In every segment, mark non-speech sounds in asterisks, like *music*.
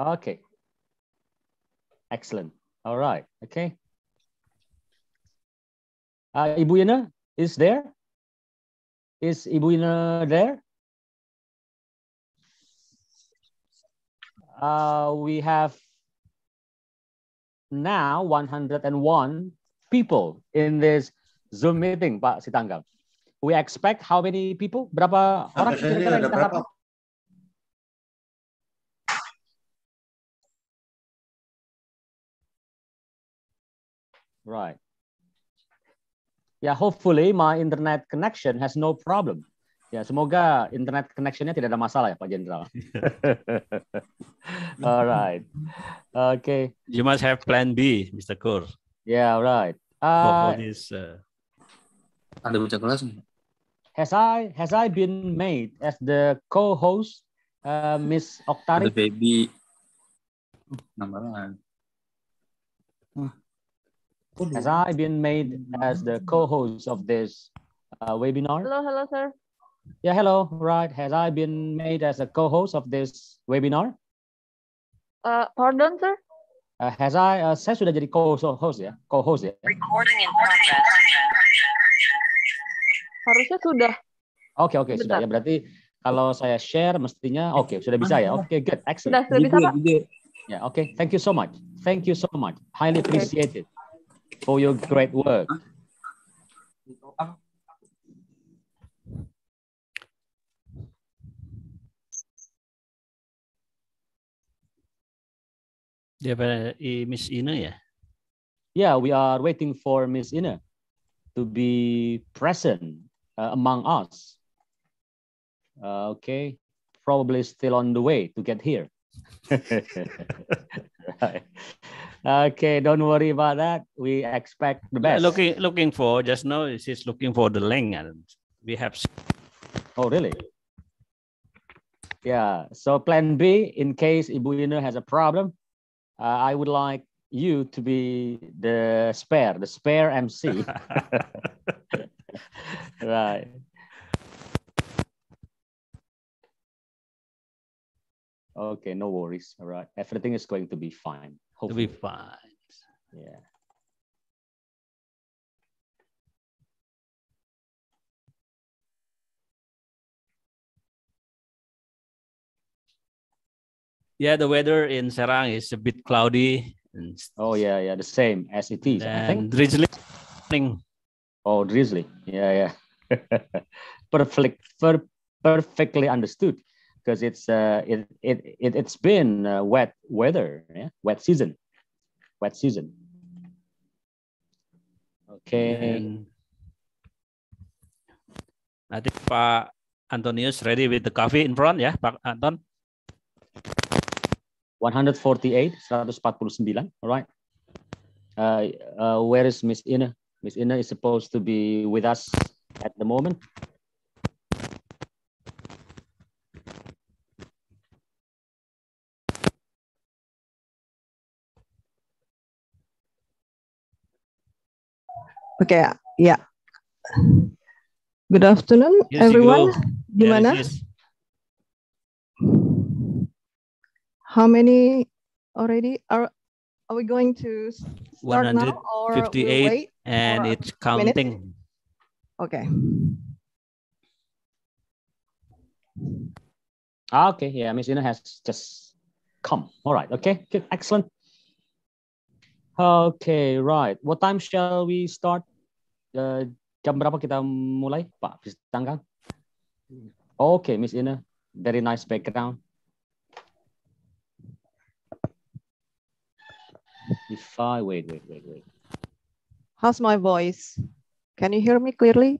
Okay. Excellent. All right. Okay. Uh, Ibu Ina is there? Is Ibu Ina there? Uh, we have now 101 people in this Zoom meeting, Pak Sitanggam. We expect how many people? Berapa orang? berapa? Right. Ya, yeah, hopefully my internet connection has no problem. Ya, semoga internet connectionnya tidak ada masalah ya Pak Jenderal. *laughs* alright, okay. You must have plan B, Mr. Kur. Yeah, right. Uh, this, uh... Ada baca kelas Has I has I been made as the co-host, uh, Miss Oktari? The baby. Nomor Huh. Hmm. Has I been made as the co-host of this uh, webinar. Hello, hello, sir. Yeah, hello, right. Has I been made as a co-host of this webinar? Uh, pardon, sir? Uh, has I, uh, saya sudah jadi co-host ya? Co-host ya? Recording in progress. Harusnya sudah. Oke, okay, oke, okay, sudah ya. Berarti kalau saya share mestinya oke, okay, sudah bisa ya. Oke, okay, good, excellent. Sudah, sudah bisa, Pak. Ya, yeah, oke. Okay. Thank you so much. Thank you so much. Highly appreciated. for your great work. Yeah, uh, eh, Miss Ina, yeah. Yeah, we are waiting for Miss Ina to be present uh, among us. Uh, okay, probably still on the way to get here. *laughs* *laughs* right okay, don't worry about that. We expect the best. Looking looking for just now, she's looking for the link, and we have. Oh really? Yeah. So plan B, in case Ibu has a problem, uh, I would like you to be the spare, the spare MC. *laughs* right. Okay, no worries. All right. Everything is going to be fine. Hopefully. It'll be fine. Yeah. Yeah, the weather in Serang is a bit cloudy. And oh yeah, yeah, the same as it is. And I think. drizzling. Oh, drizzly. Yeah, yeah. *laughs* Perfect, per perfectly understood because it's uh, it, it, it it's been uh, wet weather, yeah? wet season, wet season. Okay. And I think Pak Antonius ready with the coffee in front, yeah, Pak Anton. 148, 149. All right. Uh, uh, where is Miss Ina? Miss Ina is supposed to be with us at the moment. Okay, yeah. Good afternoon, yes, everyone. Gimana? Yes, yes. How many already are are we going to start now or 58 and it's counting. Minute? Okay. Ah, okay, yeah, Miss Ina has just come. All right, okay, good, excellent. Okay, right. What time shall we start Eh, jam berapa kita mulai, Pak Tanggang? Oke, okay, Miss Ina, very nice background. If I wait, wait, wait, wait. How's my voice? Can you hear me clearly?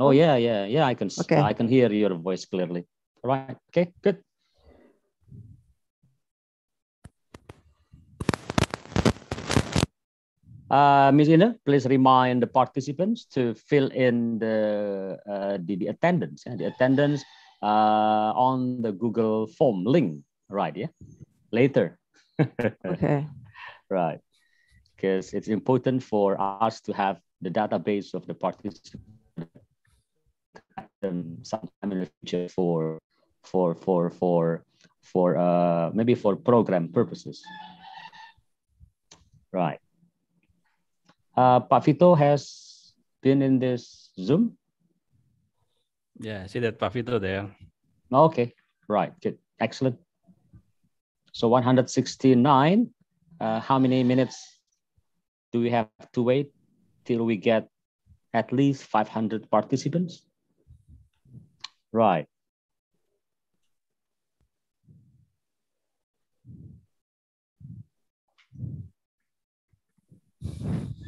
Oh yeah, yeah, yeah. I can. Okay. I can hear your voice clearly. All right. Okay. Good. Uh, Ms. Ina, please remind the participants to fill in the, uh, the, the, attendance, yeah, the attendance uh, on the Google form link, right? Yeah, later. *laughs* okay. Right, because it's important for us to have the database of the participants sometime in the future for for for for for uh, maybe for program purposes. Right. Uh, Pak Vito has been in this Zoom. Yeah, I see that Pak Vito there. Okay, right, good, excellent. So 169, uh, how many minutes do we have to wait till we get at least 500 participants? Right.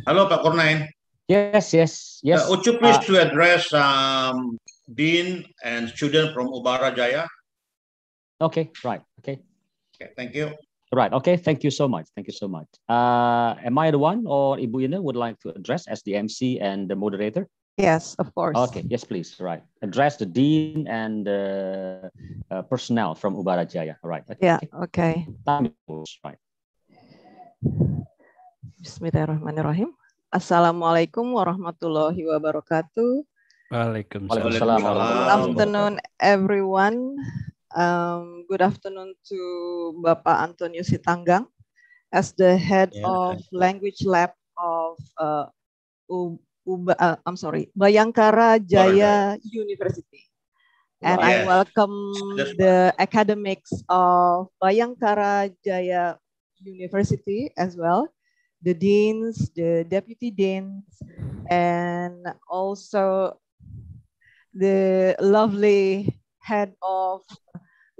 Hello, Pak Kurnain. Yes, yes, yes. Uh, would you please uh, to address um, dean and student from Ubara Jaya? Okay, right. Okay. Okay, thank you. Right. Okay. Thank you so much. Thank you so much. Uh, am I the one or Ibu Ina would like to address as the MC and the moderator? Yes, of course. Okay. Yes, please. Right. Address the dean and uh, uh, personnel from Ubara Jaya. Right. Okay. Yeah. Okay. Time is right. Bismillahirrahmanirrahim. Assalamualaikum warahmatullahi wabarakatuh. Waalaikumsalam. Good afternoon everyone. Um, good afternoon to Bapak Antonius Sitanggang as the head yeah. of language lab of uh, Uba, uh, I'm sorry, Bayangkara Jaya Warga. University. And oh, yes. I welcome the academics of Bayangkara Jaya University as well. the deans, the deputy deans, and also the lovely head of,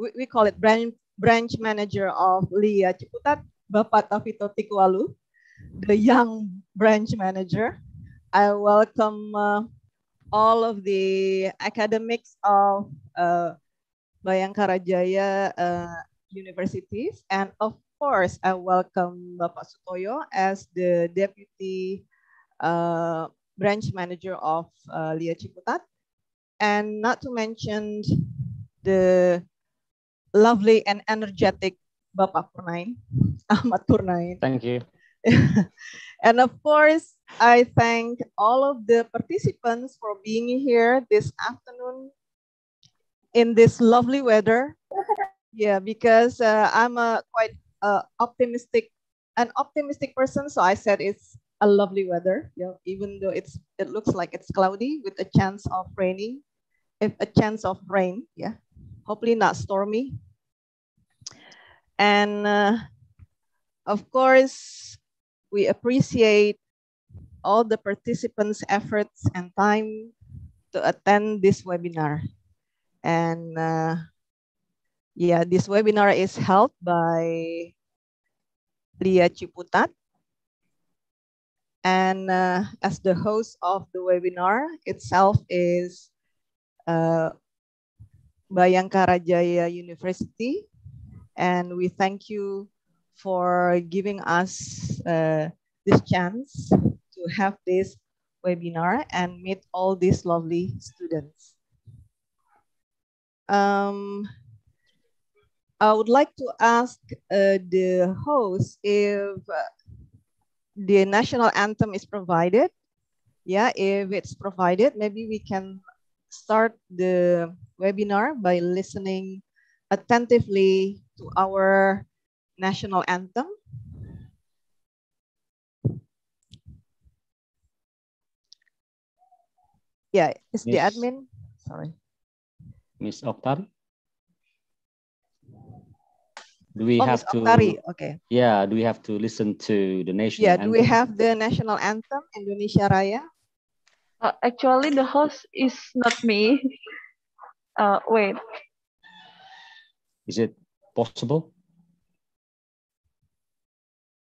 we, we call it branch, branch manager of LIA Ciputat, Bapak Tafito Tikwalu, the young branch manager. I welcome uh, all of the academics of uh, Bayangkara Jaya uh, universities and of course, I welcome Bapak Sutoyo as the Deputy uh, Branch Manager of uh, LIA Ciputat. And not to mention the lovely and energetic Bapak Purnain, *laughs* Ahmad Purnain. Thank you. *laughs* and of course, I thank all of the participants for being here this afternoon in this lovely weather. Yeah, because uh, I'm a quite optimistic, an optimistic person. So I said it's a lovely weather, Yeah, even though it's it looks like it's cloudy with a chance of raining, if a chance of rain, yeah, hopefully not stormy. And uh, of course, we appreciate all the participants' efforts and time to attend this webinar. And uh, yeah, this webinar is held by Lia Ciputat. And uh, as the host of the webinar itself is uh, Bayangkara Jaya University. And we thank you for giving us uh, this chance to have this webinar and meet all these lovely students. Um, I would like to ask uh, the host if uh, the national anthem is provided. Yeah, if it's provided, maybe we can start the webinar by listening attentively to our national anthem. Yeah, is the admin. Sorry. Miss Octave? do we oh, have to okay yeah do we have to listen to the national yeah anthem? do we have the national anthem indonesia raya uh, actually the host is not me uh, wait is it possible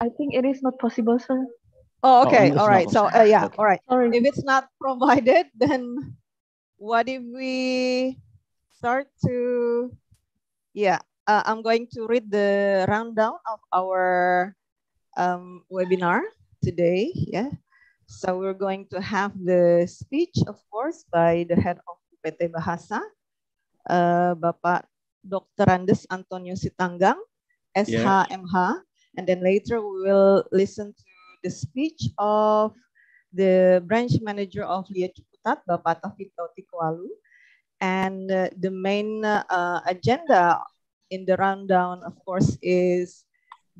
i think it is not possible sir oh, oh okay oh, all right so uh, yeah okay. all right Sorry. if it's not provided *laughs* then what if we start to yeah uh, I'm going to read the rundown of our um, webinar today. Yeah. So we're going to have the speech, of course, by the head of PT Bahasa, uh, Bapak Dr. Andes Antonio Sitanggang, SHMH. Yeah. And then later we will listen to the speech of the branch manager of Lia Bapak Taufik Tautikualu. And uh, the main uh, agenda in the rundown, of course, is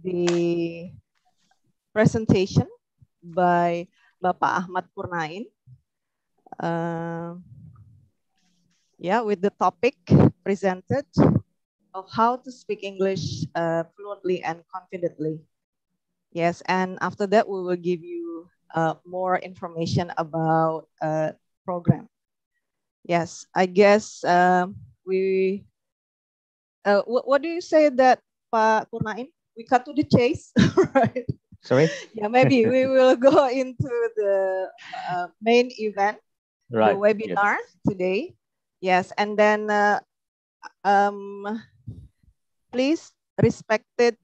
the presentation by Bapak Ahmad Purnain. Uh, yeah, with the topic presented of how to speak English uh, fluently and confidently. Yes, and after that, we will give you uh, more information about uh, program. Yes, I guess uh, we uh, what, what do you say that Pak Purnain? We cut to the chase, *laughs* right? Sorry. Yeah, maybe we *laughs* will go into the uh, main event, right. the webinar yes. today. Yes, and then uh, um, please respected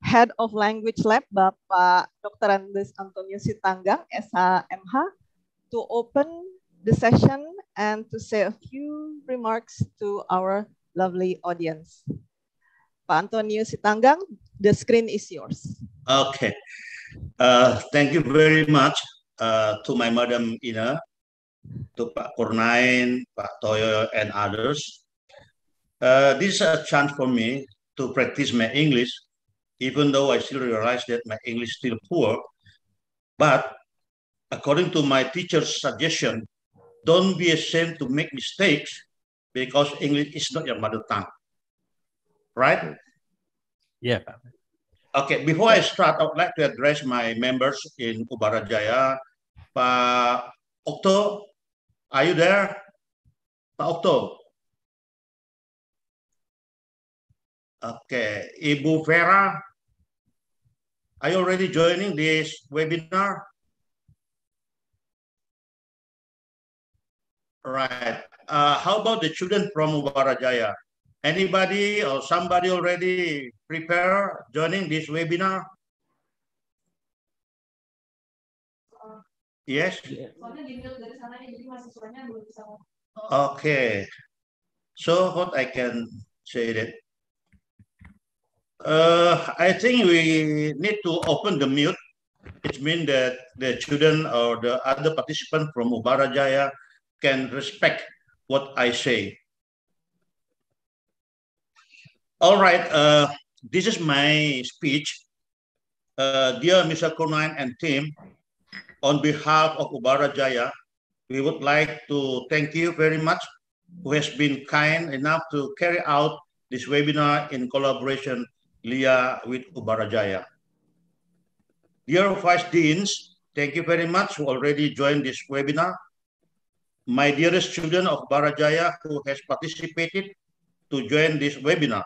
head of language lab, Bapak Dr. Andes Antonio Sitanggang, SHMH, to open the session and to say a few remarks to our lovely audience. Pa Antonio Sitanggang, the screen is yours. Okay. Uh, thank you very much uh, to my madam Ina, to Pak Kurnain, Pak Toyo, and others. Uh, this is a chance for me to practice my English, even though I still realize that my English is still poor. But according to my teacher's suggestion, don't be ashamed to make mistakes because English is not your mother tongue. Right? Yeah. Okay, before I start, I would like to address my members in Kubarajaya. Pak Okto, are you there? Pak Okto. Okay, Ibu Vera, are you already joining this webinar? Right. uh, how about the children from Ubarajaya? Anybody or somebody already prepare joining this webinar? Yes. Okay. So what I can say that uh, I think we need to open the mute. It means that the children or the other participant from Ubarajaya can respect what I say. All right, uh, this is my speech. Uh, dear Mr. Kurnain and team, on behalf of Ubara Jaya, we would like to thank you very much who has been kind enough to carry out this webinar in collaboration Leah with Ubara Jaya. Dear Vice Deans, thank you very much who already joined this webinar my dearest children of Barajaya who has participated to join this webinar.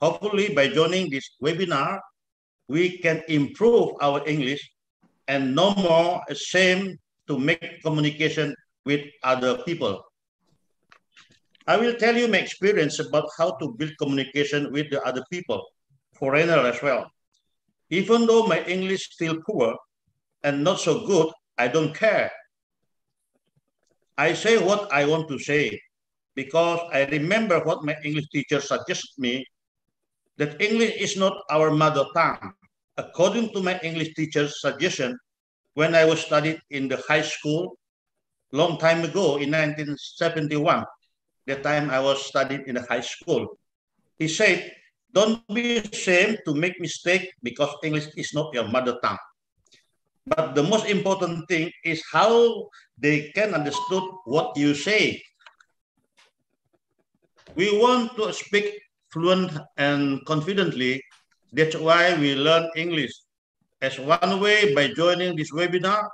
Hopefully by joining this webinar, we can improve our English and no more ashamed to make communication with other people. I will tell you my experience about how to build communication with the other people, foreigner as well. Even though my English still poor and not so good, I don't care I say what I want to say because I remember what my English teacher suggested me that English is not our mother tongue. According to my English teacher's suggestion, when I was studied in the high school, long time ago in 1971, the time I was studied in the high school, he said, don't be ashamed to make mistake because English is not your mother tongue. But the most important thing is how they can understand what you say. We want to speak fluent and confidently. That's why we learn English as one way by joining this webinar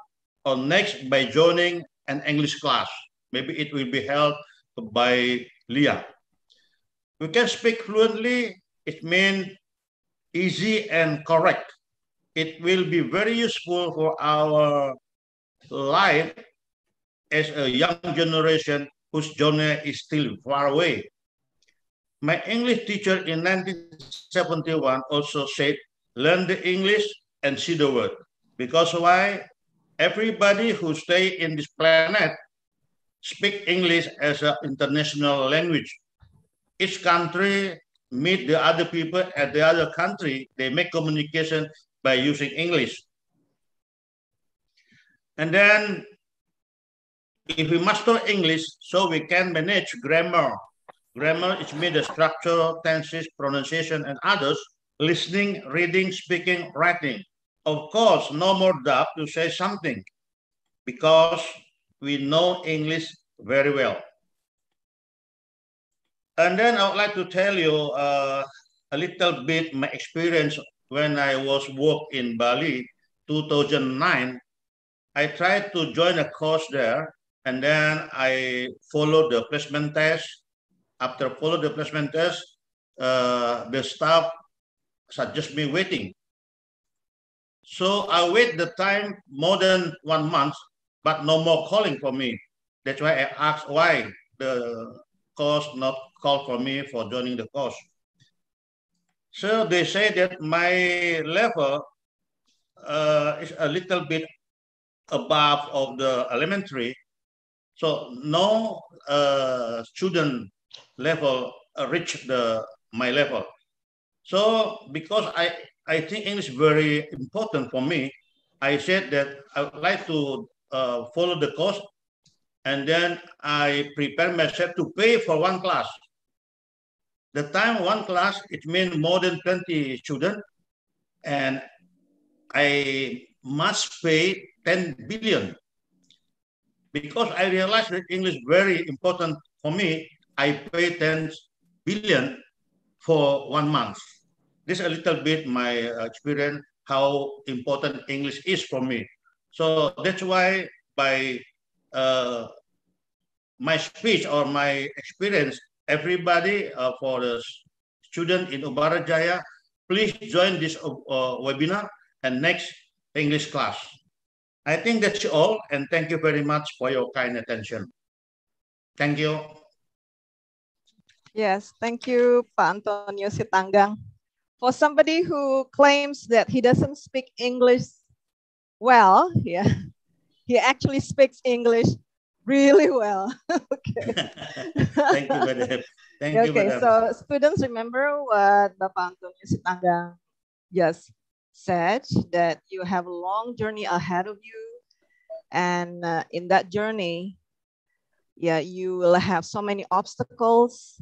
or next by joining an English class. Maybe it will be held by Leah. We can speak fluently. It means easy and correct it will be very useful for our life as a young generation whose journey is still far away. My English teacher in 1971 also said, learn the English and see the world. Because why? Everybody who stay in this planet speak English as an international language. Each country meet the other people at the other country. They make communication by using English. And then if we master English, so we can manage grammar. Grammar is made the structure, tenses, pronunciation, and others. Listening, reading, speaking, writing. Of course, no more doubt to say something because we know English very well. And then I would like to tell you uh, a little bit my experience when I was work in Bali, 2009, I tried to join a course there, and then I followed the placement test. After follow the placement test, uh, the staff suggest me waiting. So I wait the time more than one month, but no more calling for me. That's why I asked why the course not call for me for joining the course. So they say that my level uh, is a little bit above of the elementary. So no uh, student level reach the my level. So because I, I think English very important for me, I said that I would like to uh, follow the course and then I prepare myself to pay for one class. The time one class, it means more than 20 students. And I must pay 10 billion. Because I realized that English very important for me, I pay 10 billion for one month. This is a little bit my uh, experience, how important English is for me. So that's why by uh, my speech or my experience, everybody uh, for the student in Jaya, please join this uh, uh, webinar and next English class. I think that's all and thank you very much for your kind attention. Thank you. Yes, thank you, Pak Antonio Sitanggang. For somebody who claims that he doesn't speak English well, *laughs* yeah, he actually speaks English really well. *laughs* okay. *laughs* Thank you, Madam. Thank okay, you, So students remember what Bapak Antonio Sitanggang just said, that you have a long journey ahead of you. And uh, in that journey, yeah, you will have so many obstacles.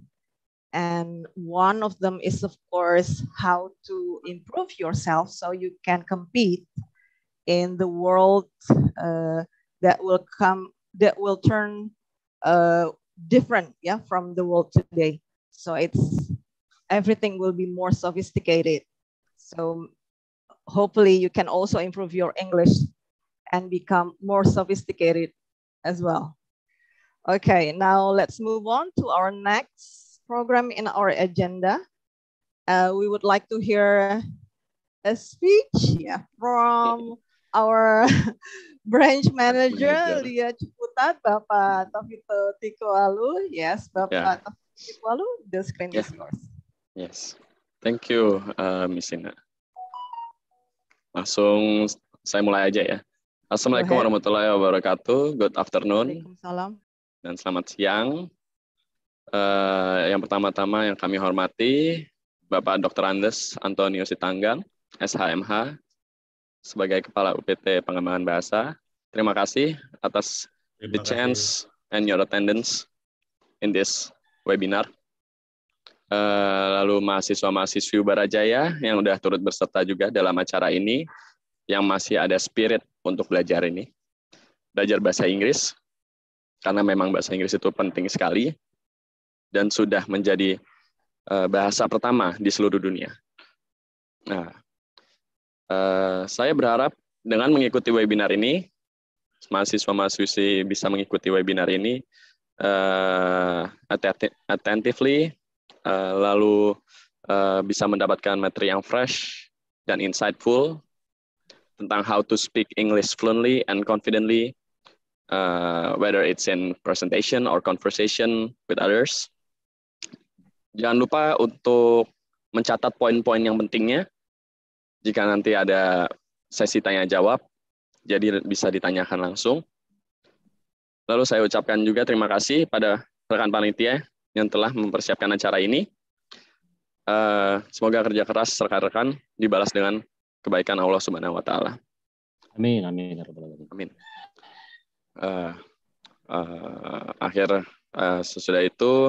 And one of them is, of course, how to improve yourself so you can compete in the world uh, that will come that will turn uh, different yeah, from the world today. So it's everything will be more sophisticated. So hopefully you can also improve your English and become more sophisticated as well. Okay, now let's move on to our next program in our agenda. Uh, we would like to hear a speech yeah, from our *laughs* branch manager yeah. Lia Ciputat, Bapak Tofito Tiko Alu. Yes, Bapak yeah. Tofito Tiko Alu, the screen yeah. is yours. Yes, thank you uh, Miss Ina. Langsung saya mulai aja ya. Assalamualaikum warahmatullahi wabarakatuh. Good afternoon. Waalaikumsalam. Dan selamat siang. Uh, yang pertama-tama yang kami hormati Bapak Dr. Andes Antonio Sitanggang, SHMH, sebagai Kepala UPT Pengembangan Bahasa. Terima kasih atas Terima the kasih. chance and your attendance in this webinar. Uh, lalu mahasiswa-mahasiswi Barajaya yang sudah turut berserta juga dalam acara ini, yang masih ada spirit untuk belajar ini. Belajar bahasa Inggris, karena memang bahasa Inggris itu penting sekali, dan sudah menjadi uh, bahasa pertama di seluruh dunia. Nah, Eh, saya berharap dengan mengikuti webinar ini, mahasiswa-mahasiswi bisa mengikuti webinar ini uh, attentively, uh, lalu uh, bisa mendapatkan materi yang fresh dan insightful tentang how to speak English fluently and confidently, uh, whether it's in presentation or conversation with others. Jangan lupa untuk mencatat poin-poin yang pentingnya jika nanti ada sesi tanya jawab, jadi bisa ditanyakan langsung. Lalu saya ucapkan juga terima kasih pada rekan panitia yang telah mempersiapkan acara ini. Eh, semoga kerja keras rekan-rekan dibalas dengan kebaikan Allah Subhanahu Wa Taala. Amin, amin, ya amin. Uh, uh, akhir uh, sesudah itu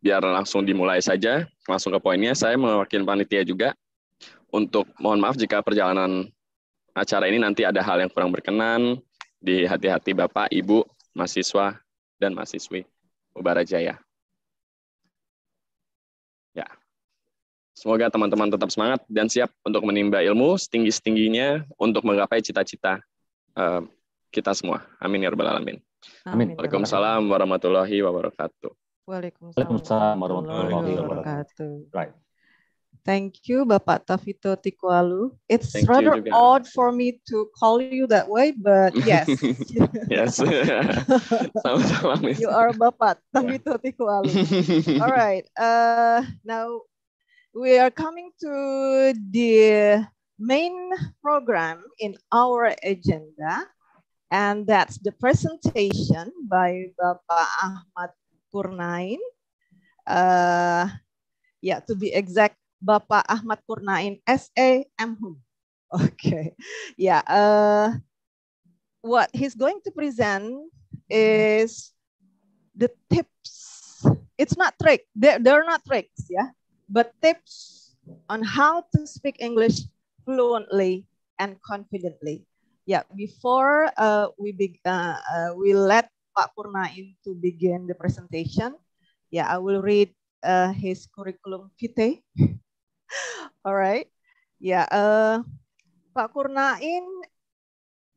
biar langsung dimulai saja, langsung ke poinnya. Saya mewakili panitia juga. Untuk mohon maaf jika perjalanan acara ini nanti ada hal yang kurang berkenan di hati-hati Bapak, Ibu, mahasiswa, dan mahasiswi Ubara Jaya. Ya. Semoga teman-teman tetap semangat dan siap untuk menimba ilmu setinggi-setingginya untuk menggapai cita-cita eh, kita semua. Amin ya rabbal alamin. Amin. Waalaikumsalam warahmatullahi wabarakatuh. Waalaikumsalam warahmatullahi wabarakatuh. Right. Thank you, Bapak Tavito Tikualu. It's Thank rather odd for me to call you that way, but *laughs* yes. yes. *laughs* you are Bapak Tavito Tikualu. *laughs* All right. Uh, now we are coming to the main program in our agenda, and that's the presentation by Bapak Ahmad Kurnain. Uh, yeah, to be exact, Bapak Ahmad Kurnain, SA MHum. Okay, yeah. Ya, uh, what he's going to present is the tips. It's not trick. They're, not tricks, yeah. But tips on how to speak English fluently and confidently. Yeah, before uh, we be, uh, eh, uh, eh, we let Pak Purnain to begin the presentation. Yeah, I will read his curriculum vitae. *laughs* All right. Yeah. Uh, Pak Kurnain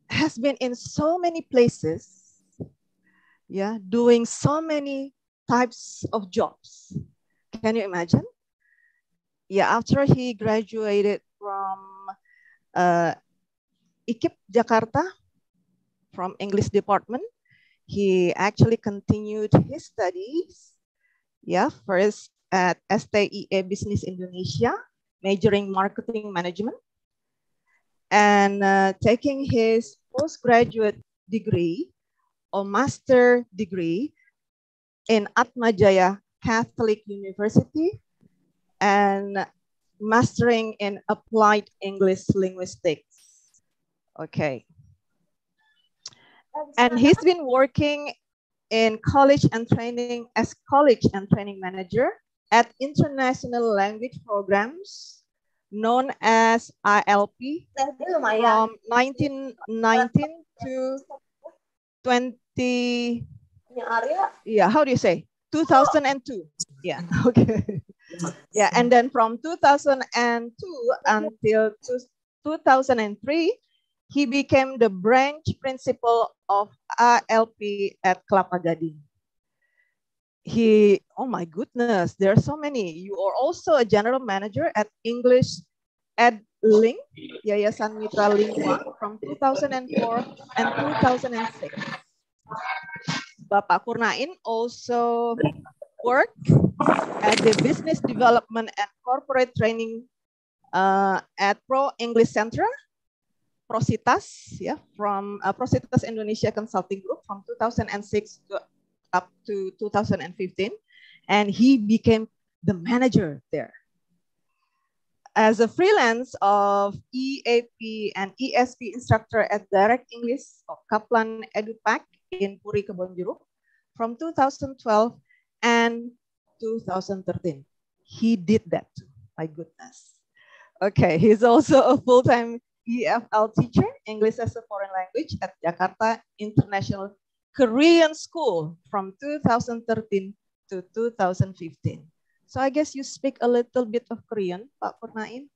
has been in so many places, yeah, doing so many types of jobs. Can you imagine? Yeah, after he graduated from uh, IKIP Jakarta, from English department, he actually continued his studies. Yeah, first at STEA Business Indonesia, majoring marketing management, and uh, taking his postgraduate degree or master degree in Atmajaya Catholic University and mastering in applied English linguistics. Okay. And he's been working in college and training as college and training manager at international language programs known as ILP from 1919 to 20 yeah how do you say 2002 yeah *laughs* okay yeah and then from 2002 until 2003 he became the branch principal of ILP at Kelapa Gading he oh my goodness there are so many you are also a general manager at english at link yayasan mitra lingua from 2004 and 2006 bapak kurnain also worked at the business development and corporate training uh, at pro english Center, prositas yeah from uh, prositas indonesia consulting group from 2006 to up to 2015, and he became the manager there. As a freelance of EAP and ESP instructor at Direct English of Kaplan EduPac in Puri Jeruk from 2012 and 2013. He did that, my goodness. Okay, he's also a full-time EFL teacher, English as a foreign language at Jakarta International Korean school from 2013 to 2015. So I guess you speak a little bit of Korean, Pak Purnain.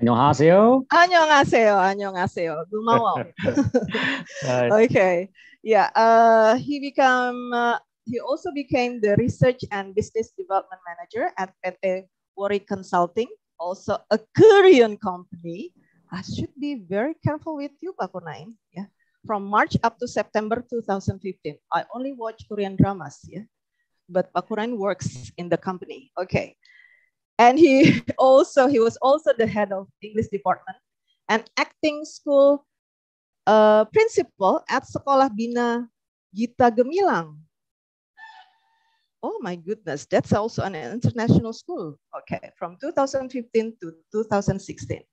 안녕하세요. 안녕하세요. 안녕하세요. 고마워. *laughs* okay. Yeah. Uh, he become. Uh, he also became the research and business development manager at PT Worry Consulting, also a Korean company. I should be very careful with you, Pak Purnain. Yeah from March up to September 2015. I only watch Korean dramas, yeah? but Bakuran works in the company. Okay. And he *laughs* also, he was also the head of English department and acting school uh, principal at Sekolah Bina Gita Gemilang. Oh my goodness, that's also an international school. Okay, from 2015 to 2016.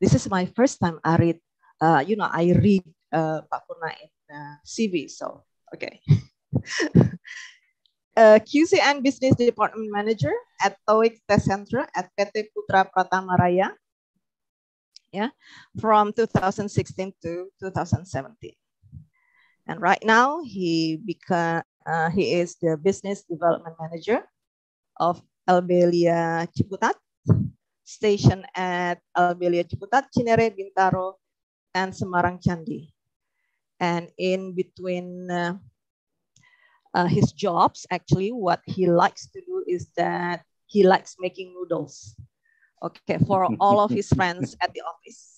This is my first time I read, uh, you know, I read uh, Purna in uh, CV. So, okay. uh, *laughs* eh, QC and Business Department Manager at TOEIC Test Center at PT Putra Pratama Raya yeah, from 2016 to 2017. And right now, he, become, uh, he is the Business Development Manager of Albelia Ciputat, station at Albelia Ciputat, Cinere, Bintaro, and Semarang Candi. and in between uh, uh, his jobs, actually, what he likes to do is that he likes making noodles. Okay, for *laughs* all of his friends at the office.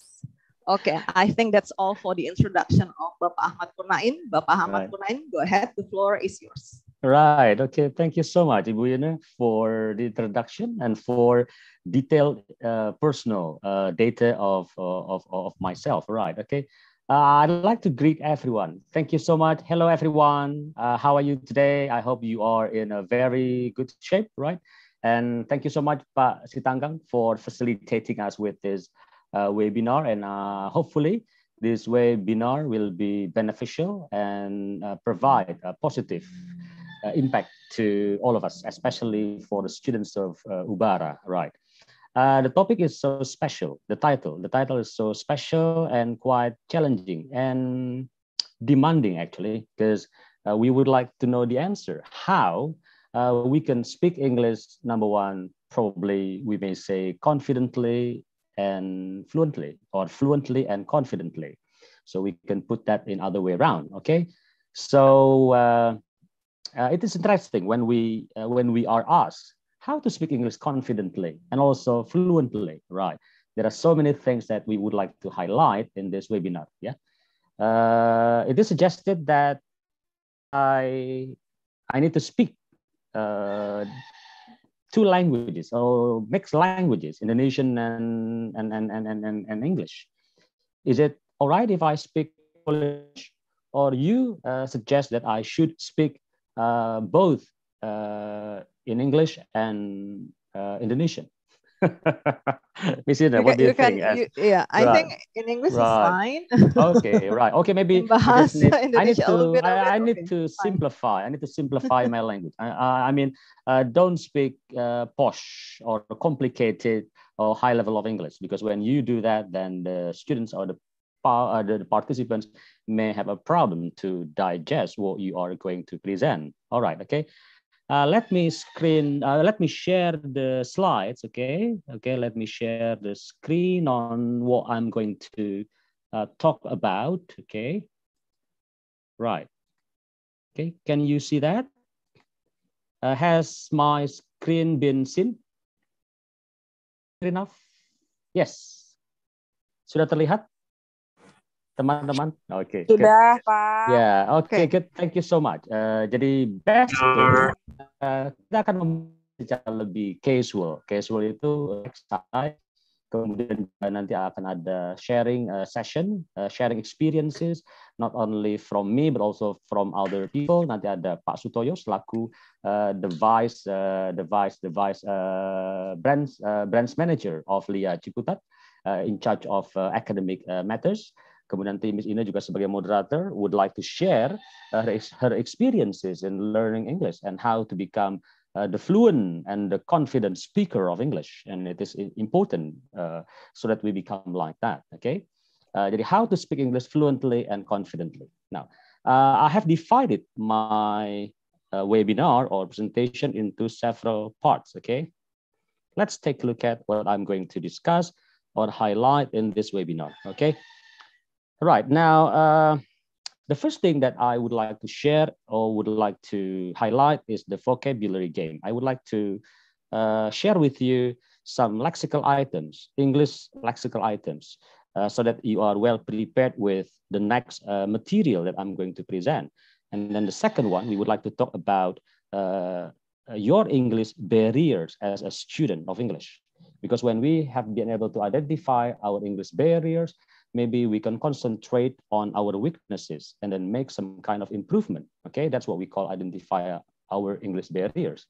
Okay, I think that's all for the introduction of Bapak Ahmad Kurnain. Bapak Ahmad right. go ahead. The floor is yours. Right. Okay. Thank you so much, Ibu Yuna, for the introduction and for detailed uh, personal uh, data of, uh, of, of myself. Right. Okay. Uh, I'd like to greet everyone. Thank you so much. Hello, everyone. Uh, how are you today? I hope you are in a very good shape, right? And thank you so much, Pak Sitanggang, for facilitating us with this uh, webinar. And uh, hopefully, this webinar will be beneficial and uh, provide a positive uh, impact to all of us, especially for the students of Ubara, right? Uh, the topic is so special. The title, the title is so special and quite challenging and demanding actually, because uh, we would like to know the answer. How uh, we can speak English, number one, probably we may say confidently and fluently, or fluently and confidently. So we can put that in other way around. Okay, so uh, uh, it is interesting when we when we are asked how to speak English confidently and also fluently, right? There are so many things that we would like to highlight in this webinar, yeah? Uh, it is suggested that I, I need to speak uh, two languages or mixed languages, Indonesian and, and, and, and, and, and English. Is it all right if I speak Polish? Or you uh, suggest that I should speak uh, both uh, in English and uh, Indonesian. Miss *laughs* what do you, you think? Can, you, yeah, I right. think in English right. is fine. okay, right. Okay, maybe *laughs* *laughs* I need, I need to, I, I need okay, to simplify. I need to simplify my language. I, I mean, uh, don't speak uh, posh or complicated or high level of English because when you do that, then the students or the uh, the participants may have a problem to digest what you are going to present. All right, okay. Uh, let me screen, uh, let me share the slides, okay? Okay, let me share the screen on what I'm going to uh, talk about, okay? Right, okay, can you see that? Uh, has my screen been seen? Enough? Yes. Sudah terlihat? teman-teman? Oke. Okay, Sudah, good. Pak. Ya, yeah, oke, okay, okay. good. Thank you so much. Uh, jadi best uh, kita akan membicara lebih casual. Casual itu exercise, kemudian nanti akan ada sharing uh, session, uh, sharing experiences, not only from me but also from other people. Nanti ada Pak Sutoyo selaku uh, device, uh, device, device uh, brands, uh, brands manager of Lia Ciputat, uh, in charge of uh, academic uh, matters. Kemudian Timis Ina juga sebagai moderator would like to share uh, her experiences in learning English and how to become uh, the fluent and the confident speaker of English. And it is important uh, so that we become like that, okay? Uh, jadi how to speak English fluently and confidently. Now, uh, I have divided my uh, webinar or presentation into several parts, okay? Let's take a look at what I'm going to discuss or highlight in this webinar, okay? Right now, uh, the first thing that I would like to share or would like to highlight is the vocabulary game. I would like to uh, share with you some lexical items, English lexical items, uh, so that you are well prepared with the next uh, material that I'm going to present. And then the second one, we would like to talk about uh, your English barriers as a student of English. Because when we have been able to identify our English barriers, maybe we can concentrate on our weaknesses and then make some kind of improvement. Okay, that's what we call identify our English barriers.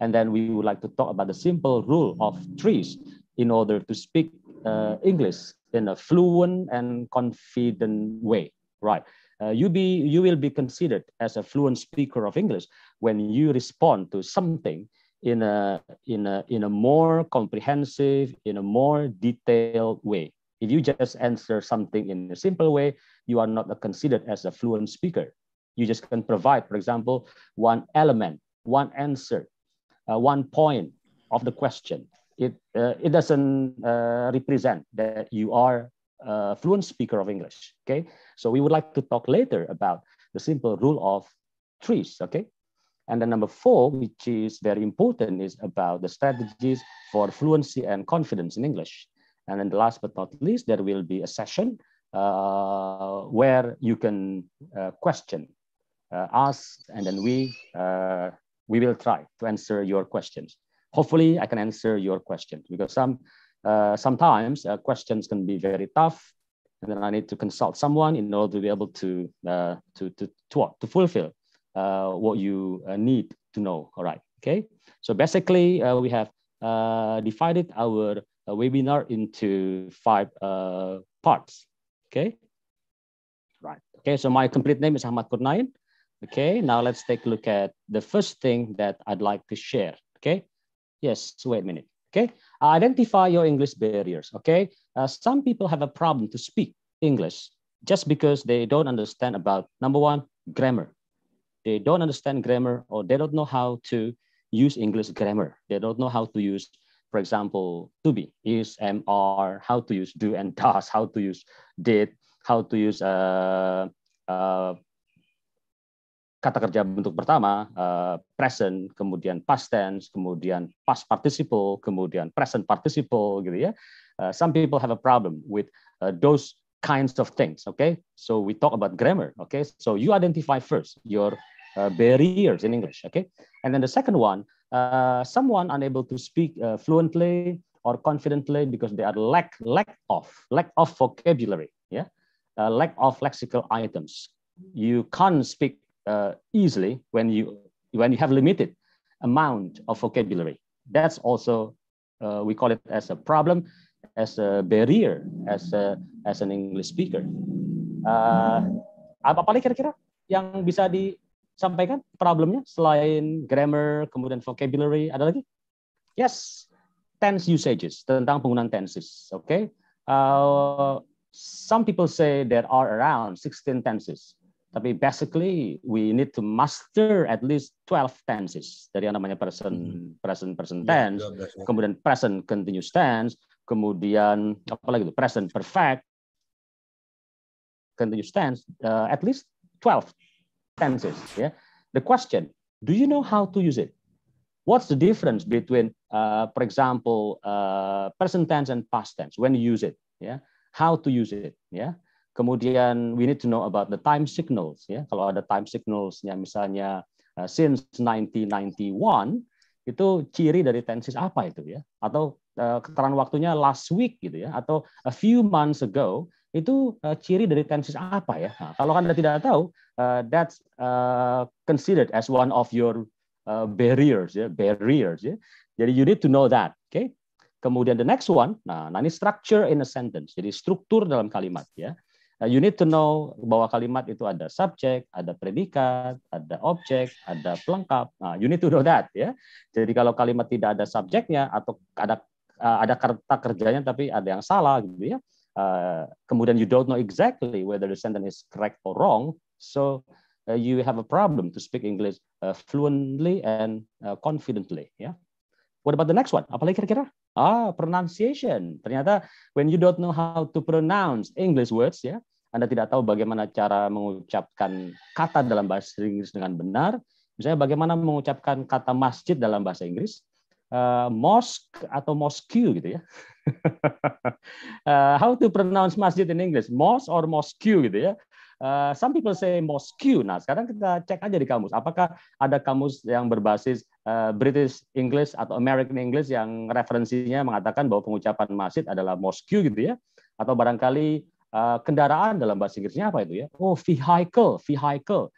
And then we would like to talk about the simple rule of trees in order to speak uh, English in a fluent and confident way, right? Uh, you be you will be considered as a fluent speaker of English when you respond to something in a in a in a more comprehensive, in a more detailed way. If you just answer something in a simple way, you are not considered as a fluent speaker. You just can provide, for example, one element, one answer, uh, one point of the question. It, uh, it doesn't uh, represent that you are a fluent speaker of English, okay? So we would like to talk later about the simple rule of trees. okay? And then number four, which is very important, is about the strategies for fluency and confidence in English. And then the last but not least, there will be a session uh, where you can uh, question uh, us, and then we uh, we will try to answer your questions. Hopefully, I can answer your questions because some uh, sometimes uh, questions can be very tough, and then I need to consult someone in order to be able to to to to, to fulfill what you need to know. All right, okay. So basically, we have divided our a webinar into five uh, parts. Okay. Right. Okay. So my complete name is Ahmad Kurnain. Okay. Now let's take a look at the first thing that I'd like to share. Okay. Yes. Wait a minute. Okay. Identify your English barriers. Okay. Uh, some people have a problem to speak English just because they don't understand about number one, grammar. They don't understand grammar or they don't know how to use English grammar. They don't know how to use for example, to be use MR, how to use do and does, how to use did, how to use uh, uh, kata kerja bentuk pertama, uh, present, kemudian past tense, kemudian past participle, kemudian present participle, gitu ya. Uh, some people have a problem with uh, those kinds of things, okay? So we talk about grammar, okay? So you identify first your uh, barriers in English, okay? And then the second one, uh, someone unable to speak uh, fluently or confidently because they are lack lack of lack of vocabulary, yeah, uh, lack of lexical items. You can't speak uh, easily when you when you have limited amount of vocabulary. That's also uh, we call it as a problem, as a barrier, as a as an English speaker. Uh, apa paling kira-kira yang bisa di sampaikan problemnya selain grammar, kemudian vocabulary, ada lagi? Yes, tense usages tentang penggunaan tenses. Oke, okay? uh, some people say there are around 16 tenses. Tapi basically we need to master at least 12 tenses dari yang namanya present hmm. present present ya, tense, yeah, kemudian present continuous tense, kemudian apa lagi itu present perfect, continuous tense, uh, at least 12 tenses. Yeah. The question, do you know how to use it? What's the difference between, uh, for example, uh, present tense and past tense when you use it? Yeah. How to use it? Yeah. Kemudian we need to know about the time signals. Ya, yeah. kalau ada time signalsnya misalnya uh, since 1991 itu ciri dari tenses apa itu ya? Atau uh, keterangan waktunya last week gitu ya? Atau a few months ago itu uh, ciri dari tensis apa ya? Nah, kalau Anda tidak tahu, uh, that's uh, considered as one of your uh, barriers yeah, barriers Yeah. Jadi you need to know that, oke? Okay? Kemudian the next one, nah, nah ini structure in a sentence. Jadi struktur dalam kalimat ya. Nah, you need to know bahwa kalimat itu ada subjek, ada predikat, ada objek, ada pelengkap. Nah, you need to know that ya. Jadi kalau kalimat tidak ada subjeknya atau ada ada kerta kerjanya tapi ada yang salah gitu ya uh, kemudian you don't know exactly whether the sentence is correct or wrong, so uh, you have a problem to speak English uh, fluently and uh, confidently. Yeah. What about the next one? Apalagi kira-kira? Ah, pronunciation. Ternyata when you don't know how to pronounce English words, ya, yeah, Anda tidak tahu bagaimana cara mengucapkan kata dalam bahasa Inggris dengan benar. Misalnya bagaimana mengucapkan kata masjid dalam bahasa Inggris, Eh, mosque atau mosque gitu ya. uh, *laughs* how to pronounce masjid in English? Mosque or mosque gitu ya. Uh, some people say mosque. Nah, sekarang kita cek aja di kamus. Apakah ada kamus yang berbasis uh, British English atau American English yang referensinya mengatakan bahwa pengucapan masjid adalah mosque gitu ya? Atau barangkali uh, kendaraan dalam bahasa Inggrisnya apa itu ya? Oh, vehicle, vehicle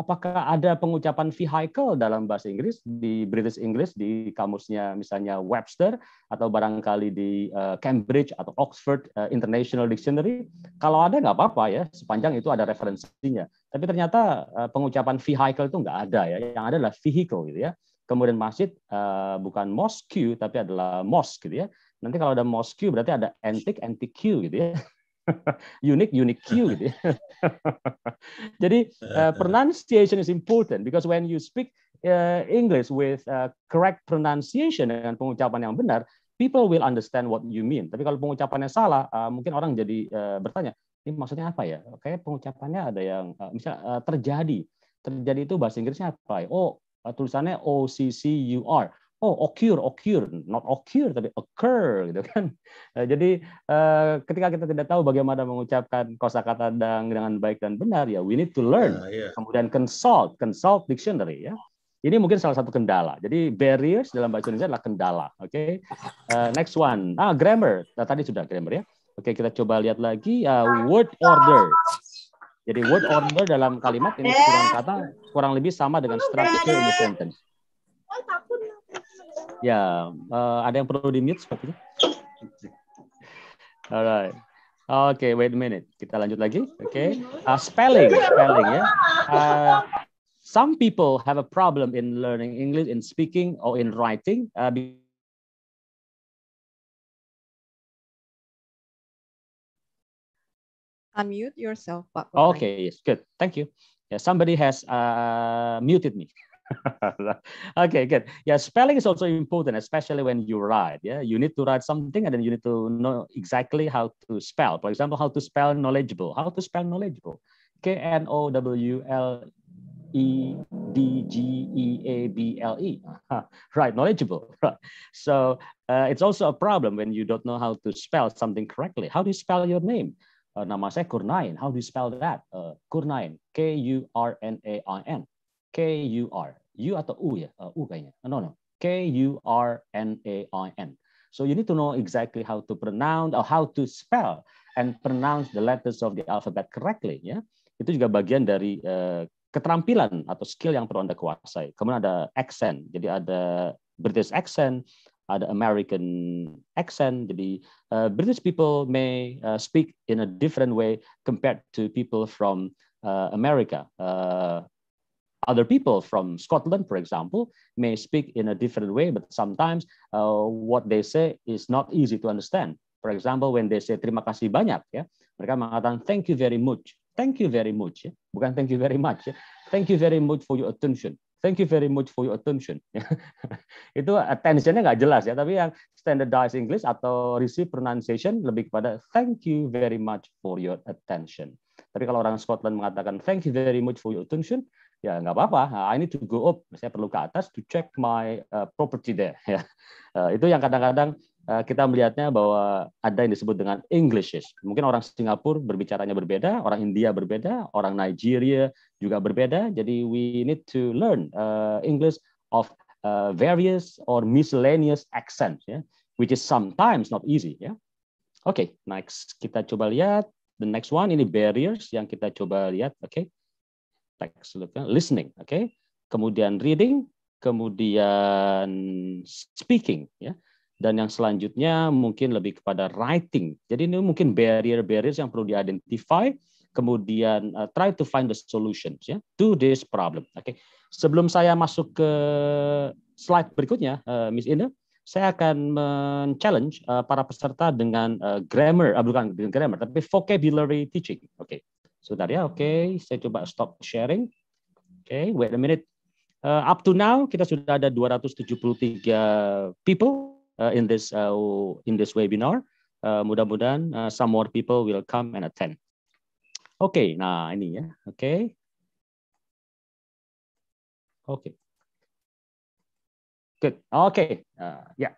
apakah ada pengucapan vehicle dalam bahasa Inggris di British English di kamusnya misalnya Webster atau barangkali di eh, Cambridge atau Oxford eh, International Dictionary kalau ada nggak apa-apa ya sepanjang itu ada referensinya tapi ternyata uh, pengucapan vehicle itu nggak ada ya yang ada adalah vehicle gitu ya kemudian masjid bukan mosque tapi adalah mosque gitu ya nanti kalau ada mosque berarti ada antique antique gitu ya unik unik Q Gitu. Ya. *laughs* Jadi uh, eh, eh. pronunciation is important because when you speak uh, English with uh, correct pronunciation dengan pengucapan yang benar, people will understand what you mean. Tapi kalau pengucapannya salah, uh, mungkin orang jadi uh, bertanya, ini maksudnya apa ya? Kayak pengucapannya ada yang uh, misal uh, terjadi. Terjadi itu bahasa Inggrisnya apa? Oh, uh, tulisannya O C C U R oh occur occur not occur tapi occur gitu kan *laughs* eh, jadi eh, ketika kita tidak tahu bagaimana mengucapkan kosakata dengan baik dan benar ya we need to learn yeah, yeah. kemudian consult consult dictionary ya ini mungkin salah satu kendala. Jadi barriers dalam bahasa Indonesia adalah kendala. Oke, okay? uh, eh, next one. Ah, grammar. Nah, tadi sudah grammar ya. Oke, okay, kita coba lihat lagi uh, word order. Jadi word order dalam kalimat ini kurang kata kurang lebih sama dengan structure in the sentence. Ya, uh, ada yang perlu di mute sepertinya. Alright. Oke, okay, wait a minute. Kita lanjut lagi. Oke, okay. uh, spelling, spelling ya. Uh, some people have a problem in learning English, in speaking or in writing. Uh, Unmute yourself, Pak. Okay, yes, good. Thank you. Yeah, somebody has uh, muted me. *laughs* okay, good. Yeah, spelling is also important, especially when you write. Yeah, you need to write something and then you need to know exactly how to spell. For example, how to spell knowledgeable. How to spell knowledgeable. K N O W L E D G E A B L E. right, knowledgeable. *laughs* Right. So uh, it's also a problem when you don't know how to spell something correctly. How do you spell your name? Uh, nama saya Kurnain. How do you spell that? Uh, Kurnain. K U R N A I N. K-U-R. U atau U ya? Uh, U kayaknya. Uh, no, no. K-U-R-N-A-I-N. So you need to know exactly how to pronounce or how to spell and pronounce the letters of the alphabet correctly. Ya, itu juga bagian dari uh, keterampilan atau skill yang perlu anda kuasai. Kemudian ada accent, jadi ada British accent, ada American accent. Jadi uh, British people may uh, speak in a different way compared to people from uh, America. Uh, other people from Scotland, for example, may speak in a different way, but sometimes uh, what they say is not easy to understand. For example, when they say terima kasih banyak, ya, mereka mengatakan thank you very much, thank you very much, ya. bukan thank you very much, ya. thank you very much for your attention. Thank you very much for your attention. *laughs* itu attentionnya nggak jelas ya, tapi yang standardized English atau received pronunciation lebih kepada thank you very much for your attention. Tapi kalau orang Scotland mengatakan thank you very much for your attention, ya nggak apa-apa. Ah, I need to go up. Saya perlu ke atas to check my uh, property there. *laughs* Ya. Uh, itu yang kadang-kadang uh, kita melihatnya bahwa ada yang disebut dengan Englishes. Mungkin orang Singapura berbicaranya berbeda, orang India berbeda, orang Nigeria juga berbeda. Jadi we need to learn uh, English of uh, various or miscellaneous accents, ya, which is sometimes not easy. Ya. Oke, okay, next kita coba lihat the next one ini barriers yang kita coba lihat. Oke. Okay teks, uh, listening, oke. Okay? Kemudian reading, kemudian speaking, ya. Dan yang selanjutnya mungkin lebih kepada writing. Jadi ini mungkin barrier-barrier yang perlu diidentify, kemudian uh, try to find the solutions ya to this problem. Oke. Okay. Sebelum saya masuk ke slide berikutnya, uh, Miss Ina, saya akan men-challenge uh, para peserta dengan uh, grammar, uh, bukan dengan grammar, tapi vocabulary teaching. Oke. Okay. Sebentar ya, oke. Saya coba stop sharing. Oke, wait a minute. Uh, up to now kita sudah ada 273 people uh, in this uh, in this webinar. Uh, Mudah-mudahan uh, some more people will come and attend. Oke, nah ini ya. Oke. Oke. Good. Oke. Okay. Uh, ya. Yeah.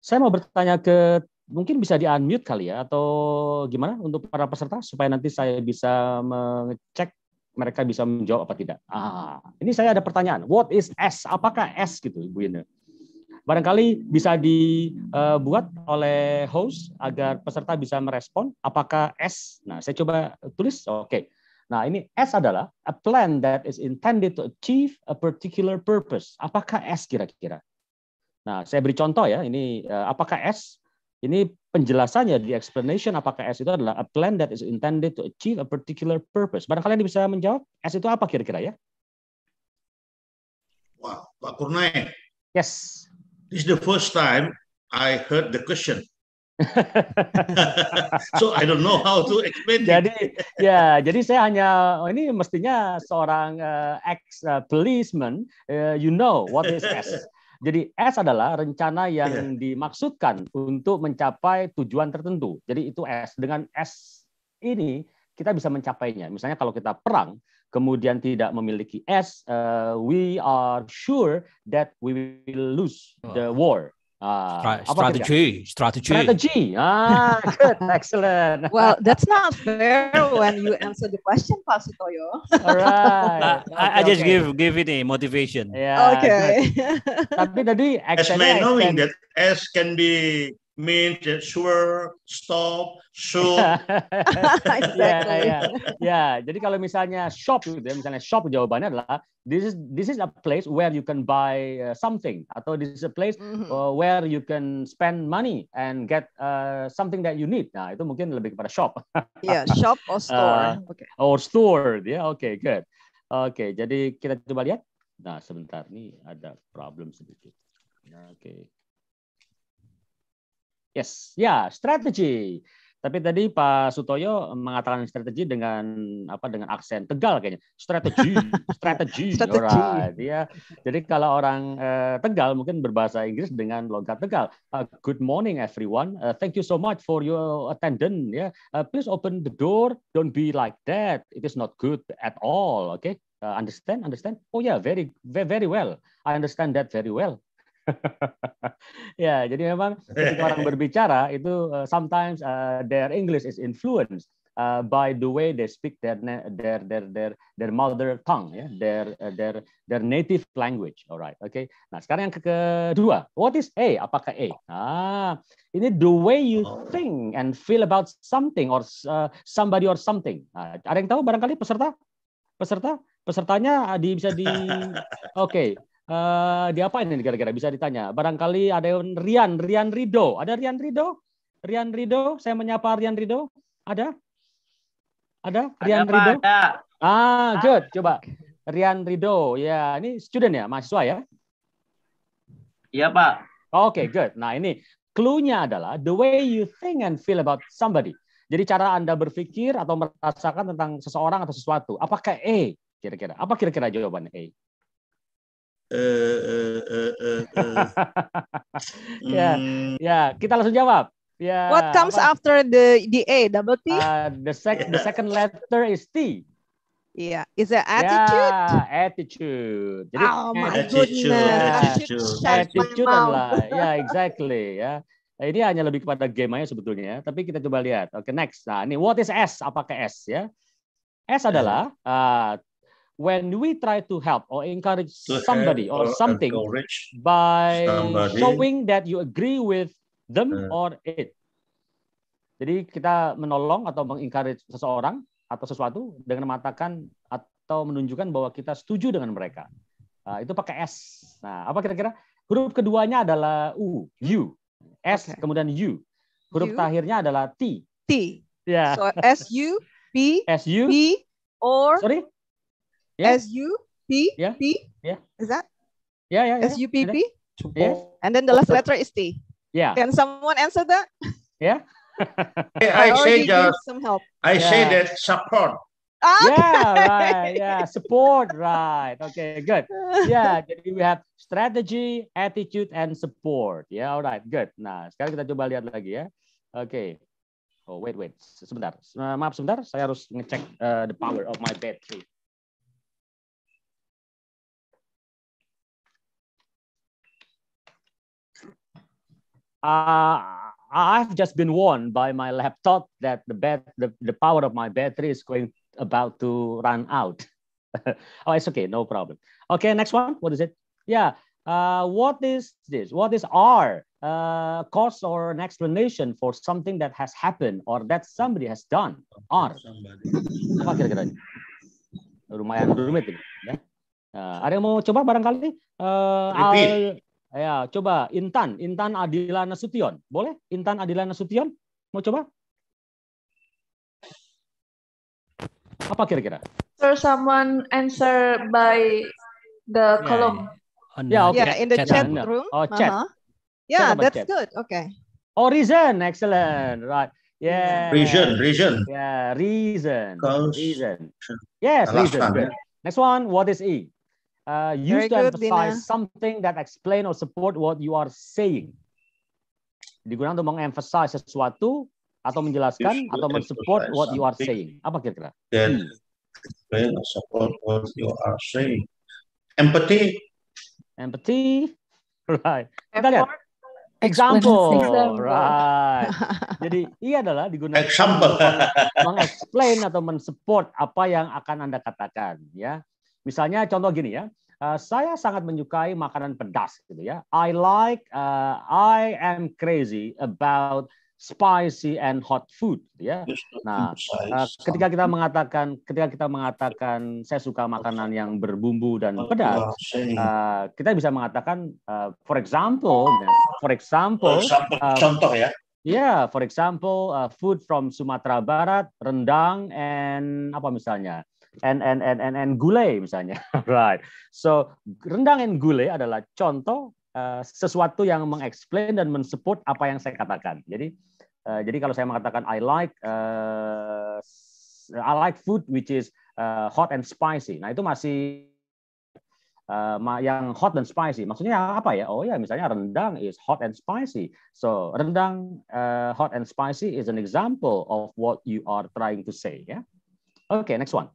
Saya mau bertanya ke mungkin bisa di-unmute kali ya atau gimana untuk para peserta supaya nanti saya bisa mengecek mereka bisa menjawab apa tidak. Ah, ini saya ada pertanyaan. What is S? Apakah S gitu Ibu Ine? Barangkali bisa dibuat eh, oleh host agar peserta bisa merespon apakah S. Nah, saya coba tulis. Oke. Okay. Nah, ini S adalah a plan that is intended to achieve a particular purpose. Apakah S kira-kira? Nah, saya beri contoh ya. Ini eh, apakah S? Ini penjelasannya di explanation apakah S itu adalah a plan that is intended to achieve a particular purpose. Barangkali kalian bisa menjawab S itu apa kira-kira ya? Wah, wow, Pak Kurnain. Yes. This is the first time I heard the question. *laughs* so I don't know how to explain. Jadi it. ya, jadi saya hanya oh, ini mestinya seorang uh, ex uh, policeman uh, you know what is S. Jadi S adalah rencana yang yeah. dimaksudkan untuk mencapai tujuan tertentu. Jadi itu S. Dengan S ini kita bisa mencapainya. Misalnya kalau kita perang, kemudian tidak memiliki S, uh, we are sure that we will lose the oh. war. Uh, strategy, strategy, strategy. Ah, good, *laughs* excellent. well, that's not fair when you answer the question, Pasitoyo. All right. Okay, *laughs* I, I, just okay. give give it a motivation. Yeah. Okay. Tapi tadi as may knowing that S can be mint, sure, stop, shoot. *laughs* *laughs* exactly. yeah, yeah. yeah. Jadi kalau misalnya shop gitu ya, misalnya shop jawabannya adalah this is this is a place where you can buy uh, something atau this is a place mm-hmm. Uh, where you can spend money and get uh, something that you need. Nah, itu mungkin lebih kepada shop. *laughs* yeah, shop or uh, store. Uh, okay. Or store, ya. Yeah, oke, okay, good. Oke, okay, jadi kita coba lihat. Nah, sebentar nih ada problem sedikit. Oke. Okay. Yes, ya strategi. Tapi tadi Pak Sutoyo mengatakan strategi dengan apa dengan aksen Tegal kayaknya. Strategi, *laughs* strategi. strategi. Right. Yeah. Jadi kalau orang uh, Tegal mungkin berbahasa Inggris dengan logat Tegal. Uh, good morning everyone. Uh, thank you so much for your attendance Yeah. Uh, please open the door. Don't be like that. It is not good at all. Okay? Uh, understand? Understand? Oh yeah, very very well. I understand that very well. *laughs* ya, jadi memang ketika orang *laughs* berbicara itu uh, sometimes uh, their English is influenced uh, by the way they speak their their their their their mother tongue yeah? their uh, their their native language. Alright, Okay. Nah, sekarang yang kedua, what is A? Apakah A? Ah, ini the way you oh. think and feel about something or uh, somebody or something. Nah, ada yang tahu barangkali peserta? Peserta? Pesertanya ah, di bisa di Oke. *laughs* Okay uh, eh, diapain ini kira-kira bisa ditanya. Barangkali ada Rian, Rian Rido. Ada Rian Rido? Rian Rido, saya menyapa Rian Rido. Ada? Ada? Rian ada, Rido? Ada. Ah, ah, good. Coba. Rian Rido. Ya, ini student ya, mahasiswa ya? Iya, Pak. Oke, okay, good. Nah, ini clue-nya adalah the way you think and feel about somebody. Jadi cara Anda berpikir atau merasakan tentang seseorang atau sesuatu. Apakah E kira-kira? Apa kira-kira jawaban E? Uh, uh, uh, ya, hmm. ya, kita langsung jawab. Ya. What comes apa? after the the A double T? Uh, the sec yeah. the second letter is T. Iya, yeah. is it ya, attitude? Yeah, attitude. Jadi, oh my eh, attitude, goodness. Attitude, attitude, attitude ya yeah, *laughs* exactly ya. Nah, ini hanya lebih kepada game aja sebetulnya, ya. tapi kita coba lihat. Oke, okay, next. Nah, ini what is S? Apa ke S ya? S adalah ya. uh, when we try to help or encourage to somebody or, or, something by somebody. showing that you agree with them uh. or it. Jadi kita menolong atau mengencourage seseorang atau sesuatu dengan mengatakan atau menunjukkan bahwa kita setuju dengan mereka. Uh, itu pakai S. Nah, apa kira-kira? Huruf keduanya adalah U, U. S okay. kemudian U. Huruf terakhirnya adalah T. T. Yeah. So S U p *laughs* S U p or sorry Yeah. S U P yeah. P. Yeah. Is that? Yeah, yeah. yeah. S U P P. Ya. Ya. Ya, yeah. And then the last letter is T. Yeah. Can someone answer that? Yeah. *laughs* I, I say uh, some help. I yeah. say that support. Ah, okay. Yeah, right. Yeah, support. Right. Okay, good. *laughs* Yeah, jadi we have strategy, attitude, and support. Yeah, all right, good. Nah, sekarang kita coba lihat lagi ya. Oke. Okay. Oh, wait, wait. Sebentar. Maaf sebentar, saya harus ngecek uh, the power of my battery. uh, I've just been warned by my laptop that the, bat- the, the power of my battery is going about to run out. *laughs* oh, it's okay, no problem. Okay, next one. What is it? Yeah. Uh, what is this? What is R? Uh, cause or an explanation for something that has happened or that somebody has done. R. Apa kira-kira ini? Lumayan rumit ini. Ya. Uh, ada yang mau coba barangkali? Uh, Al Ya, coba Intan, Intan Adila Nasution. Boleh? Intan Adila Nasution? Mau coba? Apa kira-kira? Sir, someone answer by the column. Yeah, yeah. okay. yeah in the chat, chat room. Oh, chat. Uh -huh. Yeah, chat that's chat. good. Okay. Oh, reason. Excellent. Right. Yeah. Reason, reason. Yeah, reason. Reason. Yes, reason. Good. Ya. Next one, what is E? uh, use Very to good, emphasize Dina. something that explain or support what you are saying. Digunakan untuk mengemphasize sesuatu atau menjelaskan atau mensupport what you are saying. Apa kira-kira? Then explain or support what you are saying. Empathy. Empathy. *laughs* Right. Kita lihat. Example. example. Right. *laughs* Jadi ini iya adalah digunakan example. mengexplain atau mensupport apa yang akan Anda katakan. ya. Misalnya contoh gini ya, uh, saya sangat menyukai makanan pedas gitu ya. I like, uh, I am crazy about spicy and hot food gitu ya. Nah, eh, ketika kita mengatakan ketika kita mengatakan saya suka makanan yang berbumbu dan oh, pedas, uh, kita bisa mengatakan uh, for example, for example, uh, contoh ya. Ya, yeah, for example, uh, food from Sumatera Barat, rendang and apa misalnya? and and and and, and gulai misalnya. *laughs* right. So rendang and gulai adalah contoh uh, sesuatu yang mengeksplain dan mensupport apa yang saya katakan. Jadi uh, jadi kalau saya mengatakan I like uh, I like food which is uh, hot and spicy. Nah, itu masih Uh, yang hot dan spicy. Maksudnya apa ya? Oh ya, misalnya rendang is hot and spicy. So rendang uh, hot and spicy is an example of what you are trying to say. Ya. Yeah? Oke, okay, next one.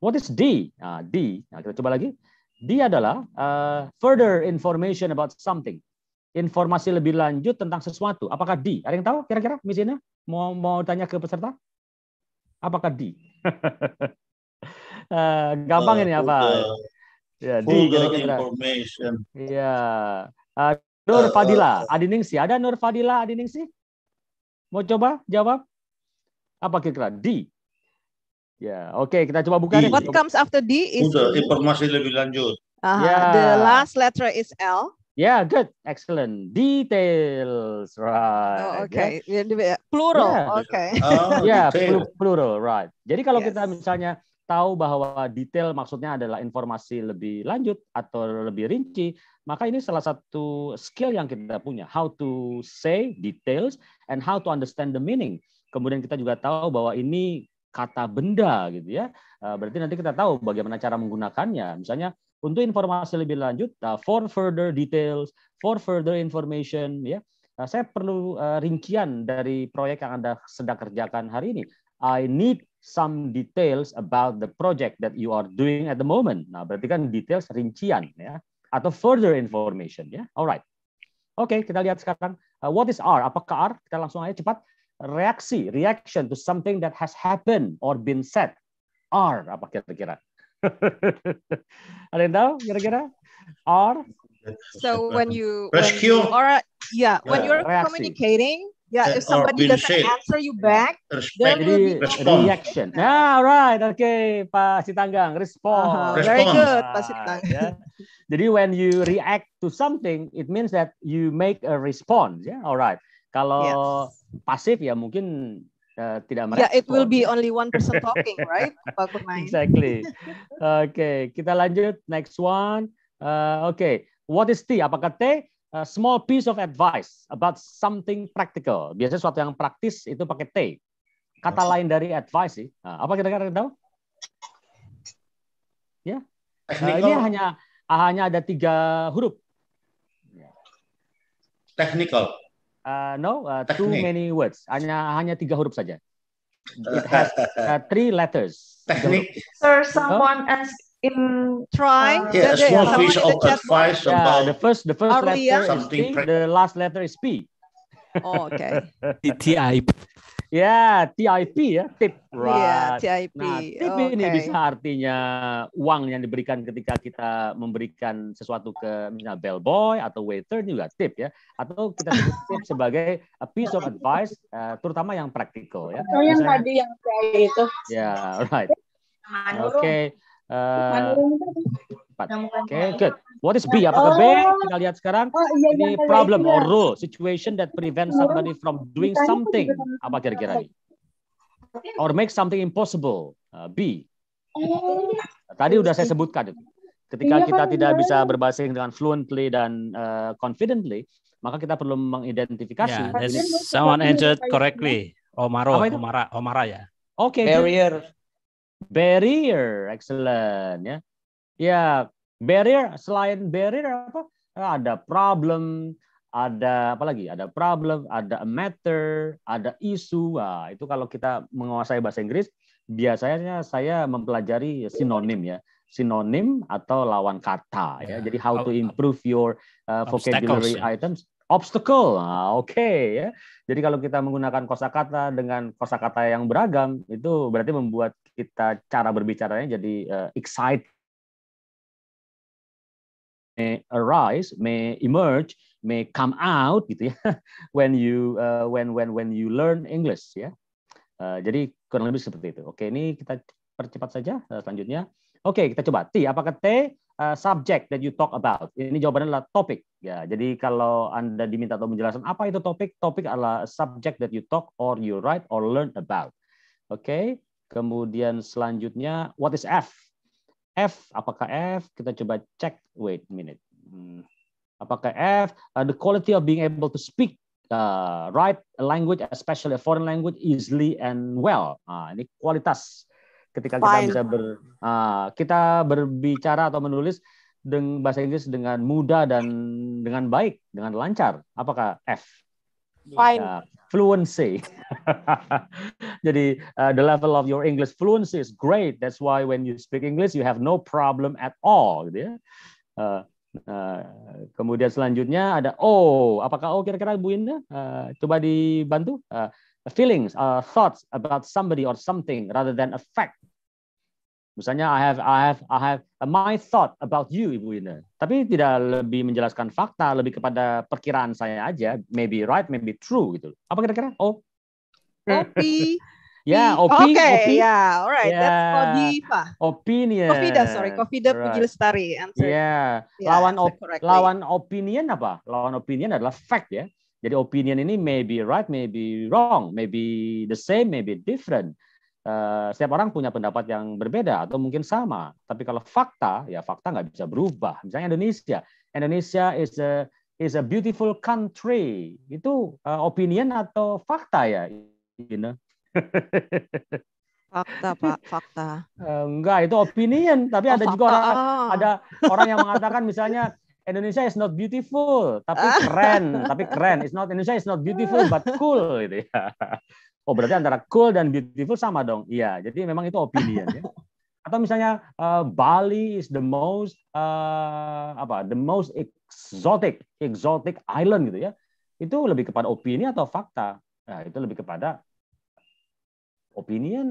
What is D? Uh, D. Nah, kita coba lagi. D adalah uh, further information about something. Informasi lebih lanjut tentang sesuatu. Apakah D? Ada yang tahu kira-kira misinya? Mau mau tanya ke peserta? Apakah D? uh, *laughs* gampang uh, ini ah, apa? ya, D kira-kira. information. Iya. Uh, Nur eh, Fadila, Adiningsi. Ada Nur Fadila Adiningsi? Mau coba jawab? Apa kira-kira? D. Ya, oke okay, kita coba buka. D. What comes after D is Udah, informasi lebih lanjut. Uh, yeah. The last letter is L. Yeah, good, excellent. Details, right? Oh, okay. Yeah. Ya, plural, yeah. oke. Okay. Oh, yeah, plural, right. Jadi kalau yes. kita misalnya tahu bahwa detail maksudnya adalah informasi lebih lanjut atau lebih rinci, maka ini salah satu skill yang kita punya. How to say details and how to understand the meaning. Kemudian kita juga tahu bahwa ini kata benda gitu ya. Eh, berarti nanti kita tahu bagaimana cara menggunakannya. Misalnya untuk informasi lebih lanjut, eh, for further details, for further information, ya, nah, saya perlu eh, rincian dari proyek yang anda sedang kerjakan hari ini. I need some details about the project that you are doing at the moment. Nah, berarti kan details rincian ya, atau further information ya. Alright. Oke, okay, kita lihat sekarang. what is R? Apakah R? Kita langsung aja cepat. reaksi reaction to something that has happened or been said R apa kira-kira *laughs* ada yang tahu kira-kira R so when you, when you are yeah, yeah when you're reaksi. communicating yeah if uh, somebody doesn't shape. answer you back there will be response. reaction yeah right okay Pak Sitanggang respond uh -huh. very good Pak ah, Sitanggang yeah. jadi when you react to something it means that you make a response yeah all right Kalau yes. pasif ya mungkin uh, tidak ya, merespon. Yeah, it will be only one person talking, right? exactly. Oke, okay, kita lanjut next one. Uh, Oke, okay. what is tea? Apakah T? A eh, small piece of advice about something practical. Biasanya suatu yang praktis itu pakai T. Kata lain dari advice sih. Nah, apa kira-kira tahu? Ya. Uh, ini hanya hanya ada tiga huruf. Technical. Uh, no, uh, too many words. Hanya hanya tiga huruf saja. It has *laughs* uh, three letters. Teknik. Sir, someone huh? ask in try. Uh, yeah, the, small fish of advice yeah, about the first the first letter is P, the last letter is P. Oh, okay. *laughs* T I P. Ya, ya, TIP ya, tip. Right. Yeah, TIP. Nah, tip okay. ini bisa artinya uang yang diberikan ketika kita memberikan sesuatu ke misalnya bellboy atau waiter juga tip ya. Atau kita sebut *laughs* tip sebagai a piece of advice, uh, terutama yang praktikal ya. Oh, yang misalnya, tadi yang saya itu. Ya, yeah, right. Oke. Okay. Uh, eh, Oke, okay, good. What is B? Oh. Apakah B? Kita lihat sekarang. Oh, iya, ini iya, iya, problem or rule, situation that prevents somebody from doing something. Apa kira-kira ini? Or make something impossible. Uh, B. Oh. Tadi sudah saya sebutkan. Ketika kita kan? tidak bisa berbahasa dengan fluently dan uh, confidently, maka kita perlu mengidentifikasi. Ya, yeah, someone answered correctly. Omaro, Omara, Omara ya. Oke. Okay, barrier. Barrier, excellent ya. Ya, barrier selain barrier apa? Ada problem, ada apa lagi? Ada problem, ada matter, ada isu. Nah, itu kalau kita menguasai bahasa Inggris, biasanya saya mempelajari sinonim ya sinonim atau lawan kata ya. Yeah. Jadi how to improve your uh, vocabulary obstacles, ya. items obstacle. Nah, Oke okay, ya. Jadi kalau kita menggunakan kosakata dengan kosakata yang beragam itu berarti membuat kita cara berbicaranya jadi uh, excited may arise, may emerge, may come out gitu ya *laughs* when you uh, when when when you learn English ya. Uh, jadi kurang lebih seperti itu. Oke, ini kita percepat saja uh, selanjutnya. Oke, kita coba T. Apakah T uh, subject that you talk about? Ini jawabannya adalah topik. Ya, jadi kalau Anda diminta atau menjelaskan apa itu topik, topik adalah subject that you talk or you write or learn about. Oke. Okay? Kemudian selanjutnya what is F? F, apakah F? Kita coba cek. Wait a minute. Hmm. Apakah F? Uh, the quality of being able to speak uh, write a language, especially a foreign language, easily and well. Uh, ini kualitas ketika kita bisa ber, uh, kita berbicara atau menulis dengan bahasa Inggris dengan mudah dan dengan baik, dengan lancar. Apakah F? Fine. Uh, fluency. *laughs* *laughs* Jadi uh, the level of your English fluency is great. That's why when you speak English you have no problem at all gitu ya. Uh, uh, kemudian selanjutnya ada oh, apakah oh kira-kira Bu Inna? uh, coba dibantu uh, feelings, uh, thoughts about somebody or something rather than a fact. Misalnya I have I have I have my thought about you Ibu Ina. Tapi tidak lebih menjelaskan fakta, lebih kepada perkiraan saya aja, maybe right, maybe true gitu. Apa kira-kira? Oh, *laughs* Ya, Opi. Ya, ya. Opi. Oke, ya, yeah, alright. Yeah. That's Kodiva. Opinion. Kofida, sorry. Kofida right. Puji Lestari. Ya. Yeah. yeah. Lawan op lawan opinion apa? Lawan opinion adalah fact ya. Jadi opinion ini maybe right, maybe wrong, maybe the same, maybe different. Uh, setiap orang punya pendapat yang berbeda atau mungkin sama. Tapi kalau fakta, ya fakta nggak bisa berubah. Misalnya Indonesia. Indonesia is a is a beautiful country. Itu uh, opinion atau fakta ya? you fakta pak fakta eh, enggak itu opinion tapi oh, ada fakta. juga orang oh. ada orang yang mengatakan misalnya Indonesia is not beautiful tapi keren tapi keren it's not Indonesia is not beautiful but cool gitu ya oh berarti antara cool dan beautiful sama dong iya jadi memang itu opinion ya atau misalnya uh, Bali is the most uh, apa the most exotic exotic island gitu ya itu lebih kepada opini atau fakta Nah, itu lebih kepada opinion.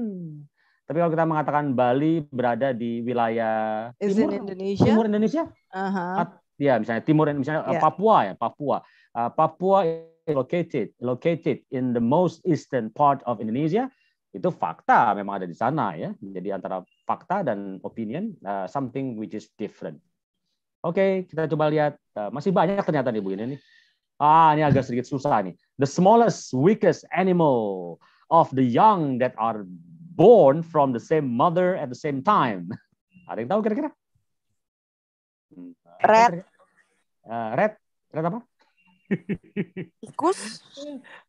Tapi kalau kita mengatakan Bali berada di wilayah Is timur Indonesia, timur Indonesia, uh-huh. ya misalnya timur, misalnya yeah. Uh, ya. Papua ya Papua, uh, Papua located located in the most eastern part of Indonesia itu fakta memang ada di sana ya. Jadi antara fakta dan opinion uh, something which is different. Oke, okay, kita coba lihat uh, masih banyak ternyata nih Bu ini nih. Ah, ini agak sedikit susah nih. The smallest, weakest animal of the young that are born from the same mother at the same time. *laughs* Ada yang tahu kira-kira? Red. Uh, red. Red apa? *laughs* Tikus.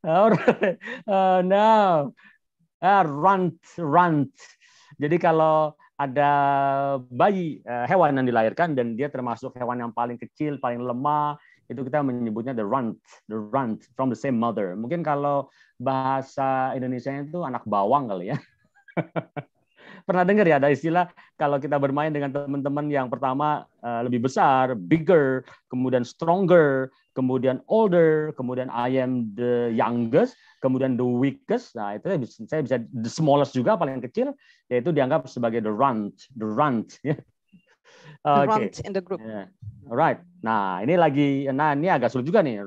Uh, *laughs* no. Uh, runt, runt. Jadi kalau ada bayi uh, hewan yang dilahirkan dan dia termasuk hewan yang paling kecil, paling lemah, itu kita menyebutnya the runt, the runt from the same mother. Mungkin kalau bahasa Indonesia itu anak bawang kali ya. *laughs* Pernah dengar ya ada istilah kalau kita bermain dengan teman-teman yang pertama eh, lebih besar, bigger, kemudian stronger, kemudian older, kemudian I am the youngest, kemudian the weakest. Nah, itu saya bisa the smallest juga paling kecil yaitu dianggap sebagai the runt, the runt ya okay. in the group. Yeah. Alright. Nah, ini lagi nah ini agak sulit juga nih.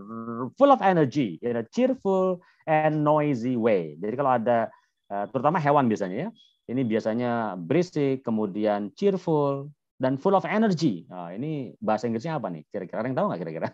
Full of energy in a cheerful and noisy way. Jadi kalau ada eh, terutama hewan biasanya ya. Ini biasanya berisik, kemudian cheerful dan full of energy. Nah, ini bahasa Inggrisnya apa nih? Kira-kira yang tahu nggak kira-kira?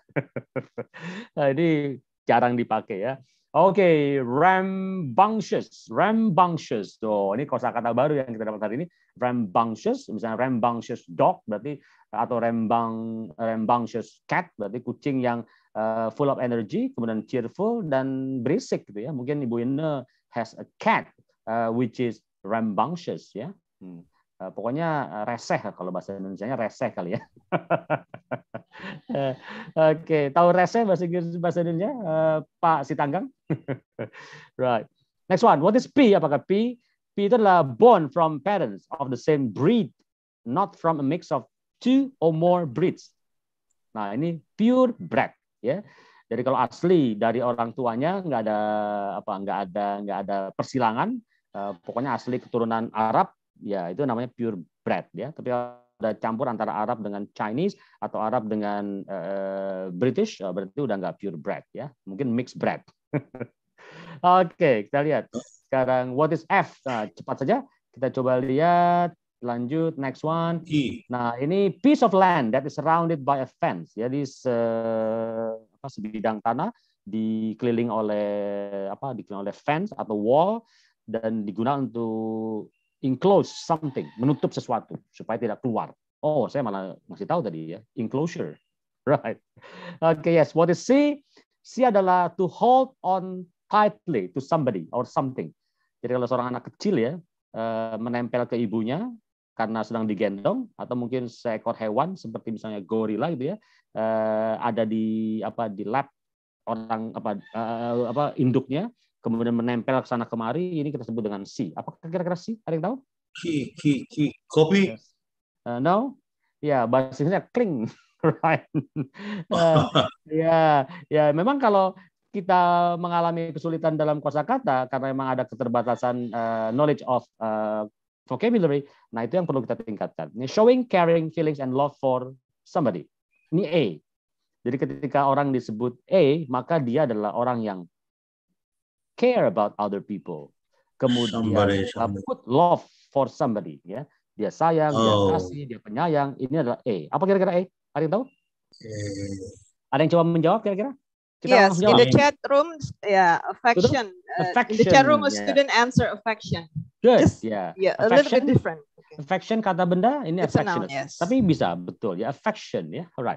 *laughs* nah, ini jarang dipakai ya. Oke, okay, rambunctious, rambunctious. Tuh, ini kosakata baru yang kita dapat hari ini rambunctious, misalnya rambunctious dog berarti atau rambang rambunctious cat berarti kucing yang uh, full of energy, kemudian cheerful dan berisik gitu ya. Mungkin Ibu ini has a cat uh, which is rambunctious ya. Hmm. Uh, pokoknya reseh kalau bahasa Indonesia-nya reseh kali ya. *laughs* Oke, okay. tahu reseh bahasa Inggris bahasa Indonesia uh, Pak Sitanggang? *laughs* right. Next one, what is P? Apakah P Peter lah born from parents of the same breed, not from a mix of two or more breeds. Nah, ini pure bread, ya. Jadi kalau asli dari orang tuanya nggak ada apa nggak ada nggak ada persilangan, uh, pokoknya asli keturunan Arab, ya itu namanya pure bread, ya. Tapi ada campur antara Arab dengan Chinese atau Arab dengan uh, British, eh, berarti udah nggak pure bread, ya. Mungkin mixed bread. *laughs* Oke, okay, kita lihat. Sekarang what is F? Nah, cepat saja kita coba lihat lanjut next one. E. Nah, ini piece of land that is surrounded by a fence. Jadi se apa sebidang tanah dikeliling oleh apa dikeliling oleh fence atau wall dan digunakan untuk enclose something, menutup sesuatu supaya tidak keluar. Oh, saya malah masih tahu tadi ya, enclosure. *laughs* Right. Okay, yes. What is C? C adalah to hold on tightly to somebody or something. Jadi kalau seorang anak kecil ya eh, menempel ke ibunya karena sedang digendong atau mungkin seekor hewan seperti misalnya gorila gitu ya eh, ada di apa di lab orang apa eh, apa induknya kemudian menempel ke sana kemari ini kita sebut dengan si. Apa kira-kira si? Ada yang tahu? Ki ki ki kopi. no? Ya, yeah, bahasanya kling. *laughs* right. uh, *laughs* ya, yeah, ya yeah. memang kalau kita mengalami kesulitan dalam kosakata karena memang ada keterbatasan uh, knowledge of uh, vocabulary, nah itu yang perlu kita tingkatkan. Ini showing caring feelings and love for somebody. Ini A. Jadi ketika orang disebut A, maka dia adalah orang yang care about other people. Kemudian somebody, somebody. put love for somebody ya. Dia sayang, oh. dia kasih, dia penyayang. Ini adalah A. Apa kira-kira A? Ada yang tahu? A. Ada yang coba menjawab kira-kira? Kita yes, in the chat room, ya yeah, affection. Uh, in the chat room, a student answer affection. Good, Just, yeah. Yeah, affection, a little bit different. Okay. Affection kata benda ini It's affection. Noun, yes. Tapi bisa betul ya affection ya, alright.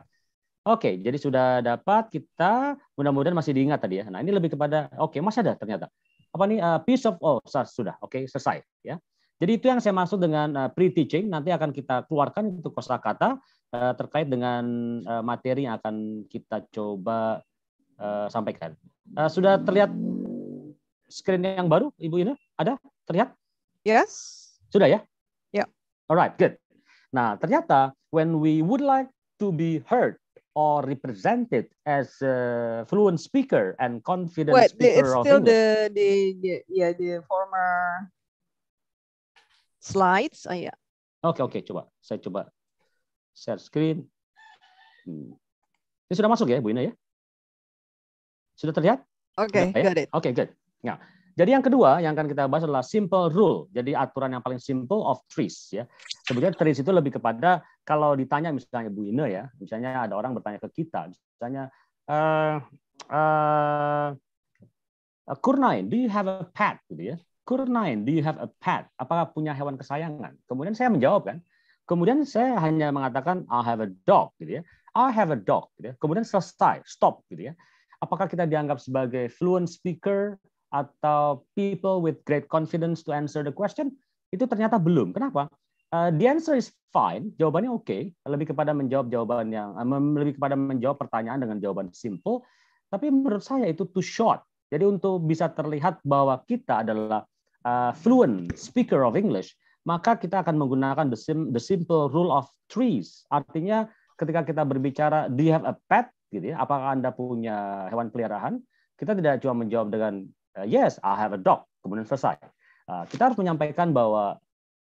Oke, okay, jadi sudah dapat kita mudah-mudahan masih diingat tadi ya. Nah ini lebih kepada oke okay, masih ada ternyata apa nih uh, piece of oh sudah oke okay, selesai ya. Jadi itu yang saya maksud dengan uh, pre-teaching. Nanti akan kita keluarkan untuk kosakata uh, terkait dengan uh, materi yang akan kita coba uh, sampaikan. Uh, sudah terlihat screen yang baru, Ibu Ina? Ada? Terlihat? Yes. Sudah ya? Ya. Yeah. Alright, good. Nah, ternyata when we would like to be heard or represented as a fluent speaker and confident Wait, speaker it's still the, the, the yeah the former slides. Oh, yeah. Oke, okay, oke, okay, coba. Saya coba share screen. Hmm. Ini sudah masuk ya, Bu Ina ya? Sudah terlihat? Oke, okay, ya? got Oke, okay, good. Nah, jadi yang kedua yang akan kita bahas adalah simple rule. Jadi aturan yang paling simple of trees ya. Sebenarnya trees itu lebih kepada kalau ditanya misalnya Bu Ine ya, misalnya ada orang bertanya ke kita, misalnya uh, uh, Kurnain, do you have a pet? Gitu ya. Kurnain, do you have a pet? Apakah punya hewan kesayangan? Kemudian saya menjawab kan. Kemudian saya hanya mengatakan I have a dog gitu ya. I have a dog gitu ya. Kemudian selesai, stop gitu ya apakah kita dianggap sebagai fluent speaker atau people with great confidence to answer the question? Itu ternyata belum. Kenapa? Uh, the answer is fine, jawabannya oke, okay. lebih kepada menjawab jawaban yang uh, lebih kepada menjawab pertanyaan dengan jawaban simple. Tapi menurut saya itu too short. Jadi untuk bisa terlihat bahwa kita adalah uh, fluent speaker of English, maka kita akan menggunakan the, sim, the simple rule of threes. Artinya ketika kita berbicara do you have a pet, gitu ya. Apakah Anda punya hewan peliharaan? Kita tidak cuma menjawab dengan uh, yes, I have a dog, kemudian selesai. Uh, kita harus menyampaikan bahwa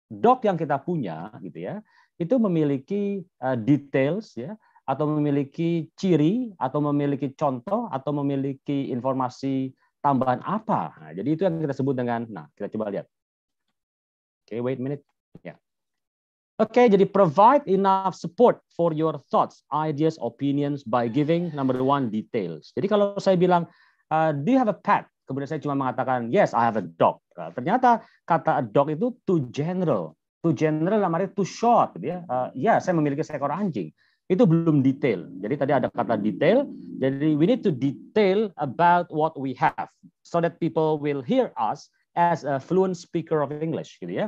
dog yang kita punya gitu ya, itu memiliki uh, details ya atau memiliki ciri atau memiliki contoh atau memiliki informasi tambahan apa. Nah, jadi itu yang kita sebut dengan nah, kita coba lihat. Oke, okay, wait a minute. Ya. Yeah okay, jadi provide enough support for your thoughts, ideas, opinions by giving number one details. Jadi kalau saya bilang, uh, do you have a pet? Kemudian saya cuma mengatakan, yes, I have a dog. Nah, ternyata kata a dog itu too general. Too general namanya too short. Gitu ya, uh, yeah, saya memiliki seekor anjing. Itu belum detail. Jadi tadi ada kata detail. Jadi we need to detail about what we have so that people will hear us as a fluent speaker of English. Gitu ya.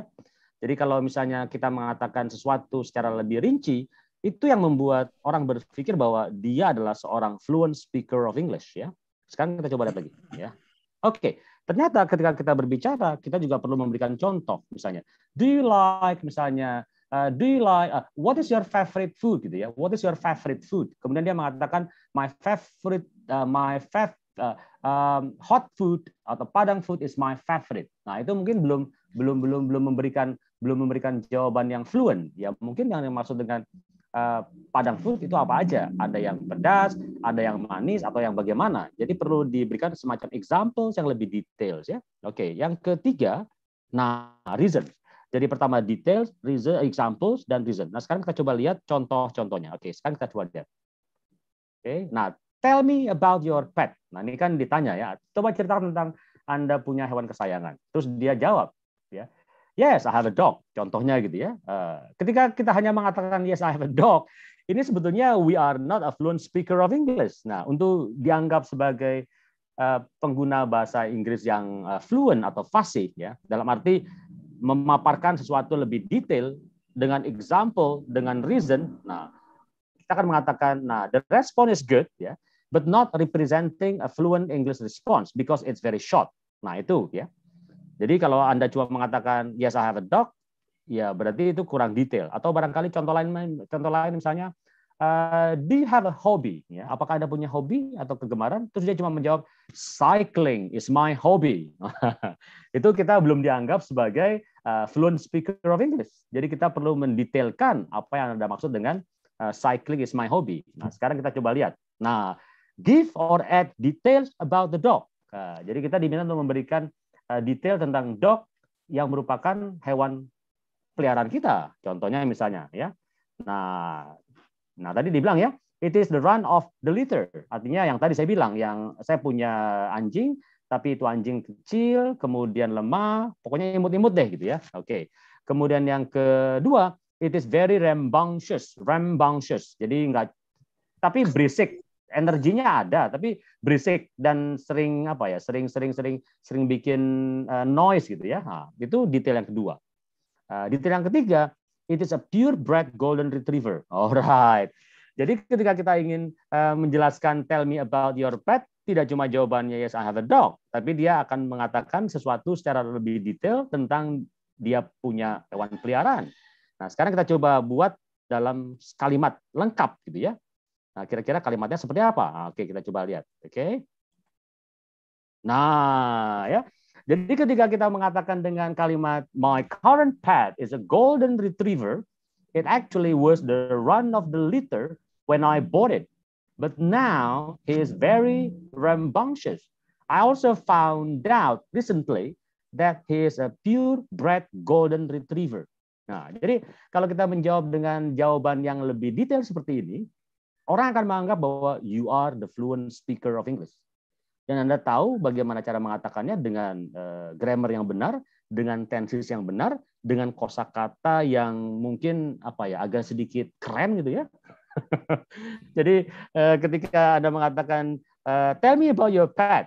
Jadi kalau misalnya kita mengatakan sesuatu secara lebih rinci, itu yang membuat orang berpikir bahwa dia adalah seorang fluent speaker of English ya. Sekarang kita coba lihat lagi ya. Oke, okay. ternyata ketika kita berbicara, kita juga perlu memberikan contoh misalnya. Do you like misalnya uh, do you like uh, what is your favorite food gitu ya. What is your favorite food? Kemudian dia mengatakan my favorite uh, my fav uh, um, hot food atau padang food is my favorite. Nah, itu mungkin belum belum belum belum memberikan belum memberikan jawaban yang fluent. Ya mungkin yang dimaksud dengan uh, padang food itu apa aja? Ada yang pedas, ada yang manis, atau yang bagaimana? Jadi perlu diberikan semacam examples yang lebih details ya. Oke, yang ketiga, nah reason. Jadi pertama details, reason, examples, dan reason. Nah sekarang kita coba lihat contoh-contohnya. Oke, sekarang kita coba lihat. Oke, nah tell me about your pet. Nah ini kan ditanya ya. Coba cerita tentang anda punya hewan kesayangan. Terus dia jawab, yes I have a dog contohnya gitu ya eh, ketika kita hanya mengatakan yes I have a dog ini sebetulnya we are not a fluent speaker of English nah untuk dianggap sebagai eh, pengguna bahasa Inggris yang eh, fluent atau fasih ya dalam arti memaparkan sesuatu lebih detail dengan example dengan reason nah kita akan mengatakan nah the response is good ya but not representing a fluent English response because it's very short nah itu ya jadi kalau Anda cuma mengatakan yes I have a dog, ya berarti itu kurang detail. Atau barangkali contoh lain contoh lain misalnya uh, do you have a hobby? Ya, apakah Anda punya hobi atau kegemaran? Terus dia cuma menjawab cycling is my hobby. *laughs* itu kita belum dianggap sebagai uh, fluent speaker of English. Jadi kita perlu mendetailkan apa yang Anda maksud dengan uh, cycling is my hobby. Nah, sekarang kita coba lihat. Nah, give or add details about the dog. Uh, jadi kita diminta untuk memberikan Eh, detail tentang dog yang merupakan hewan peliharaan kita. Contohnya misalnya ya. Nah, nah tadi dibilang ya, it is the run of the litter. Artinya yang tadi saya bilang yang saya punya anjing tapi itu anjing kecil, kemudian lemah, pokoknya imut-imut deh gitu ya. Oke. Okay. Kemudian yang kedua, it is very rambunctious, rambunctious. Jadi enggak tapi berisik, energinya ada tapi berisik dan sering apa ya sering sering sering sering bikin uh, noise gitu ya nah, itu detail yang kedua uh, detail yang ketiga it is a pure purebred golden retriever *laughs* alright jadi ketika kita ingin uh, menjelaskan tell me about your pet tidak cuma jawabannya yes I have a dog tapi dia akan mengatakan sesuatu secara lebih detail tentang dia punya hewan peliharaan nah sekarang kita coba buat dalam kalimat lengkap gitu ya Nah, kira-kira kalimatnya seperti apa? Nah, oke, kita coba lihat. Oke. Nah, ya. Jadi ketika kita mengatakan dengan kalimat my current pet is a golden retriever, it actually was the run of the litter when I bought it. But now he is very rambunctious. I also found out recently that he is a purebred golden retriever. Nah, jadi kalau kita menjawab dengan jawaban yang lebih detail seperti ini, Orang akan menganggap bahwa you are the fluent speaker of English. Dan Anda tahu bagaimana cara mengatakannya dengan uh, grammar yang benar, dengan tenses yang benar, dengan kosakata yang mungkin apa ya agak sedikit keren gitu ya. *laughs* Jadi uh, ketika Anda mengatakan uh, tell me about your pet.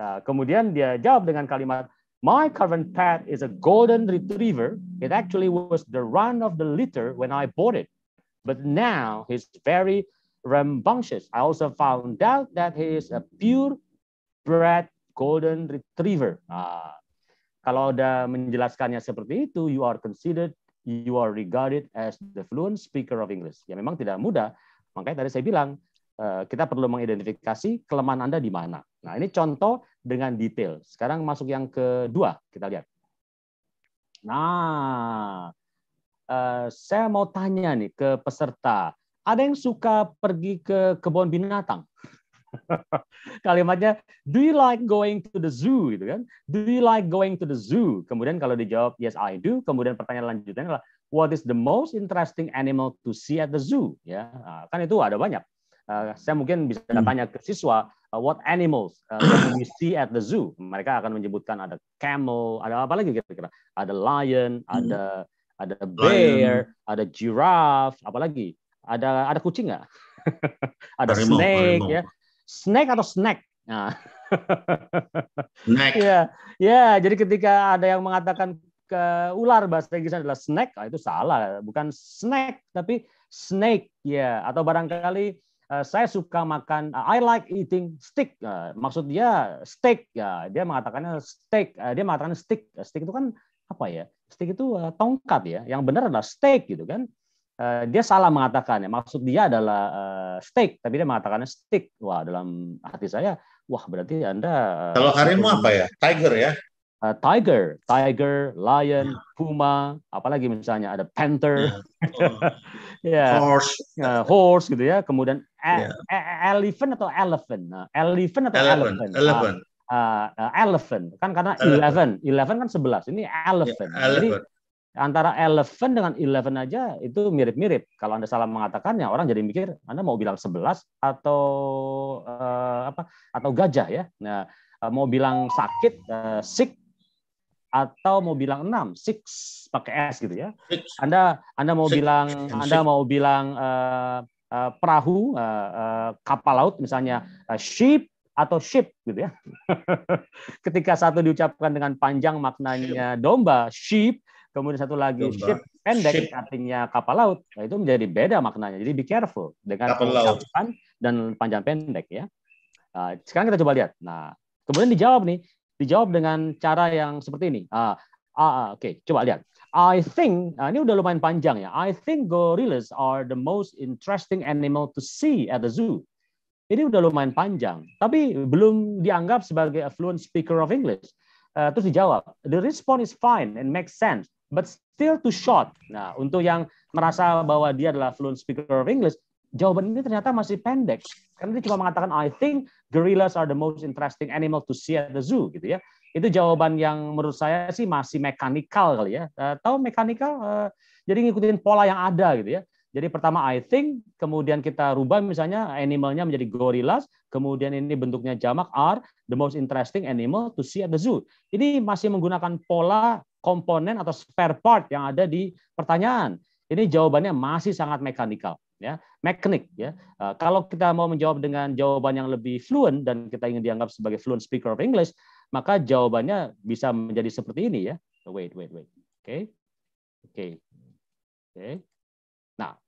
Nah, kemudian dia jawab dengan kalimat My current pet is a golden retriever. It actually was the run of the litter when I bought it. But now he's very rambunctious. I also found out that he is a pure bred golden retriever. Nah, kalau udah menjelaskannya seperti itu, you are considered, you are regarded as the fluent speaker of English. Ya memang tidak mudah. Makanya tadi saya bilang, eh, kita perlu mengidentifikasi kelemahan Anda di mana. Nah, ini contoh dengan detail. Sekarang masuk yang kedua, kita lihat. Nah, eh, saya mau tanya nih ke peserta ada yang suka pergi ke kebun binatang. *laughs* Kalimatnya, do you like going to the zoo? Gitu kan? Do you like going to the zoo? Kemudian kalau dijawab yes I do, kemudian pertanyaan lanjutnya adalah what is the most interesting animal to see at the zoo? Ya, ah, kan itu ada banyak. Ah, saya mungkin bisa hmm. tanya ke siswa, ah, what animals do you see at the zoo? Mereka akan menyebutkan ada camel, ada apa lagi kira-kira? Ada lion, hmm. ada ada bear, lion. ada giraffe, apalagi ada ada kucing nggak? *laughs* ada harimau, snake harimau. ya. Snake atau snack? Nah. snack. *laughs* Ya, ya, jadi ketika ada yang mengatakan ke ular bahasa Inggris adalah snack, ah, itu salah, bukan snack tapi snake ya atau barangkali eh, saya suka makan eh, I like eating steak. Uh, maksud dia steak ya, dia mengatakannya steak, dia mengatakan steak. Steak itu kan apa ya? Steak itu tongkat ya. Yang benar adalah steak gitu kan. Eh, dia salah mengatakan ya, Maksud dia adalah uh, steak, tapi dia mengatakannya stick. Wah, dalam hati saya, wah berarti Anda... Uh, Kalau harimau apa ya? Tiger ya? Uh, tiger, tiger, lion, yeah. Hmm. puma, apalagi misalnya ada panther, yeah. Hmm. *laughs* yeah. horse, uh, horse gitu ya. Kemudian e, yeah. Ya. elephant atau elephant, uh, elephant atau elephant, elephant. Nah, elephant. Uh, uh, elephant kan karena eleven, eleven kan sebelas. Ini elephant. Yeah, elephant. Jadi antara eleven dengan eleven aja itu mirip-mirip. Kalau Anda salah mengatakannya, orang jadi mikir Anda mau bilang sebelas atau uh, apa atau gajah ya. Nah, eh, mau bilang sakit uh, eh, sick atau mau bilang enam six pakai s gitu ya. Anda Anda mau six. bilang Anda mau bilang uh, uh, perahu, uh, uh, kapal laut misalnya uh, ship atau ship gitu ya. *laughs* Ketika satu diucapkan dengan panjang maknanya domba, sheep, Kemudian satu lagi Domba. ship pendek ship. artinya kapal laut. Nah, itu menjadi beda maknanya. Jadi be careful dengan kapal laut dan panjang pendek ya. Uh, sekarang kita coba lihat. Nah, kemudian dijawab nih, dijawab dengan cara yang seperti ini. Uh, uh, oke, okay, coba lihat. I think uh, ini udah lumayan panjang ya. I think gorillas are the most interesting animal to see at the zoo. Ini udah lumayan panjang, tapi belum dianggap sebagai a fluent speaker of English. Uh, terus dijawab, the response is fine and makes sense but still too short. Nah, untuk yang merasa bahwa dia adalah fluent speaker of English, jawaban ini ternyata masih pendek. Karena dia cuma mengatakan, I think gorillas are the most interesting animal to see at the zoo, gitu ya. Itu jawaban yang menurut saya sih masih mekanikal kali ya. Uh, tahu mekanikal? Eh, jadi ngikutin pola yang ada gitu ya. Jadi pertama I think, kemudian kita rubah misalnya animalnya menjadi gorillas, kemudian ini bentuknya jamak are the most interesting animal to see at the zoo. Ini masih menggunakan pola komponen atau spare part yang ada di pertanyaan. Ini jawabannya masih sangat mekanikal ya mekanik ya uh, kalau kita mau menjawab dengan jawaban yang lebih fluent dan kita ingin dianggap sebagai fluent speaker of English maka jawabannya bisa menjadi seperti ini ya wait wait wait oke okay. oke okay. oke okay. nah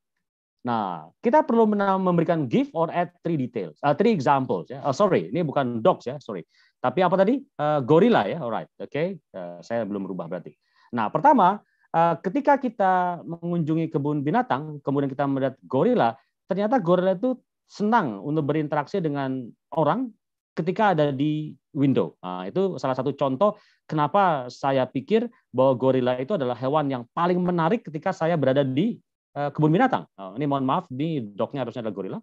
nah kita perlu memberikan give or add three details uh, three examples ya Uh, sorry ini bukan docs ya sorry tapi apa tadi? Uh, gorilla ya, alright, oke. Okay. Uh, eh, saya belum berubah berarti. Nah, pertama, uh, ketika kita mengunjungi kebun binatang, kemudian kita melihat gorila, ternyata gorila itu senang untuk berinteraksi dengan orang ketika ada di window. Nah, itu salah satu contoh kenapa saya pikir bahwa gorila itu adalah hewan yang paling menarik ketika saya berada di uh, kebun binatang. Nah, ini mohon maaf, di doknya harusnya adalah gorila.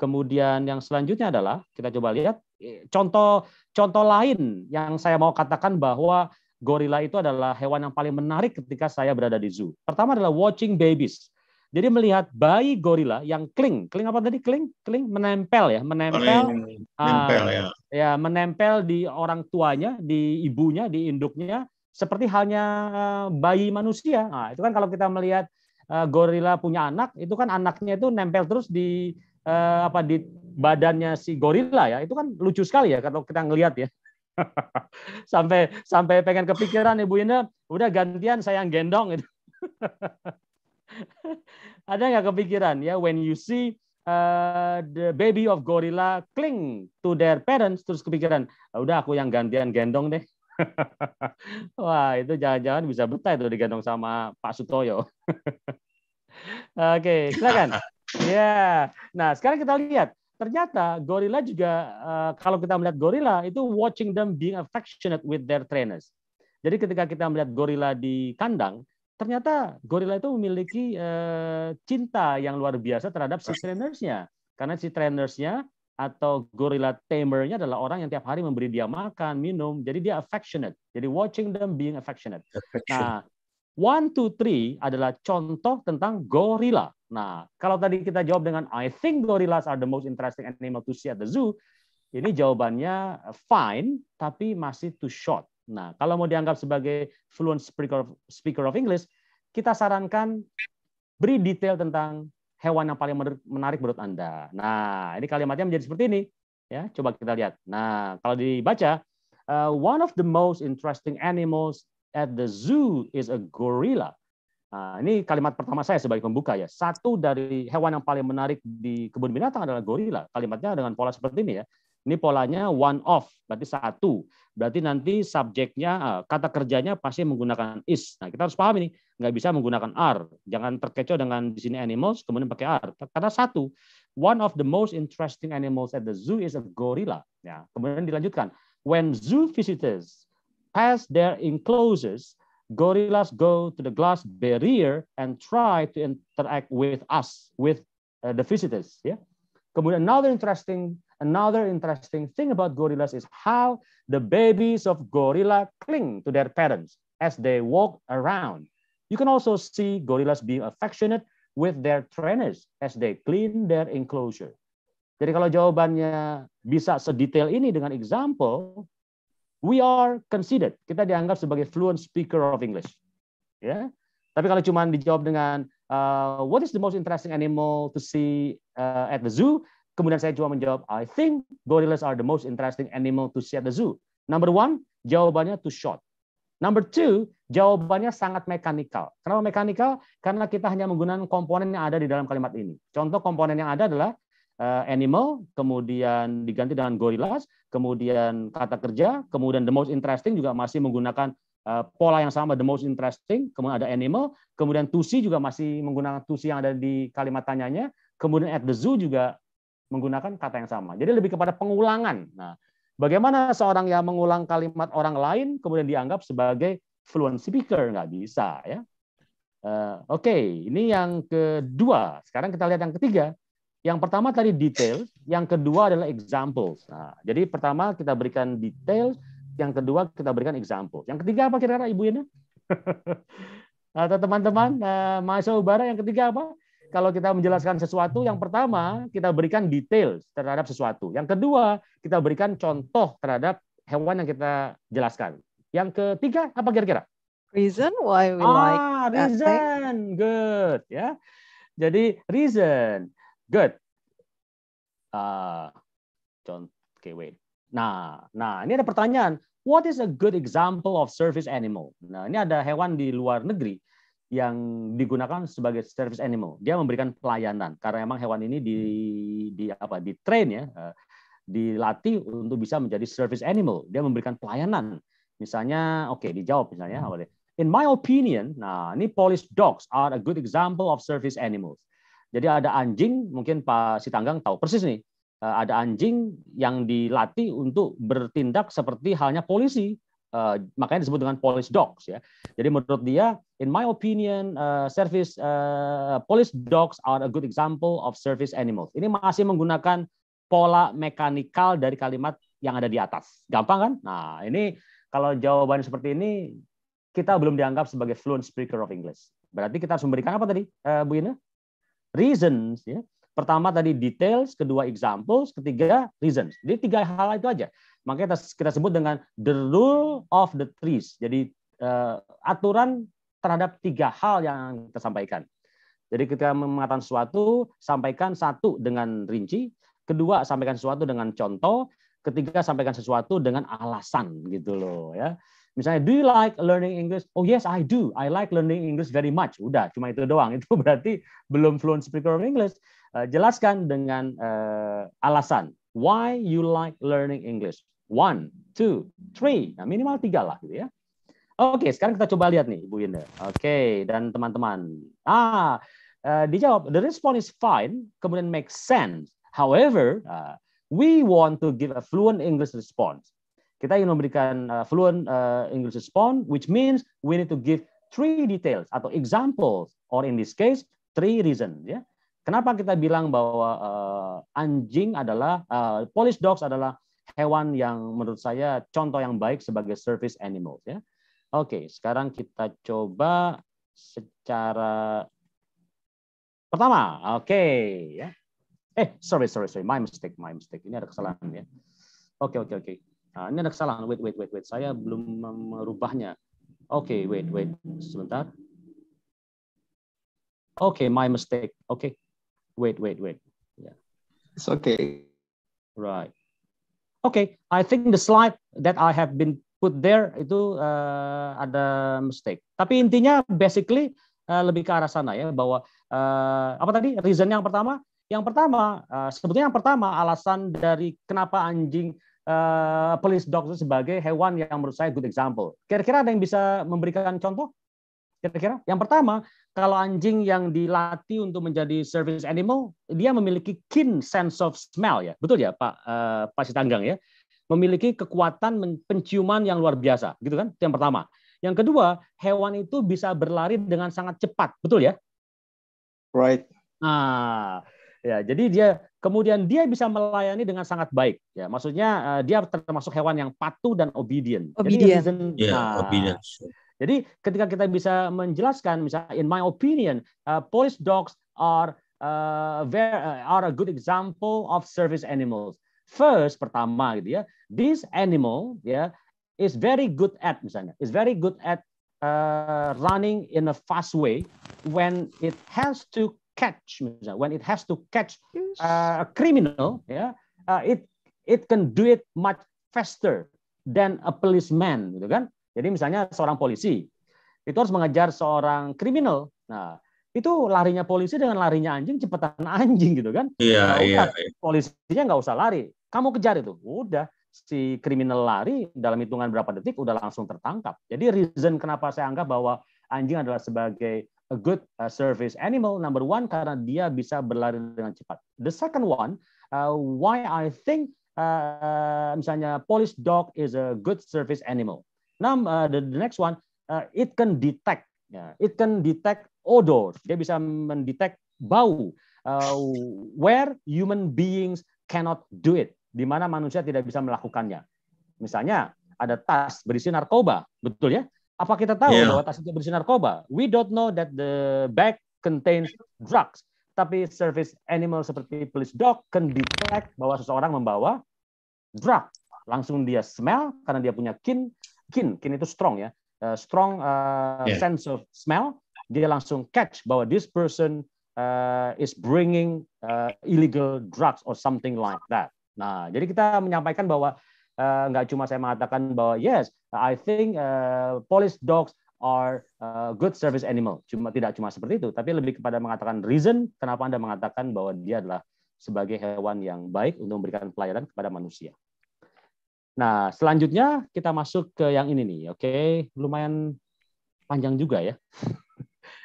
Kemudian yang selanjutnya adalah kita coba lihat contoh contoh lain yang saya mau katakan bahwa gorila itu adalah hewan yang paling menarik ketika saya berada di zoo. Pertama adalah watching babies. Jadi melihat bayi gorila yang kling, kling apa tadi? Kling, kling menempel ya, menempel, ah, menempel ya. ya menempel di orang tuanya, di ibunya, di induknya, seperti halnya eh, bayi manusia. Nah, itu kan kalau kita melihat uh, gorila punya anak, itu kan anaknya itu nempel terus di eh, apa di badannya si gorila ya itu kan lucu sekali ya kalau kita ngelihat ya *laughs* sampai sampai pengen kepikiran ibu Ina udah gantian saya yang gendong itu *laughs* ada nggak kepikiran ya when you see uh, the baby of gorilla cling to their parents terus kepikiran ah, udah aku yang gantian gendong deh *laughs* wah itu jangan-jangan bisa betah itu digendong sama Pak Sutoyo oke okay, silakan Ya, nah sekarang kita lihat ternyata gorila juga uh, kalau kita melihat gorila itu watching them being affectionate with their trainers. Jadi ketika kita melihat gorila di kandang, ternyata gorila itu memiliki uh, cinta yang luar biasa terhadap si trainersnya. Karena si trainersnya atau gorila tamernya adalah orang yang tiap hari memberi dia makan, minum. Jadi dia affectionate. Jadi watching them being affectionate. affectionate. Nah, One, two, three adalah contoh tentang gorila. Nah, kalau tadi kita jawab dengan I think gorillas are the most interesting animal to see at the zoo, ini jawabannya fine, tapi masih too short. Nah, kalau mau dianggap sebagai fluent speaker of, speaker of English, kita sarankan beri detail tentang hewan yang paling menarik menurut Anda. Nah, ini kalimatnya menjadi seperti ini. Ya, coba kita lihat. Nah, kalau dibaca, uh, one of the most interesting animals at the zoo is a gorilla. Nah, ini kalimat pertama saya sebagai pembuka ya. Satu dari hewan yang paling menarik di kebun binatang adalah gorila. Kalimatnya dengan pola seperti ini ya. Ini polanya one of berarti satu. Berarti nanti subjeknya, eh, kata kerjanya pasti menggunakan is. Nah kita harus paham ini, nggak bisa menggunakan are. Jangan terkecoh dengan di sini animals, kemudian pakai are. Karena satu, one of the most interesting animals at the zoo is a gorilla. Ya, kemudian dilanjutkan, when zoo visitors past their enclosures, gorillas go to the glass barrier and try to interact with us, with uh, the visitors. Yeah. Kemudian another interesting another interesting thing about gorillas is how the babies of gorilla cling to their parents as they walk around. You can also see gorillas being affectionate with their trainers as they clean their enclosure. Jadi kalau jawabannya bisa sedetail ini dengan example, we are considered kita dianggap sebagai fluent speaker of English ya yeah? tapi kalau cuma dijawab dengan uh, what is the most interesting animal to see uh, at the zoo kemudian saya cuma menjawab I think gorillas are the most interesting animal to see at the zoo number one jawabannya too short number two jawabannya sangat mekanikal kenapa mekanikal karena kita hanya menggunakan komponen yang ada di dalam kalimat ini contoh komponen yang ada adalah uh, animal, kemudian diganti dengan gorillas, kemudian kata kerja, kemudian the most interesting juga masih menggunakan uh, pola yang sama the most interesting, kemudian ada animal, kemudian to see juga masih menggunakan to see yang ada di kalimat tanyanya, kemudian at the zoo juga menggunakan kata yang sama. Jadi lebih kepada pengulangan. Nah, bagaimana seorang yang mengulang kalimat orang lain kemudian dianggap sebagai fluent speaker? Nggak bisa ya. Uh, Oke, okay. ini yang kedua. Sekarang kita lihat yang ketiga. Yang pertama tadi detail, yang kedua adalah examples. Nah, jadi pertama kita berikan detail, yang kedua kita berikan example. Yang ketiga apa kira-kira Ibu ini *laughs* Atau teman-teman uh, mahasiswa Ubara yang ketiga apa? Kalau kita menjelaskan sesuatu, yang pertama kita berikan detail terhadap sesuatu. Yang kedua kita berikan contoh terhadap hewan yang kita jelaskan. Yang ketiga apa kira-kira? Reason why we ah, like. Ah, reason, good ya. Jadi reason. Good. Uh, John, okay, wait. Nah, nah ini ada pertanyaan. What is a good example of service animal? Nah, ini ada hewan di luar negeri yang digunakan sebagai service animal. Dia memberikan pelayanan karena emang hewan ini di hmm. di apa? di train ya, eh, dilatih untuk bisa menjadi service animal. Dia memberikan pelayanan. Misalnya, oke, okay, dijawab misalnya hmm. In my opinion, nah ini Polish dogs are a good example of service animals. Jadi ada anjing, mungkin Pak Sitanggang tahu persis nih, eh, ada anjing yang dilatih untuk bertindak seperti halnya polisi. Eh, makanya disebut dengan police dogs ya. Jadi menurut dia, in my opinion, eh, service police dogs are a good example of service animals. Ini masih menggunakan pola mekanikal dari kalimat yang ada di atas. Gampang kan? Nah ini kalau jawaban seperti ini kita belum dianggap sebagai fluent speaker of English. Berarti kita harus memberikan apa tadi, Bu Ina? reasons ya. Pertama tadi details, kedua examples, ketiga reasons. Jadi tiga hal itu aja. Makanya kita, sebut dengan the rule of the trees. Jadi uh, aturan terhadap tiga hal yang kita sampaikan. Jadi ketika mengatakan sesuatu, sampaikan satu dengan rinci, kedua sampaikan sesuatu dengan contoh, ketiga sampaikan sesuatu dengan alasan gitu loh ya. Misalnya, do you like learning English? Oh yes, I do. I like learning English very much. Udah, cuma itu doang. *laughs* Itu berarti belum fluent speaker of English. Uh, jelaskan dengan uh, alasan. Why you like learning English? One, two, three. Nah, minimal tiga lah gitu ya. Oke, okay, sekarang kita coba lihat nih Bu Yinda. Oke, okay, dan teman-teman. Ah, uh, dijawab, the response is fine, kemudian make sense. However, uh, we want to give a fluent English response. Kita ingin memberikan uh, fluent uh, English response, which means we need to give three details atau examples, or in this case, three reasons Ya. Kenapa kita bilang bahwa uh, anjing adalah, uh, polish dogs adalah hewan yang menurut saya contoh yang baik sebagai service animal. Ya. Oke, sekarang kita coba secara pertama. Oke, ya. Eh, sorry, sorry, sorry. My mistake, my mistake. Ini ada kesalahan ya. Oke, oke, oke. Nah, ini ada kesalahan. Wait, wait, wait, wait. Saya belum merubahnya. Oke, okay, wait, wait. Sebentar. Oke, okay, my mistake. Oke. Okay. Wait, wait, wait. Yeah. It's okay. Right. Oke, okay, I think the slide that I have been put there itu uh, ada mistake. Tapi intinya basically uh, lebih ke arah sana ya bahwa uh, apa tadi reason yang pertama, yang pertama sebetulnya yang pertama alasan dari kenapa anjing uh, police dog sebagai hewan yang menurut saya good example. Kira-kira ada yang bisa memberikan contoh? Kira-kira? Yang pertama, kalau anjing yang dilatih untuk menjadi service animal, dia memiliki keen sense of smell ya, betul ya Pak uh, Pak Sitanggang ya, memiliki kekuatan penciuman yang luar biasa, gitu kan? Itu yang pertama. Yang kedua, hewan itu bisa berlari dengan sangat cepat, betul ya? Right. Nah, ya jadi dia kemudian dia bisa melayani dengan sangat baik ya maksudnya uh, dia termasuk hewan yang patuh dan obedient, obedient. jadi yeah, ya, nah, obedient. Ya. jadi ketika kita bisa menjelaskan misalnya in my opinion uh, police dogs are uh, eh, very, uh, are a good example of service animals first pertama gitu ya this animal ya yeah, is very good at misalnya is very good at uh, running in a fast way when it has to catch misalnya when it has to catch uh, a criminal ya yeah, uh, it it can do it much faster than a policeman gitu kan jadi misalnya seorang polisi itu harus mengejar seorang kriminal nah itu larinya polisi dengan larinya anjing cepetan anjing gitu kan iya yeah, iya yeah, iya. polisinya nggak usah lari kamu kejar itu udah si kriminal lari dalam hitungan berapa detik udah langsung tertangkap jadi reason kenapa saya anggap bahwa anjing adalah sebagai a good uh, service animal. Number one, karena dia bisa berlari dengan cepat. The second one, uh, why I think uh, misalnya police dog is a good service animal. Now, uh, the, the next one, uh, it can detect. Yeah, it can detect odor. Dia bisa mendetek bau. Uh, where human beings cannot do it. Di mana manusia tidak bisa melakukannya. Misalnya, ada tas berisi narkoba, betul ya? Apa kita tahu yeah. bahwa tas itu berisi narkoba? We don't know that the bag contains drugs. Tapi service animal seperti police dog can detect bahwa seseorang membawa drug. Langsung dia smell karena dia punya kin. Kin, kin itu strong ya. Uh, strong uh, eh, yeah. sense of smell. Dia langsung catch bahwa this person uh, is bringing uh, illegal drugs or something like that. Nah, jadi kita menyampaikan bahwa uh, cuma saya mengatakan bahwa yes, I think uh, police dogs are a uh, good service animal. Cuma tidak cuma seperti itu, tapi lebih kepada mengatakan reason kenapa Anda mengatakan bahwa dia adalah sebagai hewan yang baik untuk memberikan pelayanan kepada manusia. Nah, selanjutnya kita masuk ke yang ini nih. Oke, okay? lumayan panjang juga ya. *laughs*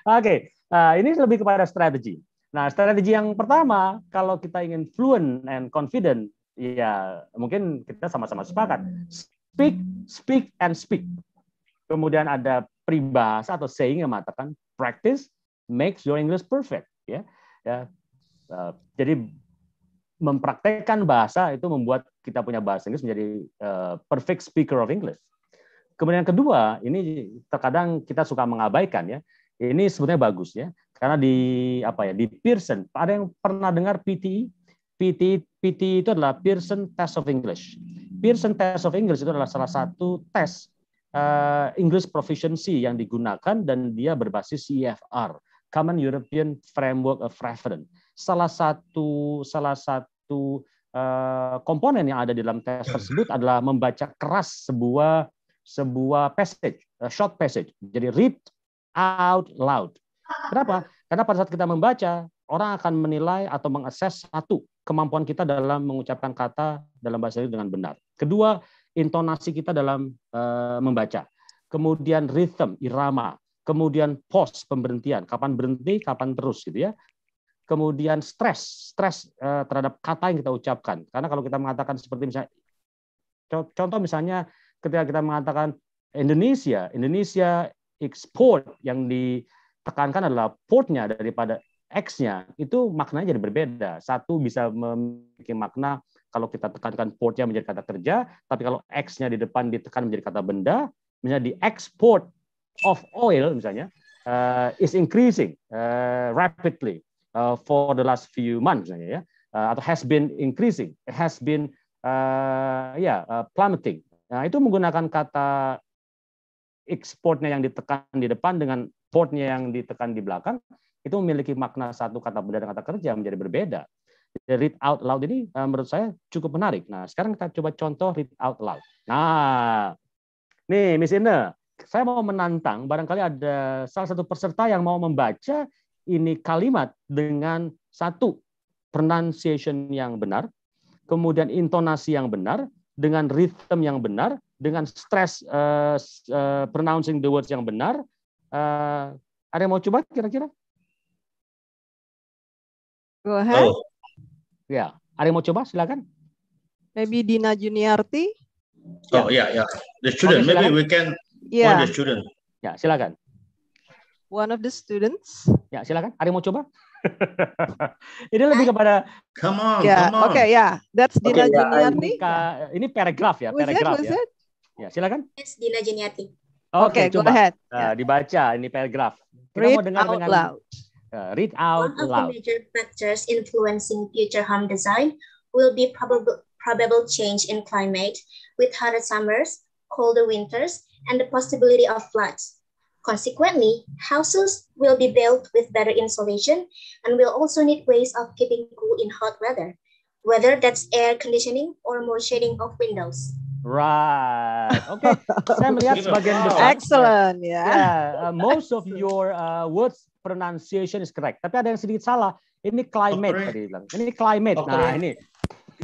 Oke, okay. nah, ini lebih kepada strategi. Nah, strategi yang pertama, kalau kita ingin fluent and confident, ya mungkin kita sama-sama sepakat. Speak, speak, and speak. Kemudian ada pribahasa atau saying yang mengatakan practice makes your English perfect. Ya, ya. Eh, jadi mempraktekkan bahasa itu membuat kita punya bahasa Inggris menjadi eh, perfect speaker of English. Kemudian yang kedua, ini terkadang kita suka mengabaikan ya. Ini sebenarnya bagus ya. Karena di apa ya, di Pearson, ada yang pernah dengar PTE? PTE, PTE itu adalah Pearson Test of English. Pearson Test of English itu adalah salah satu tes uh, English proficiency yang digunakan dan dia berbasis CEFR, Common European Framework of Reference. Salah satu salah satu uh, komponen yang ada di dalam tes tersebut adalah membaca keras sebuah sebuah passage, eh, short passage. Jadi read out loud. Kenapa? Karena pada saat kita membaca, orang akan menilai atau mengakses satu kemampuan kita dalam mengucapkan kata dalam bahasa Inggris dengan benar. Kedua, intonasi kita dalam uh, membaca. Kemudian rhythm, irama. Kemudian pause, pemberhentian. Kapan berhenti, kapan terus gitu ya. Kemudian stress stress uh, terhadap kata yang kita ucapkan. Karena kalau kita mengatakan seperti misalnya, contoh misalnya ketika kita mengatakan Indonesia, Indonesia export yang ditekankan adalah portnya daripada X-nya itu maknanya jadi berbeda. Satu bisa memiliki makna kalau kita tekankan portnya menjadi kata kerja, tapi kalau X-nya di depan ditekan menjadi kata benda, misalnya the export of oil misalnya uh, is increasing uh, rapidly uh, for the last few months misalnya ya uh, atau has been increasing, has been uh, yeah, ya, uh, plummeting. Nah itu menggunakan kata exportnya yang ditekan di depan dengan portnya yang ditekan di belakang itu memiliki makna satu kata benda dan kata kerja menjadi berbeda read out loud ini eh, menurut saya cukup menarik. Nah, sekarang kita coba contoh read out loud. Nah, nih Miss Ine, saya mau menantang barangkali ada salah satu peserta yang mau membaca ini kalimat dengan satu pronunciation yang benar, kemudian intonasi yang benar, dengan rhythm yang benar, dengan stress uh, uh, pronouncing the words yang benar. Uh, ada yang mau coba kira-kira? Go ahead. Oh. Ya, ada yang mau coba? Silakan. Maybe Dina Juniarti. Oh ya, ya, yeah, yeah. the student. Okay, Maybe we can yeah. the student. Ya, silakan. One of the students. Ya, silakan. Ada yang mau coba? *laughs* ini lebih eh? kepada come on, yeah. come on. Oke, okay, ya. Yeah. That's Dina okay, ya, Juniarti. Yeah. Ini paragraf ya, paragraf ya. It? Ya, silakan. Yes, Dina Juniarti. Oke, okay, okay, coba. Uh, dibaca ini paragraf. Kita Read mau dengar out dengan loud. uh, read out One of the major factors influencing future home design will be probable, probable change in climate with hotter summers, colder winters, and the possibility of floods. Consequently, houses will be built with better insulation and will also need ways of keeping cool in hot weather, whether that's air conditioning or more shading of windows. Right. *laughs* Okay. Saya melihat sebagian besar. Excellent ya. Yeah. yeah. Uh, most of your uh, words pronunciation is correct. Tapi ada yang sedikit salah. Ini climate tadi bilang. Ini climate. Nah ini.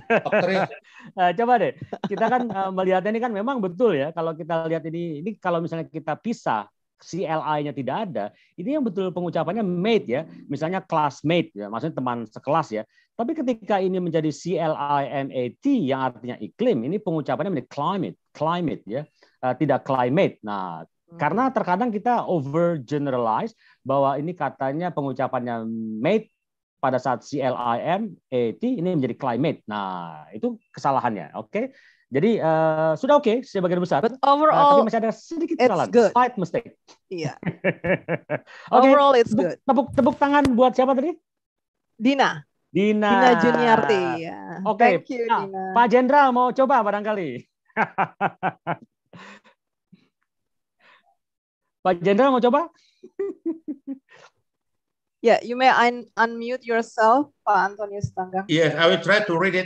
*laughs* uh, coba deh. Kita kan uh, melihatnya ini kan memang betul ya. Kalau kita lihat ini, ini kalau misalnya kita pisah cli nya tidak ada, ini yang betul pengucapannya mate ya, misalnya classmate ya, maksudnya teman sekelas ya. Tapi ketika ini menjadi CLIMAT yang artinya iklim, ini pengucapannya menjadi climate, climate ya, uh, tidak climate. Nah, hmm. karena terkadang kita over generalize bahwa ini katanya pengucapannya mate pada saat CLIMAT ini menjadi climate. Nah, itu kesalahannya, oke? Okay? Jadi uh, sudah oke okay, sebagian besar. But eh, overall, uh, tapi masih ada sedikit kesalahan. Good. Slight mistake. Iya. Yeah. *laughs* okay. Overall it's tepuk, good. Tepuk tepuk tangan buat siapa tadi? Dina. Dina. Dina Juniarti. Yeah. Oke. Okay. Thank you, nah, Dina. Pak Jenderal mau coba barangkali. *laughs* Pak Jenderal mau coba? *laughs* yeah, you may un unmute yourself, Pak Antonius Tanggang. Yes, I will try to read it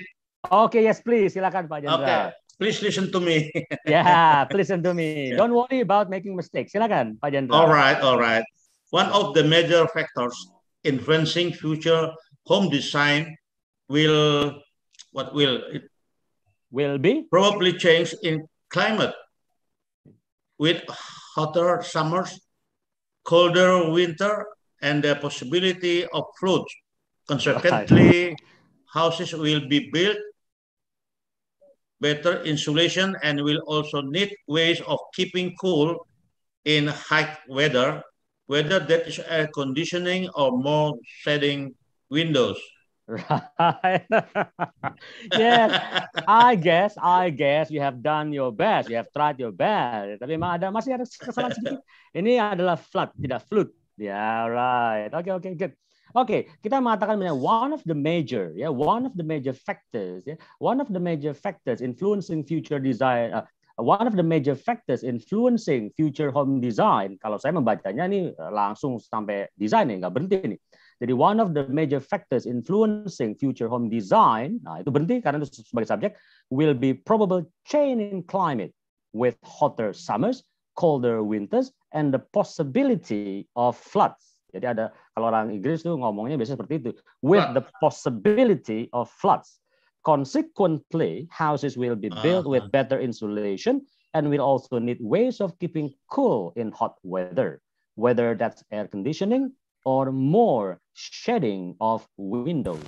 Okay, yes, please. Silakan Pak Jendral. Okay. Please listen to me. *laughs* yeah, please listen to me. Yeah. Don't worry about making mistakes. Silakan Pak Jendral. All right, all right. One of the major factors influencing future home design will what will it will be probably change in climate with hotter summers, colder winter, and the possibility of floods. Consequently, houses will be built better insulation and will also need ways of keeping cool in hot weather, whether that is air conditioning or more shading windows. *laughs* Right. *laughs* yes, I guess, I guess you have done your best, you have tried your best. Tapi memang ada masih ada kesalahan sedikit. Ini adalah flood, tidak flut. Ya, yeah, right. Oke, okay, oke, okay, good. Oke, okay, kita mengatakan bahwa one of the major, ya, yeah, one of the major factors, yeah, one of the major factors influencing future design, uh, one of the major factors influencing future home design. Kalau saya membacanya ini uh, langsung sampai desain nih, nggak berhenti nih. Jadi one of the major factors influencing future home design, nah itu berhenti karena itu sebagai subjek, will be probable change in climate with hotter summers, colder winters, and the possibility of floods. Jadi ada kalau orang Inggris tuh ngomongnya biasanya seperti itu. With nah. the possibility of floods, consequently houses will be ah, built with ah. better insulation and will also need ways of keeping cool in hot weather, whether that's air conditioning or more shedding of windows.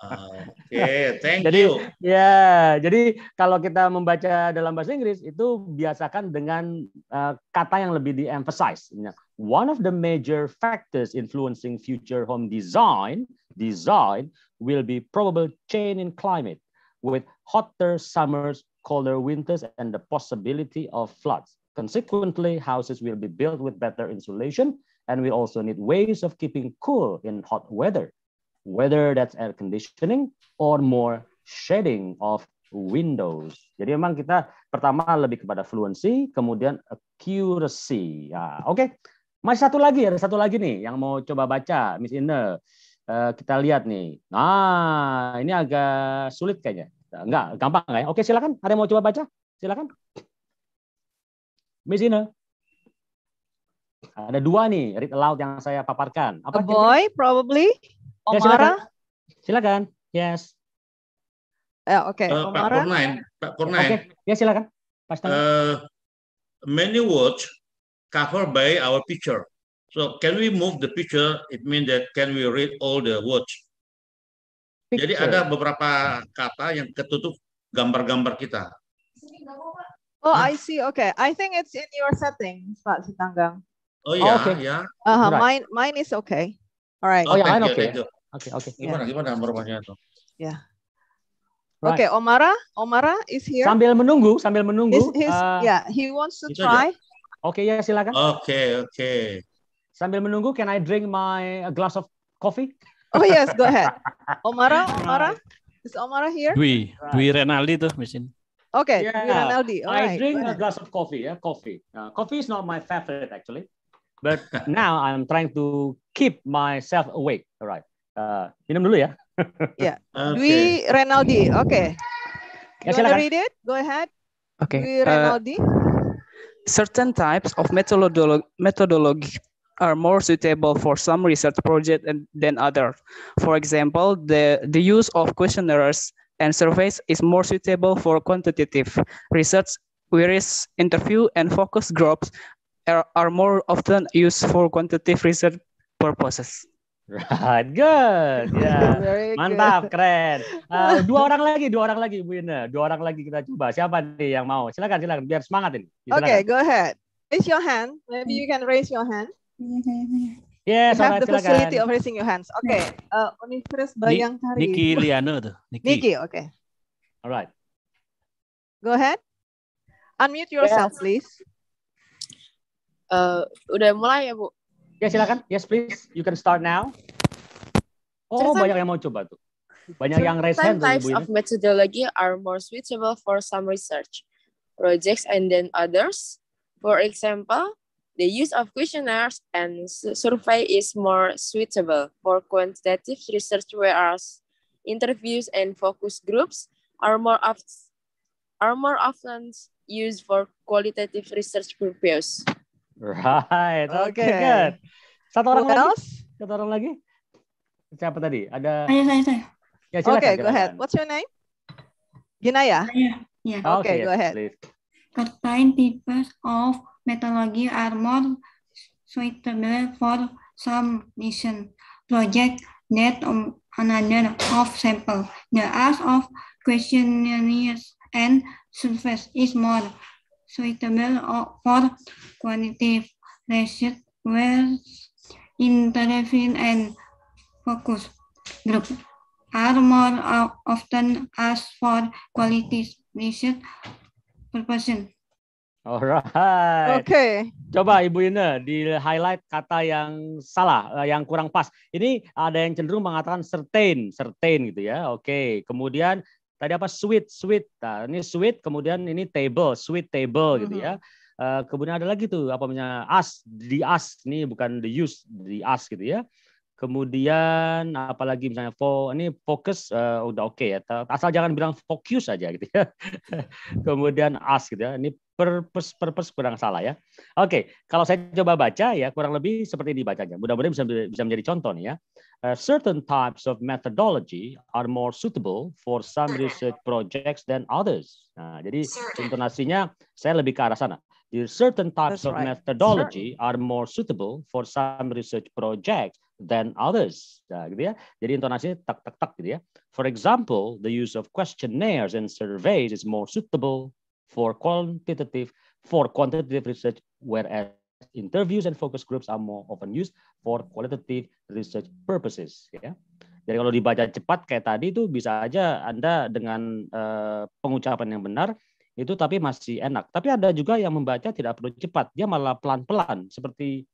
Oke, okay, thank jadi, Ya, jadi kalau kita membaca dalam bahasa Inggris itu biasakan dengan uh, kata yang lebih di-emphasize. One of the major factors influencing future home design design will be probable change in climate with hotter summers, colder winters, and the possibility of floods. Consequently, houses will be built with better insulation, and we also need ways of keeping cool in hot weather whether that's air conditioning or more shading of windows. Jadi memang kita pertama lebih kepada fluency, kemudian accuracy. Ya, oke. Okay. Masih satu lagi, ada satu lagi nih yang mau coba baca, Miss Ine. Uh, kita lihat nih. Nah, ini agak sulit kayaknya. Enggak, gampang nggak ya? Oke, silakan. Ada yang mau coba baca? Silakan. Miss Ine. Ada dua nih read aloud yang saya paparkan. Apa A boy, probably. Ya, Omara? Ya, silakan. silakan. Yes. Ya, oke. Okay. Uh, eh, Pak Kurnain. Pak Kurnain. Oke, okay. ya silakan. Pastor. Uh, eh, many words covered by our picture. So can we move the picture? It means that can we read all the words? Picture. Jadi ada beberapa kata yang ketutup gambar-gambar kita. Oh, nah. I see. Okay, I think it's in your setting, Pak Sitanggang. Oh yeah, oh, okay. Iya. yeah. Uh -huh. right. Mine, mine is okay. All right. Oh, oh yeah, I'm okay. okay. Oke, okay, oke. Okay. Ya. Gimana yeah. gimana merubahnya itu? Ya. Yeah. Right. Oke, okay, Omara, Omara is here. Sambil menunggu, sambil menunggu. His, his, uh, yeah, he wants to try. Oke, okay, ya yeah, silakan. Oke, okay, oke. Okay. Sambil menunggu, can I drink my a uh, glass of coffee? Oh yes, go ahead. *laughs* Omara, Omara, is Omara here? Dwi, right. Dwi Renaldi tuh mesin. Oke, okay, yeah. Dwi Renaldi. All I right. drink a glass of coffee, ya, yeah, coffee. Uh, coffee is not my favorite actually, but *laughs* now I'm trying to keep myself awake. All right. Uh, minum dulu ya. Yeah. *laughs* Okay. Dwi Renaldi. Oke. Okay. You ya, read it? Go ahead. Oke. Okay. Dwi eh, Renaldi. Uh, certain types of methodolo methodology are more suitable for some research project than others. For example, the, the use of questionnaires and surveys is more suitable for quantitative research, whereas interview and focus groups are, are more often used for quantitative research purposes. Right, good. Ya. *laughs* Yeah. Mantap, keren. Uh, *laughs* dua orang lagi, dua orang lagi Bu Ina. Dua orang lagi kita coba. Siapa nih yang mau? Silakan, silakan biar semangat ini. Oke, okay, go ahead. Raise your hand. Maybe hmm. you can raise your hand. Yes, you have the silakan. facility of raising your hands. Oke, okay. uh, Universitas Bayangkari. Niki Liano tuh. Niki, Niki oke. Okay. Alright. Go ahead. Unmute yourself, yeah. please. Uh, udah mulai ya, Bu? Ya silakan. Yes please. You can start now. Oh banyak yang mau coba tuh. Banyak yang recent. Some types of methodology are more suitable for some research projects and then others. For example, the use of questionnaires and survey is more suitable for quantitative research, whereas interviews and focus groups are more of, are more often used for qualitative research purposes. Right. Oke, okay. okay, good. Satu orang What lagi. Else? Satu orang lagi. Siapa tadi? Ada Saya saya saya. Ya, Oke, okay, go ahead. What's your name? Ginaya? Yeah. yeah. Oke, okay, okay, go ahead. Please. tipes types of metallurgy are more suitable for some mission project um, another of sample. The ask of questionnaires and surface is more suitable for quantitative research where intervention and focus group are more often asked for quality research per person. Alright. Oke. Okay. Coba Ibu Ine di highlight kata yang salah, eh, yang kurang pas. Ini ada yang cenderung mengatakan certain, certain gitu ya. Oke. Okay. Kemudian Tadi apa sweet sweet. Nah, ini sweet kemudian ini table, sweet table gitu ya. Uh, kemudian ada lagi tuh apa namanya as, di as ini bukan the use, di as gitu ya. Kemudian apalagi misalnya fo, ini fokus uh, eh, udah oke okay ya. Asal jangan bilang fokus aja gitu ya. *laughs* Kemudian as gitu ya. Ini purpose, purpose kurang salah ya. Oke, kalau saya coba baca ya kurang lebih seperti ini dibacanya. Mudah-mudahan bisa bisa menjadi contoh nih ya. Uh, certain types of methodology are more suitable for some research projects than others. Nah, jadi intonasinya saya lebih ke arah sana. The certain types That's of right. methodology certain. are more suitable for some research projects than others. Nah, gitu ya. Jadi intonasinya tak tak tak gitu ya. For example, the use of questionnaires and surveys is more suitable for quantitative for quantitative research, whereas interviews and focus groups are more often used for qualitative research purposes. Ya. Jadi kalau dibaca cepat kayak tadi itu bisa aja Anda dengan uh, pengucapan yang benar itu tapi masih enak. Tapi ada juga yang membaca tidak perlu cepat, dia malah pelan-pelan seperti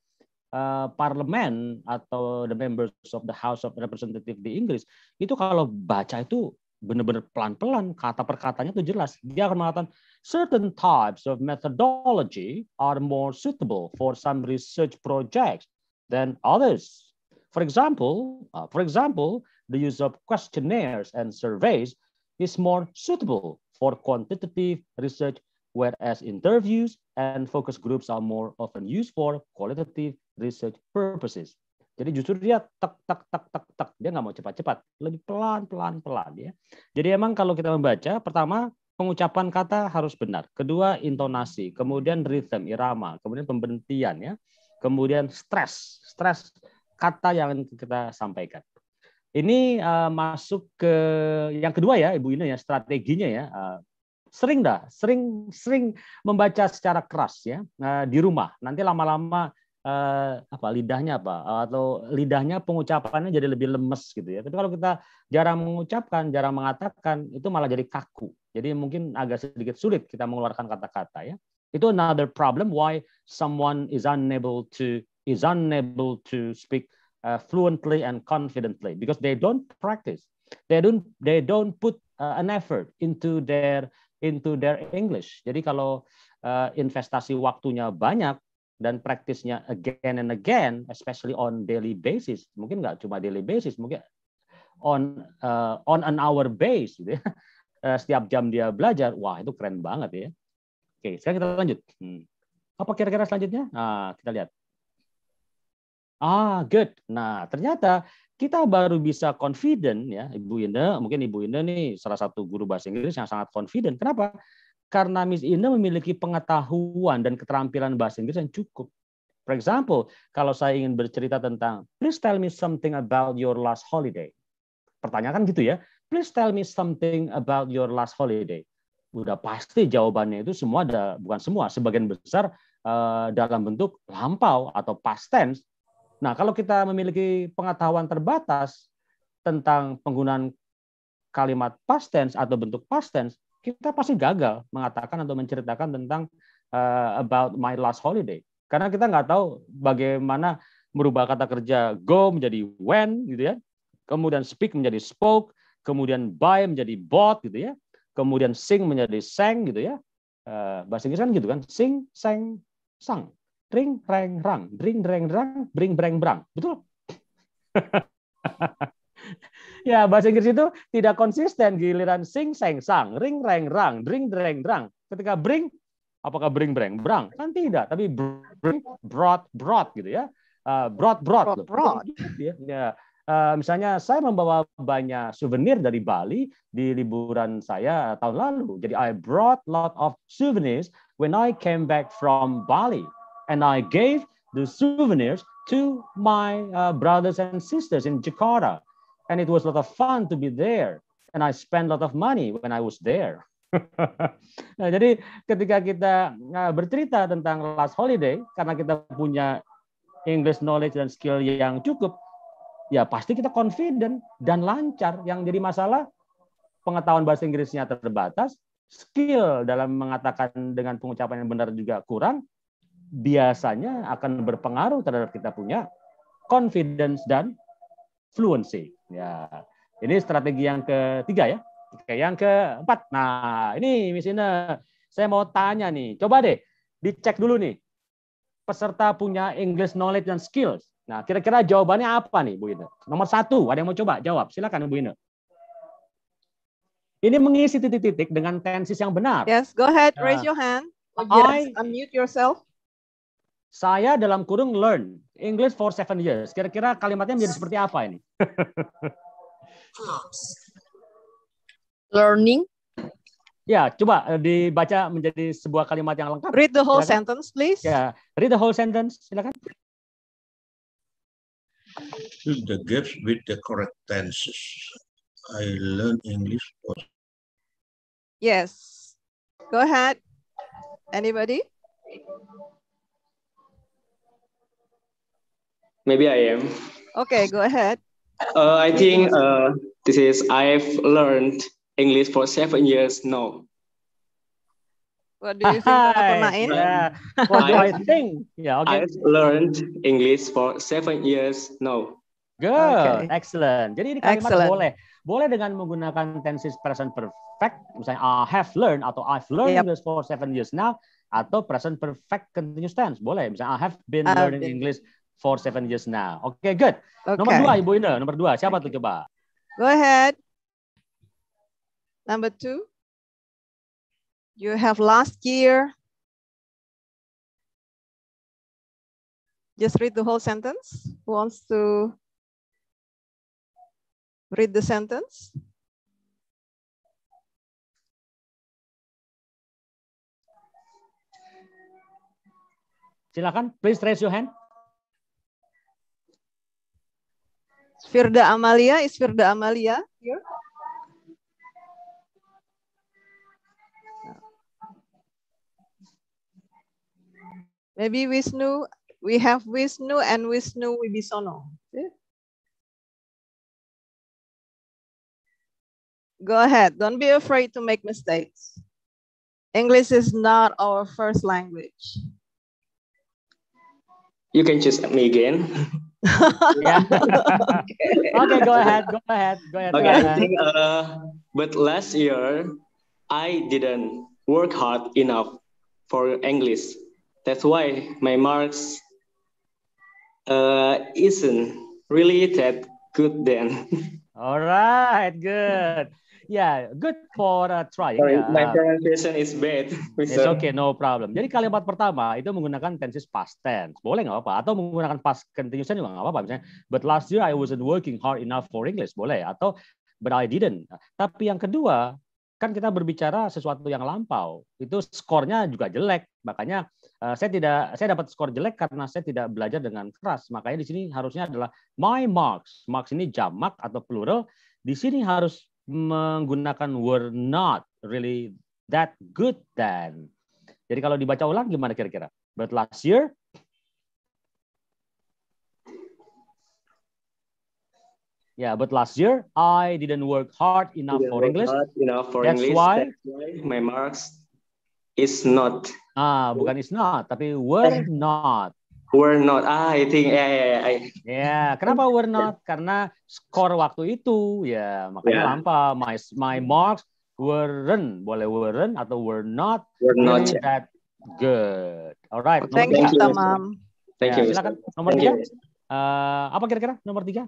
uh, parlemen atau the members of the House of Representatives di Inggris itu kalau baca itu benar-benar pelan-pelan kata per katanya itu jelas. Dia akan mengatakan certain types of methodology are more suitable for some research projects than others. For example, uh, for example, the use of questionnaires and surveys is more suitable for quantitative research, whereas interviews and focus groups are more often used for qualitative research purposes. Jadi justru dia tek tek tek tek tek dia nggak mau cepat-cepat, lebih pelan pelan pelan ya. Jadi emang kalau kita membaca pertama pengucapan kata harus benar, kedua intonasi, kemudian rhythm irama, kemudian pembentian ya, kemudian stress stress kata yang kita sampaikan. Ini uh, masuk ke yang kedua ya Ibu Ina ya strateginya ya. Uh, sering dah, sering sering membaca secara keras ya eh, di rumah. Nanti lama-lama uh, apa lidahnya apa atau lidahnya pengucapannya jadi lebih lemes gitu ya. Tapi kalau kita jarang mengucapkan, jarang mengatakan, itu malah jadi kaku. Jadi mungkin agak sedikit sulit kita mengeluarkan kata-kata ya. Itu another problem why someone is unable to is unable to speak uh, fluently and confidently because they don't practice. They don't they don't put uh, an effort into their into their English. Jadi kalau uh, investasi waktunya banyak dan praktisnya again and again, especially on daily basis, mungkin nggak cuma daily basis, mungkin on uh, on an hour base, gitu ya. uh, *laughs* setiap jam dia belajar, wah itu keren banget ya. Oke, sekarang kita lanjut. Hmm. Apa kira-kira selanjutnya? Nah, kita lihat. Ah, good. Nah, ternyata kita baru bisa confident ya, Ibu Inda. mungkin Ibu Inda nih salah satu guru bahasa Inggris yang sangat confident. Kenapa? karena Miss Ina memiliki pengetahuan dan keterampilan bahasa Inggris yang cukup. For example, kalau saya ingin bercerita tentang please tell me something about your last holiday. Pertanyaan kan gitu ya. Please tell me something about your last holiday. Udah pasti jawabannya itu semua ada bukan semua, sebagian besar uh, dalam bentuk lampau atau past tense. Nah, kalau kita memiliki pengetahuan terbatas tentang penggunaan kalimat past tense atau bentuk past tense, kita pasti gagal mengatakan atau menceritakan tentang uh, about my last holiday karena kita nggak tahu bagaimana merubah kata kerja go menjadi when gitu ya kemudian speak menjadi spoke kemudian buy menjadi bought gitu ya kemudian sing menjadi sang gitu ya uh, bahasa Inggris kan gitu kan sing sang sang ring reng rang ring reng rang bring breng brang betul *laughs* ya bahasa Inggris itu tidak konsisten giliran sing seng sang ring reng rang dring dreng drang ketika bring apakah bring breng brang kan tidak tapi bring brought brought gitu ya uh, eh, brought brought brought, gitu ya Uh, misalnya saya membawa banyak souvenir dari Bali di liburan saya tahun lalu. Jadi I brought lot of souvenirs when I came back from Bali and I gave the souvenirs to my uh, brothers and sisters in Jakarta and it was a lot of fun to be there and I spend a lot of money when I was there. *laughs* nah, jadi ketika kita ah, bercerita tentang last holiday karena kita punya English knowledge dan skill yang cukup, ya pasti kita confident dan lancar. Yang jadi masalah pengetahuan bahasa Inggrisnya terbatas, skill dalam mengatakan dengan pengucapan yang benar juga kurang, biasanya akan berpengaruh terhadap kita punya confidence dan fluency. Ya, ini strategi yang ketiga ya. Oke, yang keempat. Nah, ini misalnya saya mau tanya nih. Coba deh dicek dulu nih. Peserta punya English knowledge dan skills. Nah, kira-kira jawabannya apa nih, Bu Ine? Nomor satu, ada yang mau coba jawab? Silakan, Bu Ine. Ini mengisi titik-titik dengan tensis yang benar. Yes, go ahead, nah. raise your hand. oh yes, unmute yourself. Saya dalam kurung learn English for seven years. Kira-kira kalimatnya menjadi seperti apa ini? *laughs* Learning. Ya, coba eh, dibaca menjadi sebuah kalimat yang lengkap. Read the whole silakan. sentence, please. Ya, read the whole sentence, silakan. Fill the gaps with the correct tenses. I learn English for. Yes. Go ahead. Anybody? Maybe I am. Okay, go ahead. Uh, I think uh, this is I've learned English for seven years now. What do you think, Pemain? Yeah. *laughs* What do I think? Yeah, okay. I've learned English for seven years now. Good, okay. excellent. Jadi ini kalimat excellent. boleh. Boleh dengan menggunakan tenses present perfect, misalnya I have learned atau I've learned yep. English for seven years now, atau present perfect continuous tense. Boleh, misalnya I have been I've learning been. English for seven years now. Oke, okay, good. Okay. Nomor dua, Ibu Ina. Nomor dua, siapa tuh coba? Go ahead. Number two. You have last year. Just read the whole sentence. Who wants to read the sentence? Silakan, please raise your hand. Firda Amalia, is Firda Amalia here? Maybe Wisnu. we have Wisnu and Wisnu Wibisono. Go ahead, don't be afraid to make mistakes. English is not our first language. You can just me again. *laughs* yeah. *laughs* okay, go ahead. Go ahead. Go ahead. Okay, go ahead. I think, uh, but last year I didn't work hard enough for English. That's why my marks uh, isn't really that good then. *laughs* All right, good. yeah, good for uh, trying. Sorry, my pronunciation is bad. *laughs* It's okay, no problem. Jadi kalimat pertama itu menggunakan tenses past tense. Boleh nggak apa-apa. Atau menggunakan past continuous juga nggak apa-apa. Misalnya, but last year I wasn't working hard enough for English. Boleh. Atau, but I didn't. Tapi yang kedua, kan kita berbicara sesuatu yang lampau itu skornya juga jelek makanya uh, saya tidak saya dapat skor jelek karena saya tidak belajar dengan keras makanya di sini harusnya adalah my marks marks ini jamak atau plural di sini harus menggunakan were not really that good then. Jadi kalau dibaca ulang gimana kira-kira? But last year Yeah, but last year I didn't work hard enough for English. Enough for that's, English. Why, that's why my marks is not. Ah, bukan is not, tapi were eh. not. We're not. Ah, I think ya yeah, ya yeah, ya. Yeah. yeah. Ya, kenapa we're not? Karena skor waktu itu ya makanya yeah. My my marks weren't boleh weren't atau were not. We're not really that good. Alright. Thank, you, Tamam. Thank you. Silakan nomor Thank tiga. Uh, apa kira-kira nomor tiga?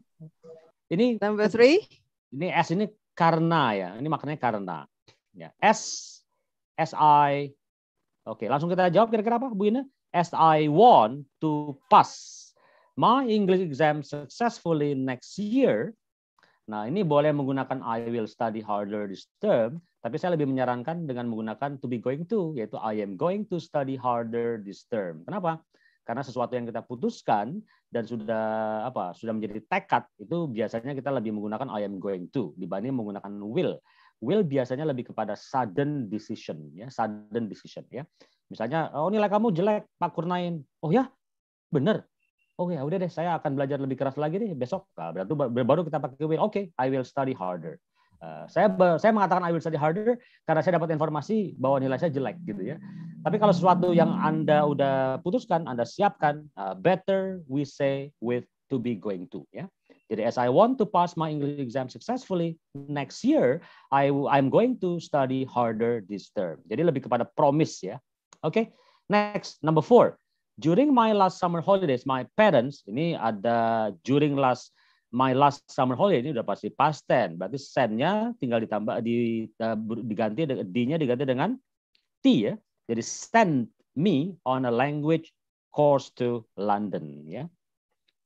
Ini number three. Ini S ini karena ya. Ini maknanya karena. Ya. S S I. Oke, langsung kita jawab kira-kira apa Bu Ina? as I want to pass my English exam successfully next year. Nah, ini boleh menggunakan I will study harder this term, tapi saya lebih menyarankan dengan menggunakan to be going to, yaitu I am going to study harder this term. Kenapa? Karena sesuatu yang kita putuskan dan sudah apa sudah menjadi tekad itu biasanya kita lebih menggunakan I am going to dibanding menggunakan will will biasanya lebih kepada sudden decision ya sudden decision ya Misalnya, oh nilai kamu jelek, Pak Kurnain. Oh ya, bener. Oke, oh, okay, ya udah deh, saya akan belajar lebih keras lagi deh besok. Nah, berarti baru kita pakai will. Oke, okay, I will study harder. Uh, saya saya mengatakan I will study harder karena saya dapat informasi bahwa nilai saya jelek gitu ya. Tapi kalau sesuatu yang anda udah putuskan, anda siapkan, uh, better we say with to be going to ya. Jadi as I want to pass my English exam successfully next year, I I'm going to study harder this term. Jadi lebih kepada promise ya. Okay, next number four. During my last summer holidays, my parents ini ada during last my last summer holiday ini udah pasti past ten. Berarti send-nya tinggal ditambah di eh, diganti d-nya diganti dengan t ya. Jadi send me on a language course to London ya.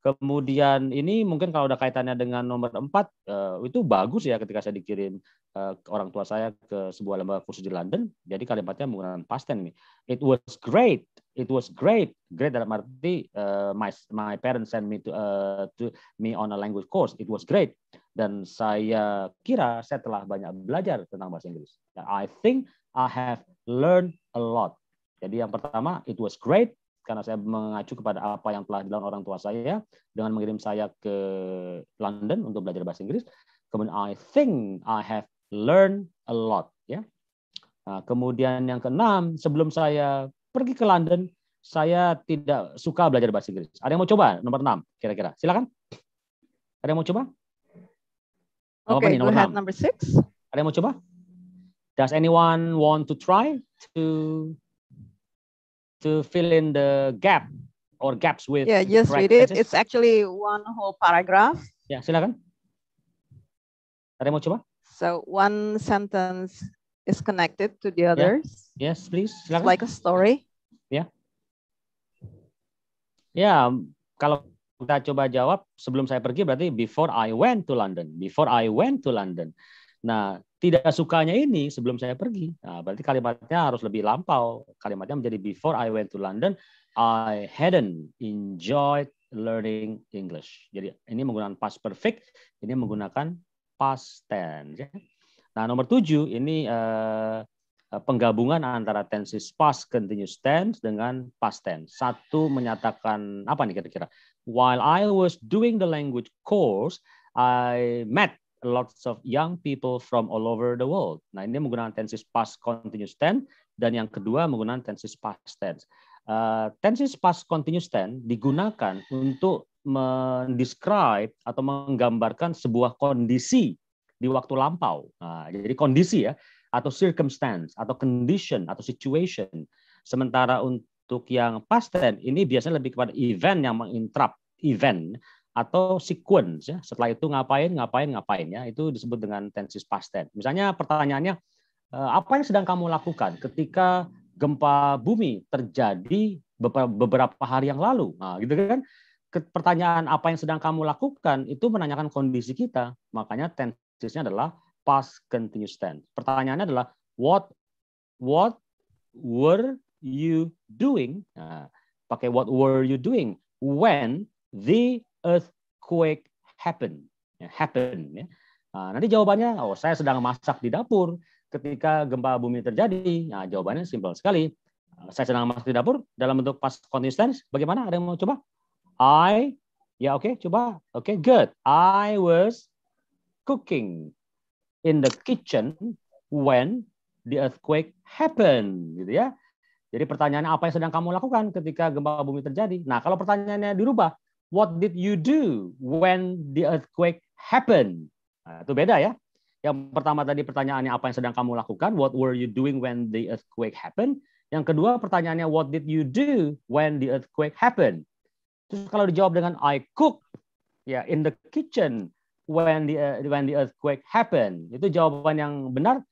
Kemudian ini mungkin kalau ada kaitannya dengan nomor empat uh, itu bagus ya ketika saya dikirim eh, ke orang tua saya ke sebuah lembaga kursus di London. Jadi kalimatnya menggunakan past tense ini. It was great. It was great. Great dalam arti uh, my my parents sent me to, uh, to me on a language course. It was great. Dan saya kira saya telah banyak belajar tentang bahasa Inggris. I think I have learned a lot. Jadi yang pertama it was great, karena saya mengacu kepada apa yang telah dilakukan orang tua saya dengan mengirim saya ke London untuk belajar bahasa Inggris. Kemudian I think I have learned a lot. Ya. Nah, kemudian yang keenam, sebelum saya pergi ke London, saya tidak suka belajar bahasa Inggris. Ada yang mau coba nomor enam kira-kira? Silakan. Ada yang mau coba? Oke, okay, nomor enam. Ada yang mau coba? Does anyone want to try to to fill in the gap or gaps with yeah just read it it's actually one whole paragraph yeah, silakan ada yang mau coba so one sentence is connected to the others yeah. yes please silakan. It's like a story yeah. yeah, um, kalau kita coba jawab sebelum saya pergi berarti before I went to London before I went to London Nah, tidak sukanya ini sebelum saya pergi. Nah, berarti kalimatnya harus lebih lampau. Kalimatnya menjadi before I went to London, I hadn't enjoyed learning English. Jadi ini menggunakan past perfect, ini menggunakan past tense. Ya. Nah, nomor tujuh ini eh, penggabungan antara tenses past continuous tense dengan past tense. Satu menyatakan apa nih kira-kira? While I was doing the language course, I met lots of young people from all over the world. Nah, ini menggunakan tenses past continuous tense dan yang kedua menggunakan tenses past tense. Uh, tenses past continuous tense digunakan untuk mendescribe atau menggambarkan sebuah kondisi di waktu lampau. Nah, jadi kondisi ya atau circumstance atau condition atau situation. Sementara untuk yang past tense ini biasanya lebih kepada event yang menginterrupt event atau sequence ya. Setelah itu ngapain, ngapain, ngapain ya. Itu disebut dengan tenses past tense. Misalnya pertanyaannya eh, apa yang sedang kamu lakukan ketika gempa bumi terjadi beberapa hari yang lalu? Nah, gitu kan. Pertanyaan apa yang sedang kamu lakukan itu menanyakan kondisi kita. Makanya tensesnya adalah past continuous tense. Pertanyaannya adalah what what were you doing? Nah, pakai what were you doing when the earthquake happen? Ya, happen. Ya. Nah, nanti jawabannya, oh saya sedang masak di dapur ketika gempa bumi terjadi. Nah, jawabannya simpel sekali. Ah, saya sedang masak di dapur dalam bentuk past continuous tense. Bagaimana? Ada yang mau coba? I, ya oke, okay, coba. Oke, okay, good. I was cooking in the kitchen when the earthquake happened, gitu ya. Jadi pertanyaannya apa yang sedang kamu lakukan ketika gempa bumi terjadi? Nah, kalau pertanyaannya dirubah, What did you do when the earthquake happened? Nah, itu beda ya. Yang pertama tadi pertanyaannya apa yang sedang kamu lakukan? What were you doing when the earthquake happened? Yang kedua pertanyaannya what did you do when the earthquake happened? Terus kalau dijawab dengan I cook ya in the kitchen when the uh, when the earthquake happened. Itu jawaban yang benar.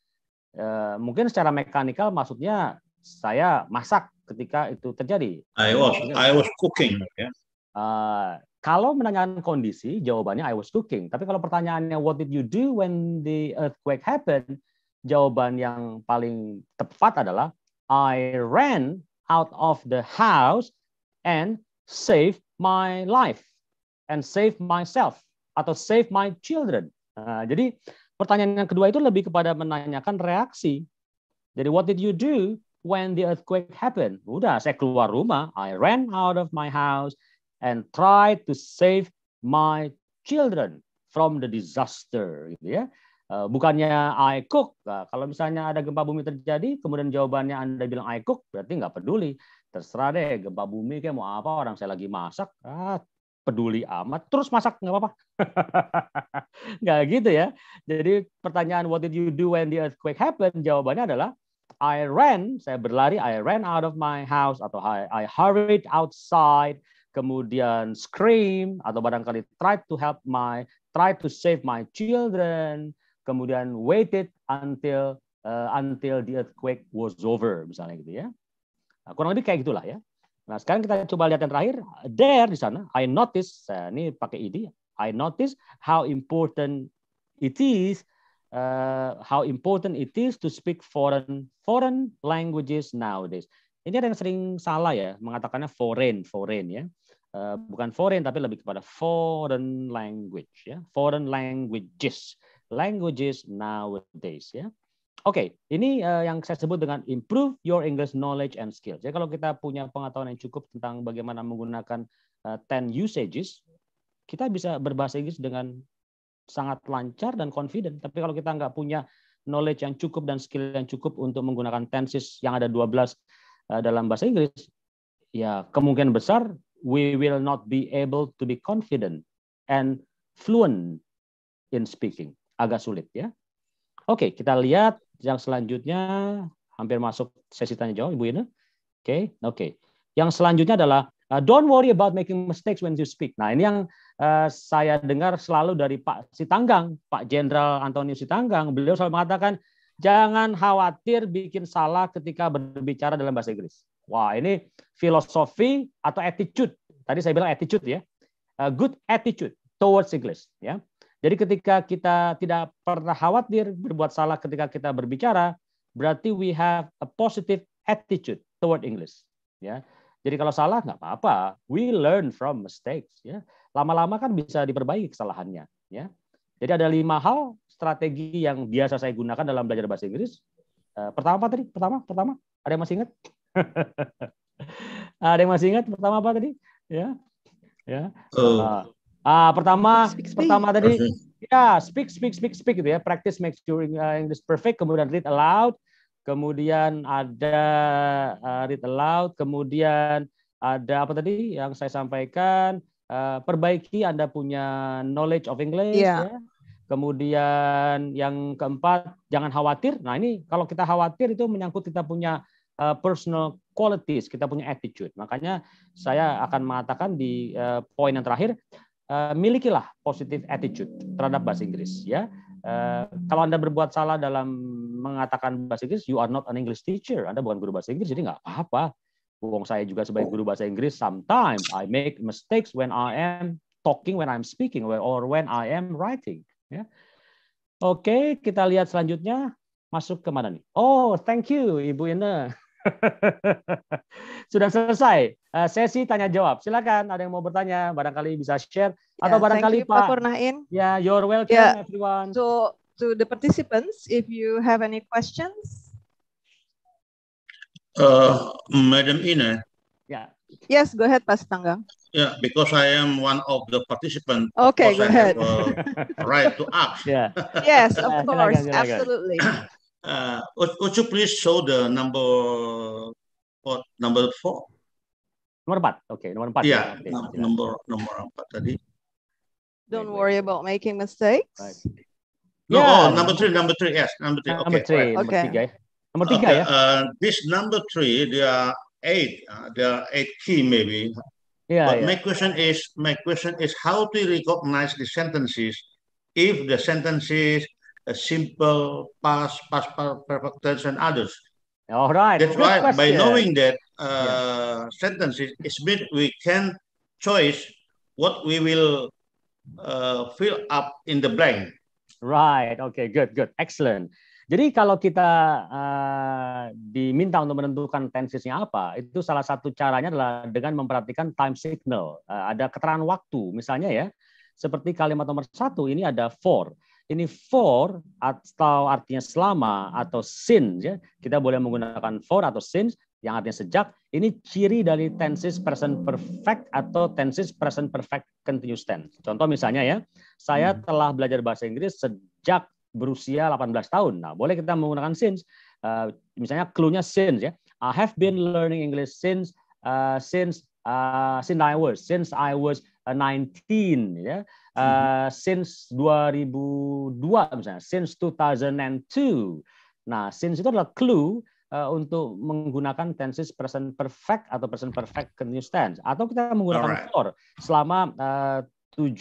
Uh, mungkin secara mekanikal maksudnya saya masak ketika itu terjadi. I was I was cooking ya. Yeah. Uh, kalau menanyakan kondisi, jawabannya I was cooking. Tapi kalau pertanyaannya what did you do when the earthquake happened, jawaban yang paling tepat adalah I ran out of the house and save my life and save myself atau save my children. Uh, jadi pertanyaan yang kedua itu lebih kepada menanyakan reaksi. Jadi what did you do when the earthquake happened? Udah, saya keluar rumah, I ran out of my house and try to save my children from the disaster gitu ya. Eh, bukannya I cook. Eh, kalau misalnya ada gempa bumi terjadi, kemudian jawabannya Anda bilang I cook, berarti nggak peduli. Terserah deh, gempa bumi kayak mau apa, orang saya lagi masak, ah, peduli amat, terus masak, nggak apa-apa. *laughs* nggak gitu ya. Jadi pertanyaan what did you do when the earthquake happened, jawabannya adalah I ran, saya berlari, I ran out of my house, atau I, I hurried outside, kemudian scream atau barangkali try to help my try to save my children kemudian waited until uh, until the earthquake was over misalnya gitu ya nah, kurang lebih kayak gitulah ya nah sekarang kita coba lihat yang terakhir there di sana I notice uh, ini pakai id I notice how important it is uh, how important it is to speak foreign foreign languages nowadays ini ada yang sering salah ya mengatakannya foreign foreign ya eh, bukan foreign tapi lebih kepada foreign language ya foreign languages languages nowadays ya oke okay, ini eh, yang saya sebut dengan improve your English knowledge and skills jadi ya, kalau kita punya pengetahuan yang cukup tentang bagaimana menggunakan eh, ten usages kita bisa berbahasa Inggris dengan sangat lancar dan confident tapi kalau kita nggak punya knowledge yang cukup dan skill yang cukup untuk menggunakan tenses yang ada 12 Eh, dalam bahasa Inggris, ya kemungkinan besar we will not be able to be confident and fluent in speaking. Agak sulit ya. Oke, kita lihat yang selanjutnya hampir masuk sesi tanya jawab Ibu Ina. Oke, okay, oke. Okay. Yang selanjutnya adalah uh, don't worry about making mistakes when you speak. Nah, ini yang uh, saya dengar selalu dari Pak Sitanggang, Pak Jenderal Antonius Sitanggang. Beliau selalu mengatakan Jangan khawatir bikin salah ketika berbicara dalam bahasa Inggris. Wah, ini filosofi atau attitude. Tadi saya bilang attitude ya. A eh, good attitude towards English ya. Jadi ketika kita tidak pernah khawatir berbuat salah ketika kita berbicara, berarti we have a positive attitude toward English ya. Jadi kalau salah nggak apa-apa. We learn from mistakes. Ya, lama-lama kan bisa diperbaiki kesalahannya. Ya, jadi ada lima hal strategi yang biasa saya gunakan dalam belajar bahasa Inggris. Eh, pertama apa tadi? Pertama, pertama. Ada yang masih ingat? *laughs* ada yang masih ingat pertama apa tadi? Ya. Ya. Uh, ah, pertama speak, speak. pertama tadi ya, speak speak speak speak gitu ya. Practice makes your uh, English perfect, kemudian read aloud, kemudian ada uh, read aloud, kemudian ada apa tadi yang saya sampaikan? Uh, perbaiki Anda punya knowledge of English yeah. ya Kemudian yang keempat, jangan khawatir. Nah ini kalau kita khawatir itu menyangkut kita punya eh, personal qualities, kita punya attitude. Makanya saya akan mengatakan di eh, poin yang terakhir, eh, milikilah positive attitude terhadap bahasa Inggris. Ya, kalau anda berbuat salah dalam mengatakan bahasa Inggris, you are not an English teacher. Anda bukan guru bahasa Inggris, jadi nggak apa-apa. Wong saya juga sebagai guru bahasa Inggris, sometimes I make mistakes when I am talking, when I am speaking, or when I am writing. Ya. Oke, kita lihat selanjutnya masuk ke mana nih? Oh, thank you Ibu Ina. *laughs* Sudah selesai eh, sesi tanya jawab. Silakan ada yang mau bertanya, barangkali bisa share yeah, atau barangkali you, Pak. Ya, yeah, you're welcome yeah. everyone. So to the participants, if you have any questions. Uh, Madam Ina. Yes, go ahead, Pastor Tanggang. Yeah, because I am one of the participants. Okay, go I ahead. right to ask. *laughs* Yeah. yes, of *laughs* course, uh, absolutely. *coughs* Uh, would, would you please show the number what number four? Nomor empat, okay, nomor empat. Yeah, ya, okay. nomor nomor empat tadi. Don't worry about making mistakes. Right. No, oh, yeah. oh, number three, number three, yes, number three. Okay, number three, right. okay. nomor tiga ya. Nomor tiga okay, ya. Uh, this number three, they are eight. Uh, there are eight key maybe. Yeah. But yeah. my question is, my question is, how to recognize the sentences if the sentences a simple past, past perfect tense, and others. All right. That's Good why question. by knowing that uh, yeah. sentences, it means we can choose what we will uh, fill up in the blank. Right. Okay. Good. Good. Excellent. Jadi kalau kita uh, diminta untuk menentukan tensisnya apa, itu salah satu caranya adalah dengan memperhatikan time signal. Uh, ada keterangan waktu, misalnya ya, seperti kalimat nomor satu ini ada for. Ini for atau artinya selama atau since ya. Kita boleh menggunakan for atau since yang artinya sejak. Ini ciri dari tenses present perfect atau tenses present perfect continuous tense. Contoh misalnya ya, saya hmm. telah belajar bahasa Inggris sejak berusia 18 tahun. Nah, boleh kita menggunakan since. Uh, misalnya clue-nya since ya. I have been learning English since uh, since uh, since I was since I was 19 ya. Uh, -hmm. since 2002 misalnya, since 2002. Nah, since itu adalah clue uh, untuk menggunakan tenses present perfect atau present perfect continuous tense atau kita menggunakan for for selama uh, 7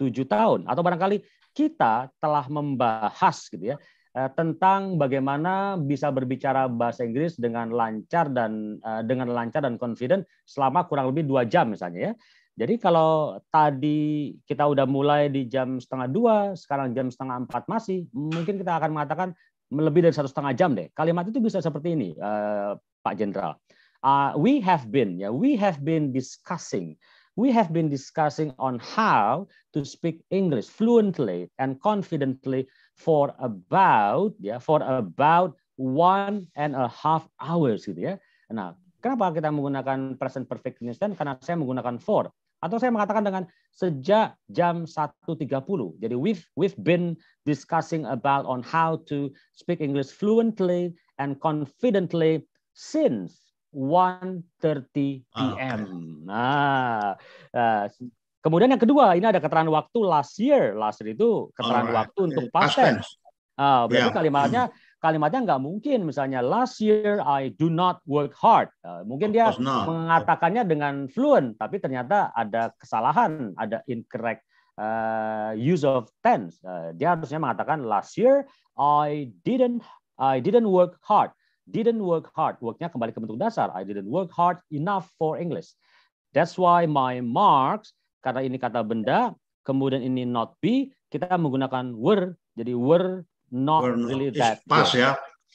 tujuh tahun atau barangkali kita telah membahas gitu ya eh, tentang bagaimana bisa berbicara bahasa Inggris dengan lancar dan eh, dengan lancar dan confident selama kurang lebih dua jam misalnya ya. Jadi kalau tadi kita udah mulai di jam setengah dua, sekarang jam setengah empat masih, mungkin kita akan mengatakan lebih dari satu setengah jam deh. Kalimat itu bisa seperti ini, uh, Pak Jenderal. Uh, we have been, ya, we have been discussing we have been discussing on how to speak English fluently and confidently for about ya for about one and a half hours gitu ya. Nah, kenapa kita menggunakan present perfect tense karena saya menggunakan for atau saya mengatakan dengan sejak jam 1.30. Jadi we've we've been discussing about on how to speak English fluently and confidently since 1.30 ah, p.m. Nah, nah, kemudian yang kedua ini ada keterangan waktu last year. Last year itu keterangan right. waktu untuk past tense. Uh, berarti yeah. kalimatnya hmm. kalimatnya nggak mungkin misalnya last year I do not work hard. Ah, mungkin dia mengatakannya dengan fluent, tapi ternyata ada kesalahan, ada incorrect uh, use of tense. Uh, dia harusnya mengatakan last year I didn't I didn't work hard. Didn't work hard. Worknya kembali ke bentuk dasar. I didn't work hard enough for English. That's why my marks, karena ini kata benda, kemudian ini not be, kita menggunakan were. Jadi were not were really that Pas good. ya.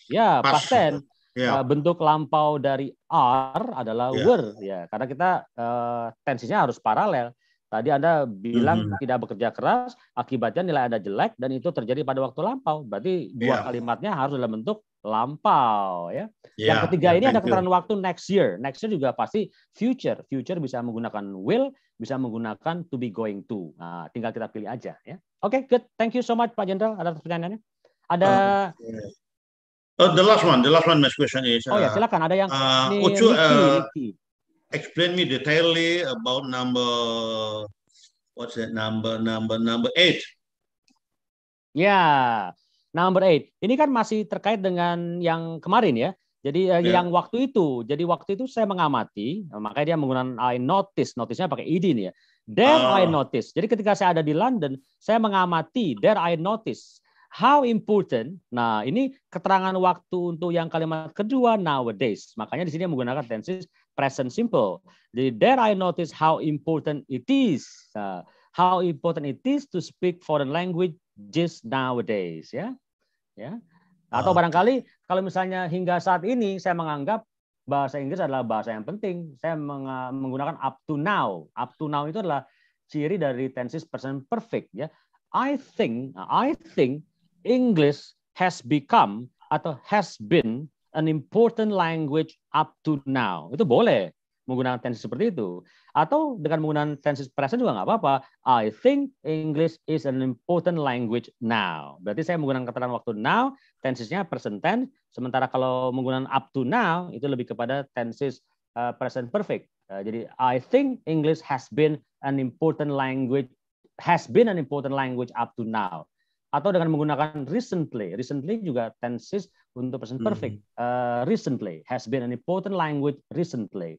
Ya, pas ten. Yeah. Uh, bentuk lampau dari are adalah yeah. were. Ya, karena kita uh, tensinya harus paralel. Tadi Anda bilang mm -hmm. tidak bekerja keras, akibatnya nilai Anda jelek dan itu terjadi pada waktu lampau. Berarti dua yeah. kalimatnya harus dalam bentuk lampau ya. Yeah, yang ketiga yeah, ini ada keterangan waktu next year. Next year juga pasti future. Future bisa menggunakan will, bisa menggunakan to be going to. Nah, tinggal kita pilih aja ya. Oke, okay, good. Thank you so much Pak Jenderal ada pertanyaannya. Ada uh, yeah. Oh, the last one, the last one, my question is. Uh, oh ya, uh, silakan. Ada yang. Uh, would uh, explain me detailly about number what's that number number number eight? Ya, yeah Number eight. Ini kan masih terkait dengan yang kemarin ya. Jadi yeah. Ya. yang waktu itu, jadi waktu itu saya mengamati, eh, makanya dia menggunakan I notice, notisnya pakai id nih ya. There uh. Ah. I notice. Jadi ketika saya ada di London, saya mengamati there I notice how important. Nah, ini keterangan waktu untuk yang kalimat kedua nowadays. Makanya di sini menggunakan tense present simple. Jadi there I notice how important it is. Uh, how important it is to speak foreign language just nowadays ya. Ya. Atau oh. barangkali kalau misalnya hingga saat ini saya menganggap bahasa Inggris adalah bahasa yang penting. Saya menggunakan up to now. Up to now itu adalah ciri dari tenses present perfect ya. I think I think English has become atau has been an important language up to now. Itu boleh menggunakan tense seperti itu. Atau dengan menggunakan tense present juga nggak apa-apa. I think English is an important language now. Berarti saya menggunakan keterangan waktu now, tensesnya present tense. Sementara kalau menggunakan up to now, itu lebih kepada tenses eh, present perfect. Eh, jadi I think English has been an important language has been an important language up to now. Atau dengan menggunakan recently, recently juga tenses untuk present hmm. perfect. Uh, recently has been an important language recently.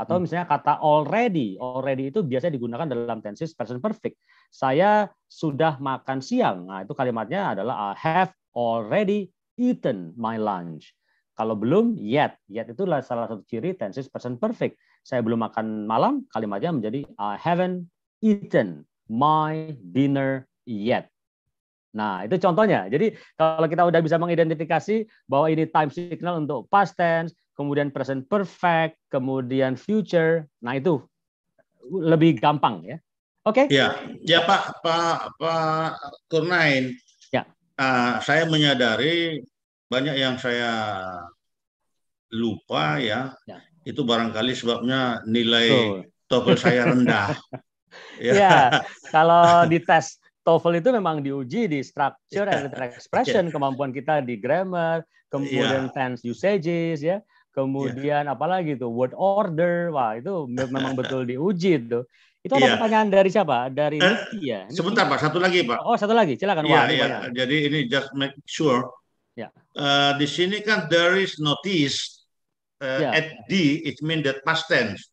Atau hmm. misalnya kata already, already itu biasanya digunakan dalam tenses present perfect. Saya sudah makan siang. Nah, itu kalimatnya adalah I have already eaten my lunch. Kalau belum, yet. Yet itu salah satu ciri tenses present perfect. Saya belum makan malam, kalimatnya menjadi I haven't eaten my dinner yet. Nah, itu contohnya. Jadi kalau kita udah bisa mengidentifikasi bahwa ini time signal untuk past tense, kemudian present perfect, kemudian future. Nah, itu lebih gampang ya. Oke. Okay? Ya, ya Pak Pak Pak Kurnain. Ya. Uh, saya menyadari banyak yang saya lupa ya. ya. Itu barangkali sebabnya nilai TOEFL saya rendah. ya. *laughs* ya, kalau di tes TOEFL itu memang diuji di structure ya. and expression, kemampuan kita di grammar, kemudian ya. tense usages ya. Iya. kemudian yeah. apalagi tuh word order wah itu memang *laughs* betul diuji itu itu ada yeah. pertanyaan dari siapa dari uh, eh, Niki ya Niki. sebentar pak satu lagi pak oh satu lagi silakan yeah, wah yeah. jadi ini just make sure yeah. Ya. uh, di sini kan there is notice uh, eh, yeah. at D it mean that past tense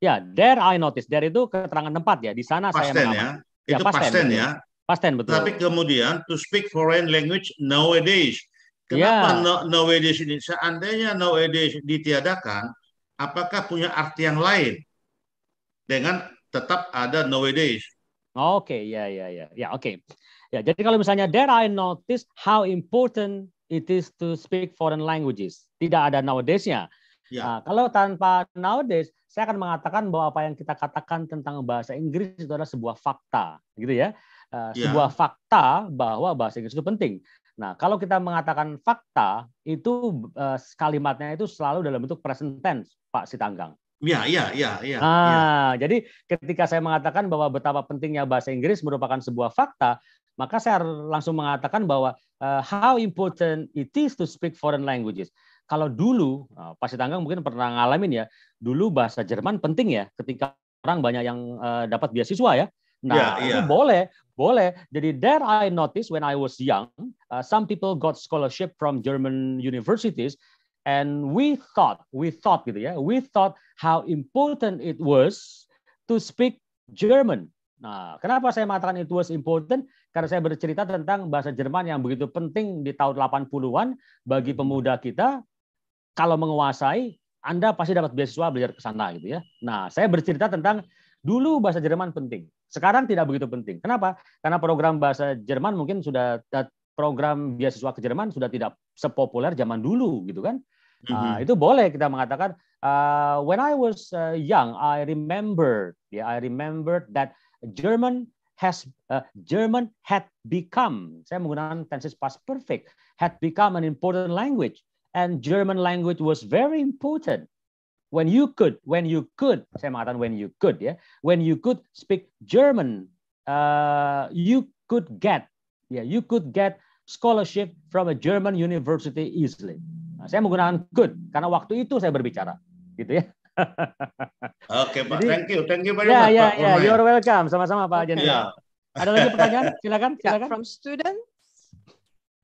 ya yeah, there I notice there itu keterangan tempat ya di sana past saya tense, ya. ya. itu ya, past, tense, tense ya past tense betul tapi kemudian to speak foreign language nowadays Kenapa yeah. no, no ini? Seandainya no ditiadakan, apakah punya arti yang lain dengan tetap ada no Oke, okay, ya, yeah, ya, ya, ya, oke. Okay. Ya, jadi kalau misalnya there I notice how important it is to speak foreign languages. Tidak ada nowadays-nya. Ya. Nah, kalau tanpa nowadays, saya akan mengatakan bahwa apa yang kita katakan tentang bahasa Inggris itu adalah sebuah fakta, gitu ya. Uh, ya. Sebuah fakta bahwa bahasa Inggris itu penting. Nah, kalau kita mengatakan fakta, itu eh, kalimatnya itu selalu dalam bentuk present tense, Pak Sitanggang. Iya, iya, iya, ya. Nah, ya. jadi ketika saya mengatakan bahwa betapa pentingnya bahasa Inggris merupakan sebuah fakta, maka saya langsung mengatakan bahwa uh, how important it is to speak foreign languages. Kalau dulu, uh, eh, Sitanggang Sitanggang mungkin pernah ngalamin ya, dulu bahasa Jerman penting ya ketika orang banyak yang uh, dapat beasiswa ya. Nah, yeah, yeah. ini boleh, boleh. Jadi there I noticed when I was young, uh, some people got scholarship from German universities, and we thought, we thought gitu ya, we thought how important it was to speak German. Nah, kenapa saya mengatakan itu was important? Karena saya bercerita tentang bahasa Jerman yang begitu penting di tahun 80-an bagi pemuda kita. Kalau menguasai, Anda pasti dapat beasiswa belajar ke sana gitu ya. Nah, saya bercerita tentang dulu bahasa Jerman penting. Sekarang tidak begitu penting. Kenapa? Karena program bahasa Jerman mungkin sudah eh, program beasiswa ke Jerman sudah tidak sepopuler zaman dulu gitu kan. Mm -hmm. itu boleh kita mengatakan uh, when I was uh, young I remember yeah I remember that German has uh, German had become saya menggunakan tenses past perfect had become an important language and German language was very important when you could, when you could, saya mengatakan when you could ya, when you could speak German, uh, you could get, ya, yeah, you could get scholarship from a German university easily. Nah, saya menggunakan could karena waktu itu saya berbicara, gitu ya. *laughs* Oke okay, Pak, Jadi, thank you, thank you banyak. Ya, ya, ya, you're welcome, sama-sama Pak Jenderal. Yeah. Ada lagi pertanyaan? Silakan, *laughs* silakan. Yeah, from student.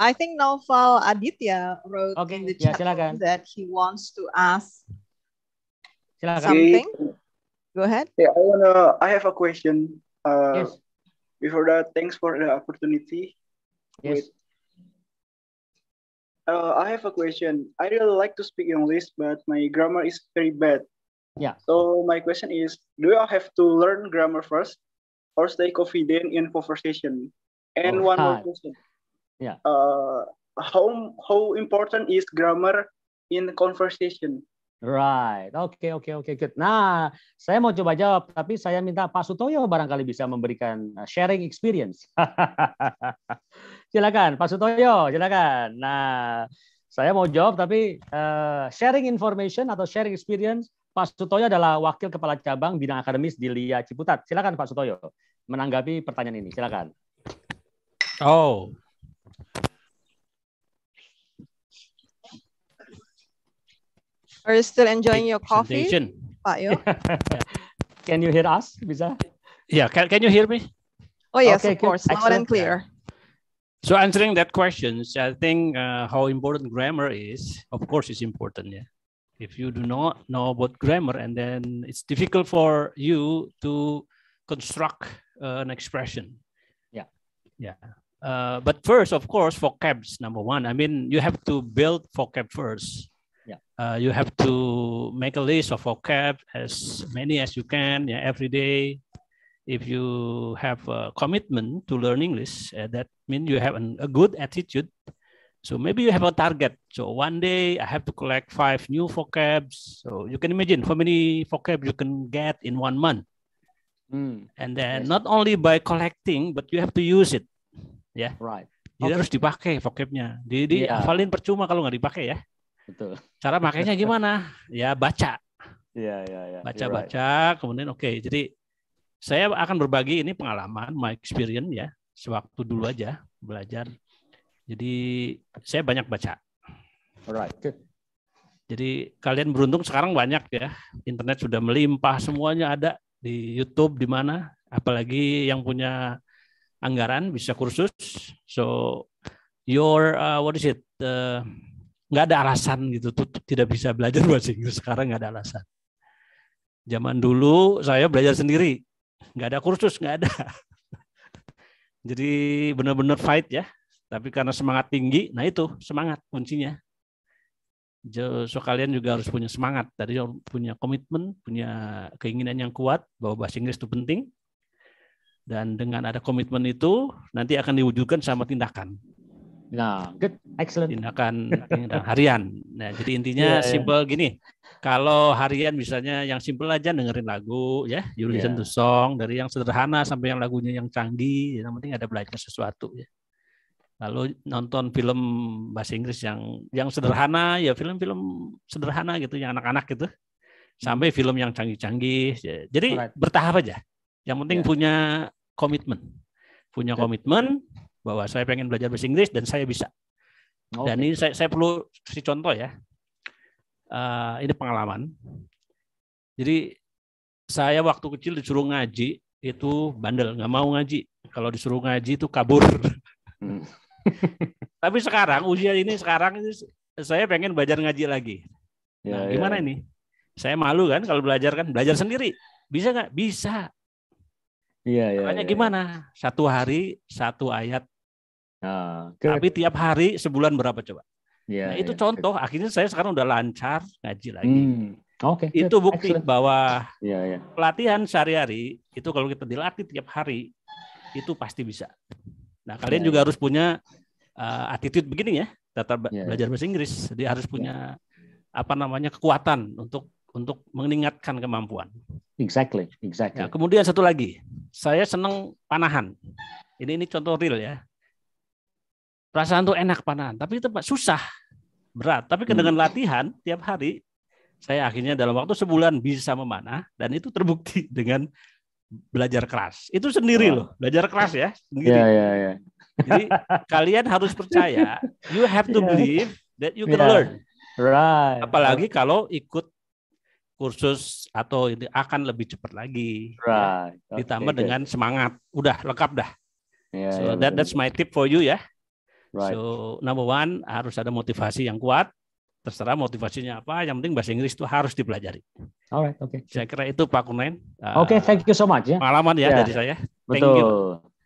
I think Novel Aditya wrote okay, in the ya, chat yeah, that he wants to ask Something. See, Go ahead. Yeah, I wanna. I have a question. Uh, yes. Before that, thanks for the opportunity. Yes. uh, I have a question. I really like to speak English, but my grammar is very bad. Yeah. So my question is, do I have to learn grammar first, or stay confident in conversation? And oh, one hard. more question. Yeah. Uh, how how important is grammar in conversation? Right. Oke, okay, oke, okay, oke. Okay, good. Nah, saya mau coba jawab, tapi saya minta Pak Sutoyo barangkali bisa memberikan uh, sharing experience. *laughs* silakan, Pak Sutoyo, silakan. Nah, saya mau jawab, tapi uh, sharing information atau sharing experience, Pak Sutoyo adalah Wakil Kepala Cabang Bidang Akademis di LIA Ciputat. Silakan Pak Sutoyo menanggapi pertanyaan ini. Silakan. Oh, Are you still enjoying your coffee? Payo? *laughs* can you hear us, Visa? Yeah, can, can you hear me? Oh, yes, okay, of course, loud Excellent. and clear. So answering that question, I think uh, how important grammar is, of course, is important. Yeah, if you do not know about grammar, and then it's difficult for you to construct uh, an expression. Yeah, yeah. Uh, but first, of course, caps, number one. I mean, you have to build vocab first. uh, you have to make a list of vocab as many as you can yeah, every day. If you have a commitment to learn English, uh, that means you have an, a good attitude. So maybe you have a target. So one day I have to collect five new vocabs. So you can imagine how many vocab you can get in one month. Mm. And then yes. not only by collecting, but you have to use it. Yeah. Right. Jadi okay. harus dipakai vocabnya. Jadi yeah. hafalin percuma kalau nggak dipakai ya. Betul. Cara makainya gimana? ya baca. Iya, yeah, iya, iya. Baca, right. baca, kemudian oke. Okay, jadi saya akan berbagi ini pengalaman, my experience ya, sewaktu dulu aja belajar. Jadi saya banyak baca. Alright, good. Jadi kalian beruntung sekarang banyak ya, internet sudah melimpah semuanya ada di YouTube di mana, apalagi yang punya anggaran bisa kursus. So your uh, what is it? Uh, nggak ada alasan gitu tuh tidak bisa belajar bahasa Inggris sekarang nggak ada alasan zaman dulu saya belajar sendiri nggak ada kursus nggak ada *laughs* jadi benar-benar fight ya tapi karena semangat tinggi nah itu semangat kuncinya so kalian juga harus punya semangat tadi punya komitmen punya keinginan yang kuat bahwa bahasa Inggris itu penting dan dengan ada komitmen itu nanti akan diwujudkan sama tindakan Nah, good, excellent. Tindakan, harian. Nah, jadi intinya yeah, iya. simple yeah. gini. Kalau harian misalnya yang simple aja dengerin lagu ya, you listen to song dari yang sederhana sampai yang lagunya yang canggih, ya. yang penting ada belajar sesuatu ya. Lalu nonton film bahasa Inggris yang yang sederhana ya film-film sederhana gitu yang anak-anak gitu. Sampai film yang canggih-canggih. Ya. Jadi right. bertahap aja. Yang penting yeah. punya komitmen. Punya komitmen, bahwa saya pengen belajar bahasa Inggris dan saya bisa. Okay. Dan ini saya, saya perlu si contoh ya. Uh, ini pengalaman. Jadi saya waktu kecil disuruh ngaji itu bandel, nggak mau ngaji. Kalau disuruh ngaji itu kabur. Hmm. *laughs* Tapi sekarang usia ini sekarang saya pengen belajar ngaji lagi. Ya, nah, ya. gimana ya. ini? Saya malu kan kalau belajar kan belajar sendiri. Bisa nggak? Bisa. Iya, ya, Makanya ya, ya. gimana? Satu hari satu ayat Oh, Tapi tiap hari sebulan berapa coba? Yeah, nah, iya, itu yeah. contoh. Akhirnya saya sekarang udah lancar ngaji lagi. Mm. Oke. Okay, itu bukti Excellent. bahwa yeah, yeah. pelatihan sehari-hari itu kalau kita dilatih tiap hari itu pasti bisa. Nah, kalian yeah. juga iya. harus punya uh, attitude begini ya, tata yeah, iya. belajar bahasa Inggris. Jadi harus punya yeah. apa namanya kekuatan untuk untuk mengingatkan kemampuan. Exactly, exactly. Nah, kemudian satu lagi, saya senang panahan. Ini ini contoh real ya perasaan tuh enak panahan tapi itu susah berat tapi hmm. dengan latihan tiap hari saya akhirnya dalam waktu sebulan bisa memanah dan itu terbukti *laughs* dengan belajar keras itu sendiri loh belajar keras ya sendiri yeah, yeah, iya. jadi kalian harus percaya you have to yeah. believe that you can yeah. learn right apalagi kalau ikut kursus atau ini akan lebih cepat lagi right okay, ditambah okay. dengan semangat udah lengkap dah yeah, so yeah, that that's my tip for you ya Right. So number one harus ada motivasi yang kuat. Terserah motivasinya apa, yang penting bahasa Inggris itu harus dipelajari. Alright, oke. Okay. Saya kira itu Pak Kunen. Oke, ah, okay, thank you so much ya. Pengalaman ya yeah. dari saya. Thank Betul. You.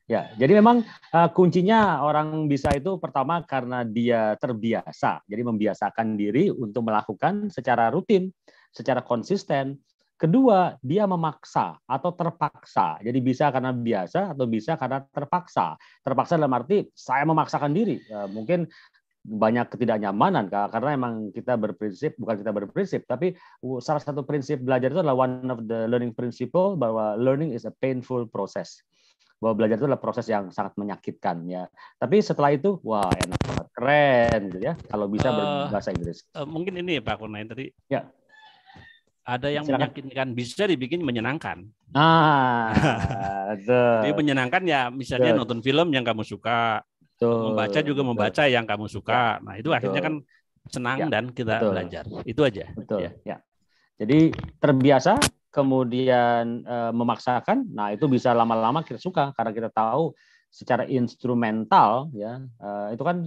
Ya, jadi memang uh, kuncinya orang bisa itu pertama karena dia terbiasa. Jadi membiasakan diri untuk melakukan secara rutin, secara konsisten, Kedua, dia memaksa atau terpaksa. Jadi bisa karena biasa atau bisa karena terpaksa. Terpaksa dalam arti saya memaksakan diri. Ya, mungkin banyak ketidaknyamanan karena emang kita berprinsip bukan kita berprinsip tapi salah satu prinsip belajar itu adalah one of the learning principle bahwa learning is a painful process bahwa belajar itu adalah proses yang sangat menyakitkan ya. Tapi setelah itu wah enak banget, keren gitu ya. Kalau bisa eh, berbahasa Inggris. Uh, mungkin ini ya Pak Kurnain tadi. Ya ada yang Silakan. meyakinkan bisa dibikin menyenangkan. Ah, *laughs* jadi menyenangkan ya misalnya Duh. nonton film yang kamu suka, Duh. membaca juga membaca Duh. yang kamu suka. Ya, nah itu akhirnya kan senang ya. dan kita Betul. belajar. Itu aja. Betul. Ya. ya. Jadi terbiasa kemudian e, memaksakan, nah itu bisa lama-lama kita suka karena kita tahu secara instrumental ya e, itu kan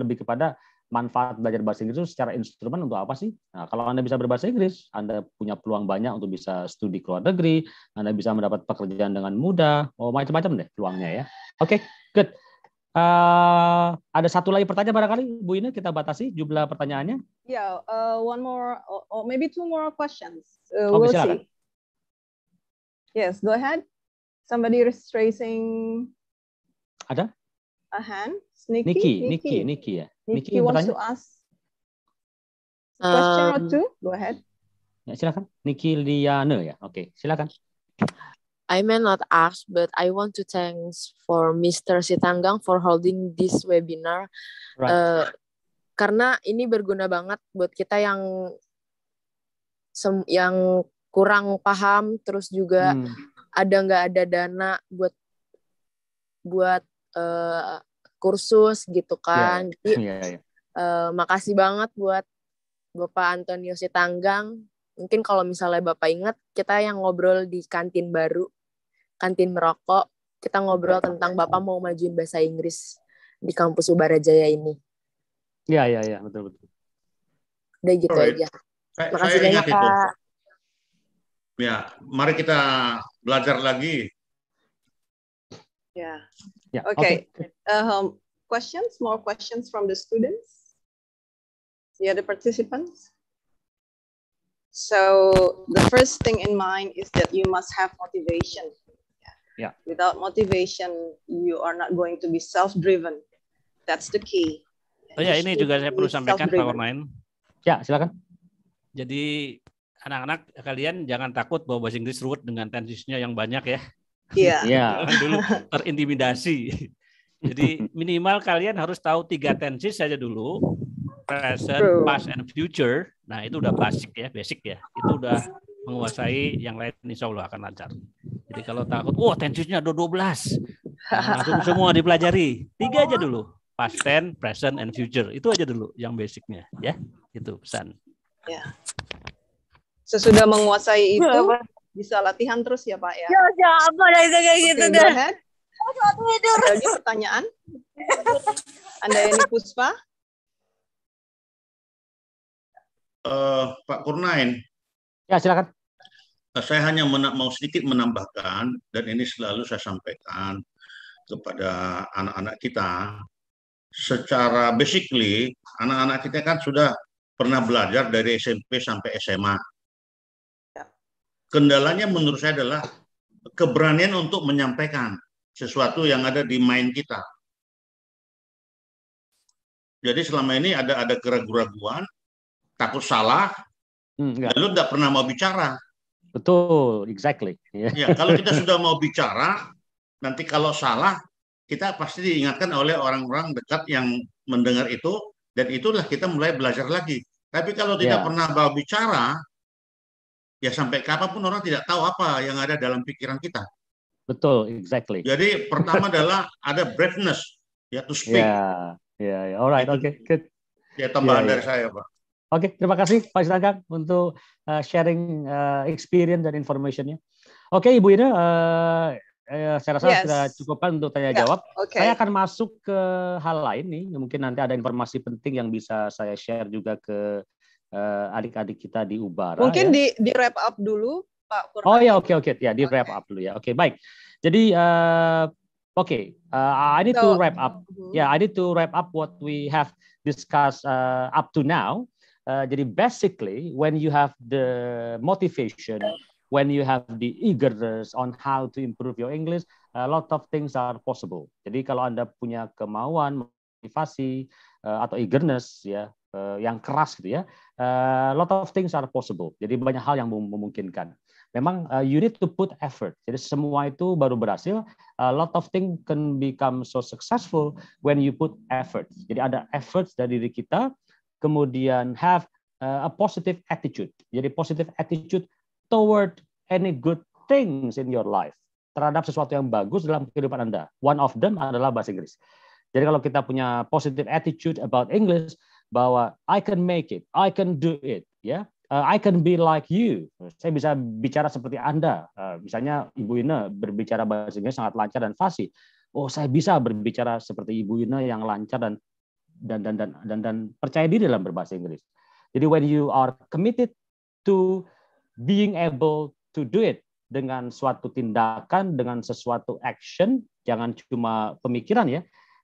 lebih kepada manfaat belajar bahasa Inggris itu secara instrumen untuk apa sih? Nah, kalau Anda bisa berbahasa Inggris, Anda punya peluang banyak untuk bisa studi ke luar negeri, Anda bisa mendapat pekerjaan dengan mudah, oh macam-macam deh peluangnya ya. Oke, okay, good. Uh, ada satu lagi pertanyaan barangkali Bu Ine kita batasi jumlah pertanyaannya. Ya, yeah, uh, one more or oh, oh, maybe two more questions. Uh, we'll okay, see. Yes, go ahead. Somebody is raising. Ada? A hand. Niki, Niki, Niki, Nikki ya. Miki, wants bertanya? to ask question um, or two. Go ahead. Ya, silakan. Niki Liana ya. Oke, okay, silakan. I may not ask, but I want to thanks for Mr. Sitanggang for holding this webinar. Right. Uh, karena ini berguna banget buat kita yang sem yang kurang paham, terus juga hmm. ada nggak ada dana buat buat uh, kursus gitu iya, iya. kan. Yeah. Jadi yeah, yeah. Uh, makasih banget buat Bapak Antonio Sitanggang. Mungkin kalau misalnya Bapak ingat kita yang ngobrol di kantin baru, kantin merokok, kita ngobrol tentang Bapak mau majuin bahasa Inggris di kampus Ubara Jaya ini. Iya, iya, iya, betul betul. Udah gitu Alright. aja. Makasih saya banyak, Pak. Ya, mari kita belajar lagi. Ya. Yeah. Okay. okay. Um, questions? More questions from the students? The other participants? So the first thing in mind is that you must have motivation. Yeah. Without motivation, you are not going to be self-driven. That's the key. Oh ya, ini juga saya perlu sampaikan Pak Kornain. Ya, silakan. Jadi anak-anak kalian jangan takut bahwa bahasa Inggris ruwet dengan tensisnya yang banyak ya. Iya. *laughs* Yeah. yeah. dulu terintimidasi. *laughs* Jadi minimal kalian harus tahu tiga tenses saja dulu. Present, past, and future. Nah itu udah basic ya, basic ya. Itu udah menguasai yang lain insya Allah akan lancar. Jadi kalau takut, wah oh, tensesnya ada 12. Nah, langsung semua dipelajari. Tiga aja dulu. Past ten, present, and future. Itu aja dulu yang basicnya. Ya, itu pesan. Ya. Sesudah menguasai itu, iya, bisa latihan terus ya Pak ya. Ya, ya apa itu kayak gitu okay, dah. Oh, tidur. Ada lagi pertanyaan? Anda ini Puspa? Uh, Pak Kurnain. Ya, silakan. Eh, saya hanya mau sedikit menambahkan dan ini selalu saya sampaikan kepada anak-anak kita. Secara basically, anak-anak kita kan sudah pernah belajar dari SMP sampai SMA kendalanya menurut saya adalah keberanian untuk menyampaikan sesuatu yang ada di mind kita. Jadi selama ini ada ada keraguan-keraguan, takut salah, hmm, lalu tidak pernah mau bicara. Betul, exactly. Yeah. Ya, kalau kita sudah mau bicara, nanti kalau salah kita pasti diingatkan oleh orang-orang dekat yang mendengar itu dan itulah kita mulai belajar lagi. Tapi kalau tidak yeah. pernah mau bicara, ya sampai kapanpun orang tidak tahu apa yang ada dalam pikiran kita. Betul, exactly. Jadi pertama adalah ada braveness, ya to speak. Ya, ya, ya. alright, oke, okay, good. Ya tambahan ya, ya. dari saya, Pak. Oke, okay, terima kasih Pak Sinagang untuk uh, sharing uh, experience dan informationnya. Oke, okay, Ibu Ina, uh, uh, saya rasa yes. sudah cukupkan untuk tanya yeah. jawab. Okay. Saya akan masuk ke hal lain nih. Mungkin nanti ada informasi penting yang bisa saya share juga ke Eh, adik-adik kita di Ubara. Mungkin ya. di di wrap up dulu Pak Purna. Oh ya oke okay, oke okay. ya di wrap up dulu ya. Oke okay, baik. Jadi uh, oke okay. uh, eh, I need so, to wrap up. Uh-huh. Ya yeah, I need to wrap up what we have discussed uh, up to now. Uh, jadi basically when you have the motivation, when you have the eagerness on how to improve your English, a lot of things are possible. Jadi kalau Anda punya kemauan, motivasi uh, atau eagerness ya uh, yang keras gitu ya, uh, lot of things are possible. Jadi banyak hal yang memungkinkan. Memang uh, you need to put effort. Jadi semua itu baru berhasil. A eh, lot of things can become so successful when you put effort. Jadi ada effort dari diri kita, kemudian have uh, a positive attitude. Jadi positive attitude toward any good things in your life terhadap sesuatu yang bagus dalam kehidupan Anda. One of them adalah bahasa Inggris. Jadi kalau kita punya positive attitude about English, bahwa I can make it, I can do it, ya. Yeah? Uh, I can be like you. Saya bisa bicara seperti Anda. Uh, misalnya Ibu Ina berbicara bahasa Inggris sangat lancar dan fasih. Oh, saya bisa berbicara seperti Ibu Ina yang lancar dan dan dan dan dan, dan percaya diri dalam berbahasa Inggris. Jadi when you are committed to being able to do it dengan suatu tindakan, dengan sesuatu action, jangan cuma pemikiran ya,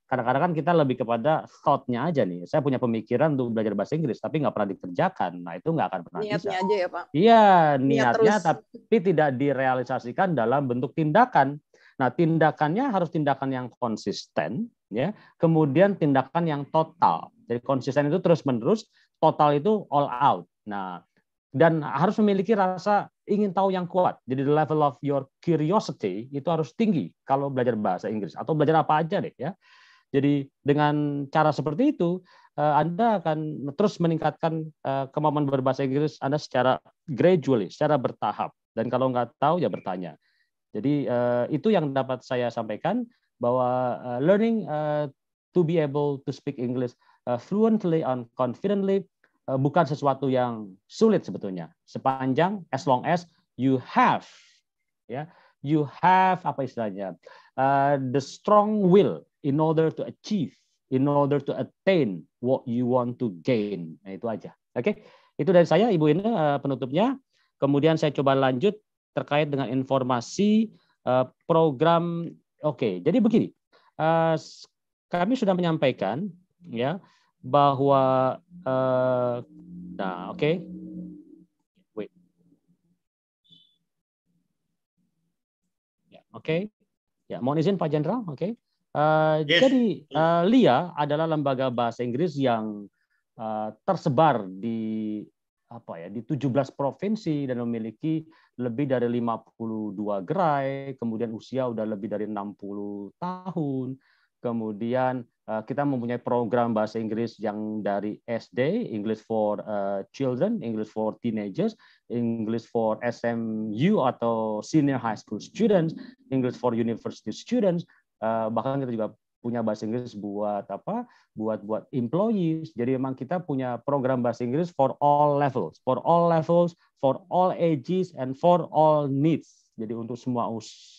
kadang-kadang kan kita lebih kepada thought-nya aja nih. Saya punya pemikiran untuk belajar bahasa Inggris, tapi nggak pernah dikerjakan. Nah, itu nggak akan pernah niatnya bisa. aja ya, Pak? Iya, niatnya, Niat tapi tidak direalisasikan dalam bentuk tindakan. Nah, tindakannya harus tindakan yang konsisten, ya. Kemudian tindakan yang total. Jadi konsisten itu terus-menerus, total itu all out. Nah, dan harus memiliki rasa ingin tahu yang kuat. Jadi the level of your curiosity itu harus tinggi kalau belajar bahasa Inggris atau belajar apa aja deh ya. Jadi dengan cara seperti itu eh, anda akan terus meningkatkan eh, kemampuan berbahasa Inggris Anda secara gradually, secara bertahap. Dan kalau nggak tahu ya bertanya. Jadi eh, itu yang dapat saya sampaikan bahwa learning to be able to speak English fluently and confidently bukan sesuatu yang sulit sebetulnya. Sepanjang as long as you have ya, you have apa istilahnya? the strong will in order to achieve, in order to attain what you want to gain. Nah, itu aja. Oke. Okay? Itu dari saya Ibu Ina, eh, penutupnya. Kemudian saya coba lanjut terkait dengan informasi eh, program oke. Okay, jadi begini. Eh, kami sudah menyampaikan ya bahwa nah oke okay. wait ya oke okay. ya mohon izin Pak Jenderal oke okay. Eh, yes. Jadi uh, LIA adalah lembaga bahasa Inggris yang uh, tersebar di apa ya di 17 provinsi dan memiliki lebih dari 52 gerai, kemudian usia sudah lebih dari 60 tahun. Kemudian uh, kita mempunyai program bahasa Inggris yang dari SD, English for uh, Children, English for Teenagers, English for SMU atau Senior High School Students, English for University Students, uh, bahkan kita juga punya bahasa Inggris buat apa? Buat buat employees. Jadi memang kita punya program bahasa Inggris for all levels, for all levels, for all ages and for all needs. Jadi untuk semua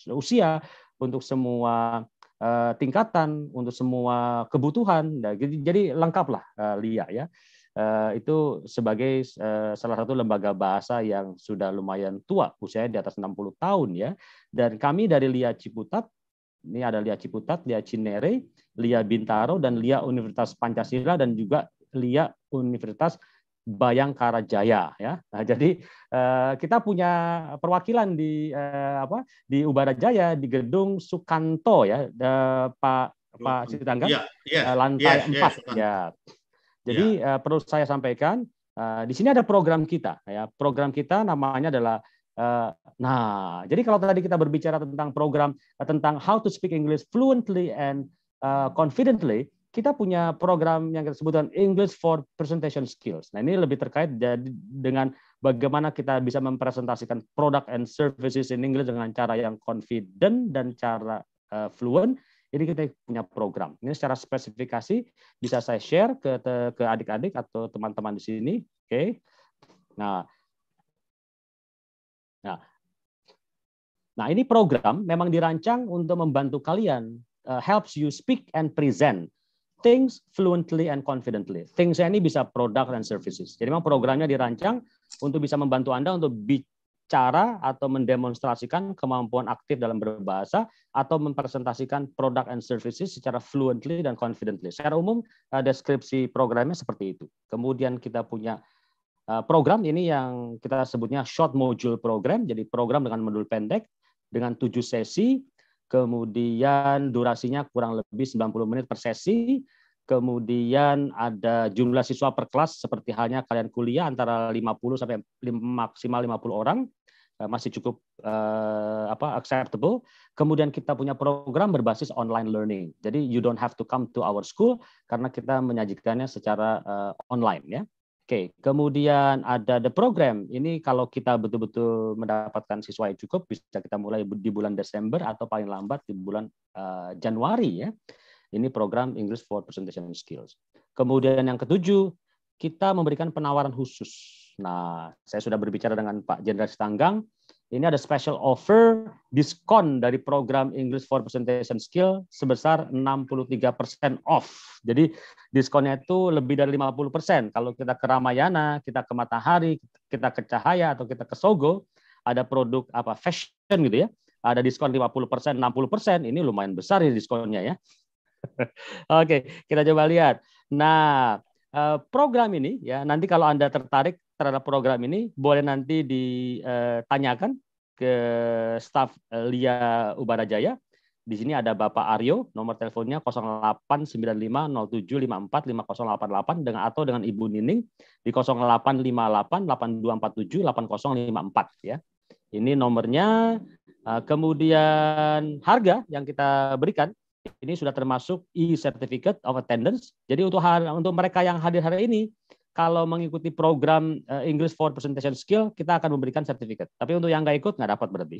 usia, untuk semua uh, tingkatan, untuk semua kebutuhan. Nah, jadi, jadi lengkaplah uh, eh, Lia ya. Uh, itu sebagai uh, salah satu lembaga bahasa yang sudah lumayan tua, usianya di atas 60 tahun ya. Dan kami dari LIA Ciputat ini ada LIA Ciputat, LIA Cinere, LIA Bintaro, dan LIA Universitas Pancasila, dan juga LIA Universitas Bayangkara Jaya ya. Nah, jadi eh, kita punya perwakilan di eh, apa di Ubara Jaya di gedung Sukanto ya eh, Pak Pak Sitangga yeah, iya, iya. yeah, lantai yeah, 4 yeah, ya. Jadi yeah. Iya. perlu saya sampaikan eh, di sini ada program kita ya. Program kita namanya adalah Eh, nah, jadi kalau tadi kita berbicara tentang program eh, tentang how to speak English fluently and eh, confidently, kita punya program yang kita sebutkan English for Presentation Skills. Nah, ini lebih terkait dengan bagaimana kita bisa mempresentasikan produk and services in English dengan cara yang confident dan cara uh, fluent. Jadi kita punya program. Ini secara spesifikasi bisa saya share ke ke adik-adik atau teman-teman di sini. Oke. Okay. Nah, Nah, nah ini program memang dirancang untuk membantu kalian uh, helps you speak and present things fluently and confidently. Things ini bisa produk dan services. Jadi memang programnya dirancang untuk bisa membantu Anda untuk bicara atau mendemonstrasikan kemampuan aktif dalam berbahasa atau mempresentasikan produk and services secara fluently dan confidently. Secara umum eh, deskripsi programnya seperti itu. Kemudian kita punya Eh, program ini yang kita sebutnya short module program, jadi program dengan modul pendek dengan tujuh sesi, kemudian durasinya kurang lebih 90 menit per sesi, kemudian ada jumlah siswa per kelas seperti halnya kalian kuliah antara 50 sampai maksimal 50 orang eh, masih cukup uh, apa acceptable. Kemudian kita punya program berbasis online learning. Jadi you don't have to come to our school karena kita menyajikannya secara uh, online ya. Oke, kemudian ada the program. Ini kalau kita betul-betul mendapatkan siswa yang cukup, bisa kita mulai di bulan Desember atau paling lambat di bulan uh, Januari ya. Ini program English for Presentation Skills. Kemudian yang ketujuh, kita memberikan penawaran khusus. Nah, saya sudah berbicara dengan Pak Jenderal Setanggang ini ada special offer diskon dari program English for Presentation Skill sebesar 63% off. Jadi diskonnya itu lebih dari 50%. Kalau kita ke Ramayana, kita ke Matahari, kita ke Cahaya atau kita ke Sogo, ada produk apa fashion gitu ya. Ada diskon 50%, 60%, ini lumayan besar ya diskonnya ya. *laughs* Oke, kita coba lihat. Nah, eh, program ini ya nanti kalau Anda tertarik terhadap program ini boleh nanti ditanyakan eh, ke staf eh, Lia Ubarajaya Di sini ada Bapak Aryo, nomor teleponnya 089507545088 dengan atau dengan Ibu Nining di 085882478054 ya. Ini nomornya. Eh, kemudian harga yang kita berikan ini sudah termasuk e-certificate of attendance. Jadi untuk hari, untuk mereka yang hadir hari ini kalau mengikuti program eh, English for Presentation Skill, kita akan memberikan sertifikat. Tapi untuk yang nggak ikut, nggak dapat berarti.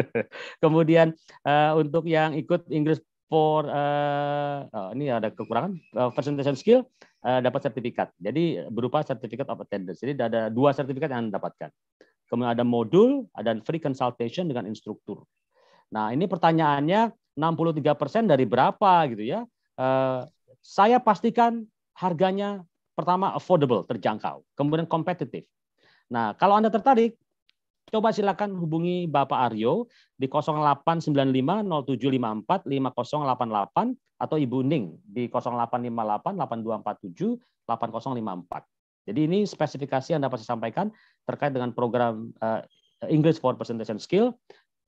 *laughs* Kemudian eh, untuk yang ikut English for uh, oh, ini ada kekurangan uh, presentation skill dapat sertifikat. Jadi berupa sertifikat of attendance. Jadi ada dua sertifikat yang Anda dapatkan. Kemudian ada modul, ada free consultation dengan instruktur. Nah, ini pertanyaannya 63% dari berapa gitu ya? Uh, saya pastikan harganya pertama affordable, terjangkau, kemudian kompetitif. Nah, kalau Anda tertarik, coba silakan hubungi Bapak Aryo di 0895 atau Ibu Ning di 085882478054. Jadi ini spesifikasi yang dapat saya sampaikan terkait dengan program eh, English for Presentation Skill.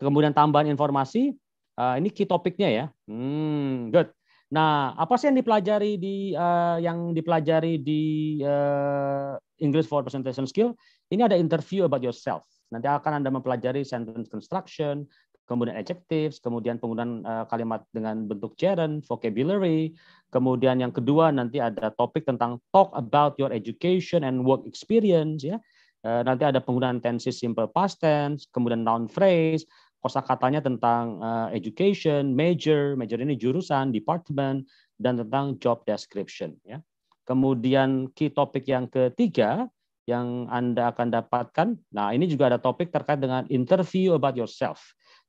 Kemudian tambahan informasi, eh, ini key topiknya ya. Hmm, good. Nah, apa sih yang dipelajari di uh, yang dipelajari di uh, English for Presentation Skill? Ini ada interview about yourself. Nanti akan Anda mempelajari sentence construction, kemudian adjectives, kemudian penggunaan uh, kalimat dengan bentuk gerund, vocabulary. Kemudian yang kedua nanti ada topik tentang talk about your education and work experience ya. nanti ada penggunaan tenses simple past tense, kemudian noun phrase, Kosa katanya tentang uh, education, major, major ini jurusan, department, dan tentang job description. Ya. Kemudian key topik yang ketiga yang Anda akan dapatkan, nah ini juga ada topik terkait dengan interview about yourself.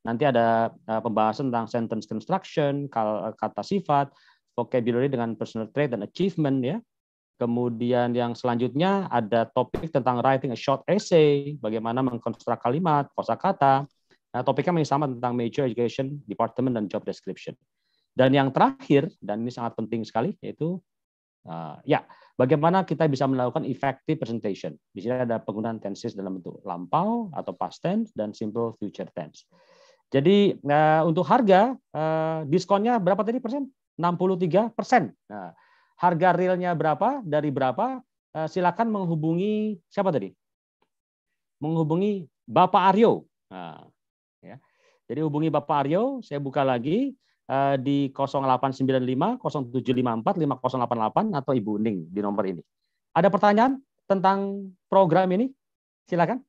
Nanti ada uh, pembahasan tentang sentence construction, eh, kata sifat, vocabulary dengan personal trait dan achievement ya. Kemudian yang selanjutnya ada topik tentang writing a short essay, bagaimana mengkonstruk kalimat, kosakata, Nah, topiknya masih sama tentang major education, department, dan job description. Dan yang terakhir, dan ini sangat penting sekali, yaitu uh, ya bagaimana kita bisa melakukan effective presentation. Di sini ada penggunaan tenses dalam bentuk lampau atau past tense dan simple future tense. Jadi uh, untuk harga uh, diskonnya berapa tadi persen? 63 persen. Nah, harga realnya berapa? Dari berapa? Uh, silakan menghubungi siapa tadi? Menghubungi Bapak Aryo. Nah, jadi hubungi Bapak Aryo, saya buka lagi eh, di 0895 0754 5088 atau Ibu Ning di nomor ini. Ada pertanyaan tentang program ini? Silakan.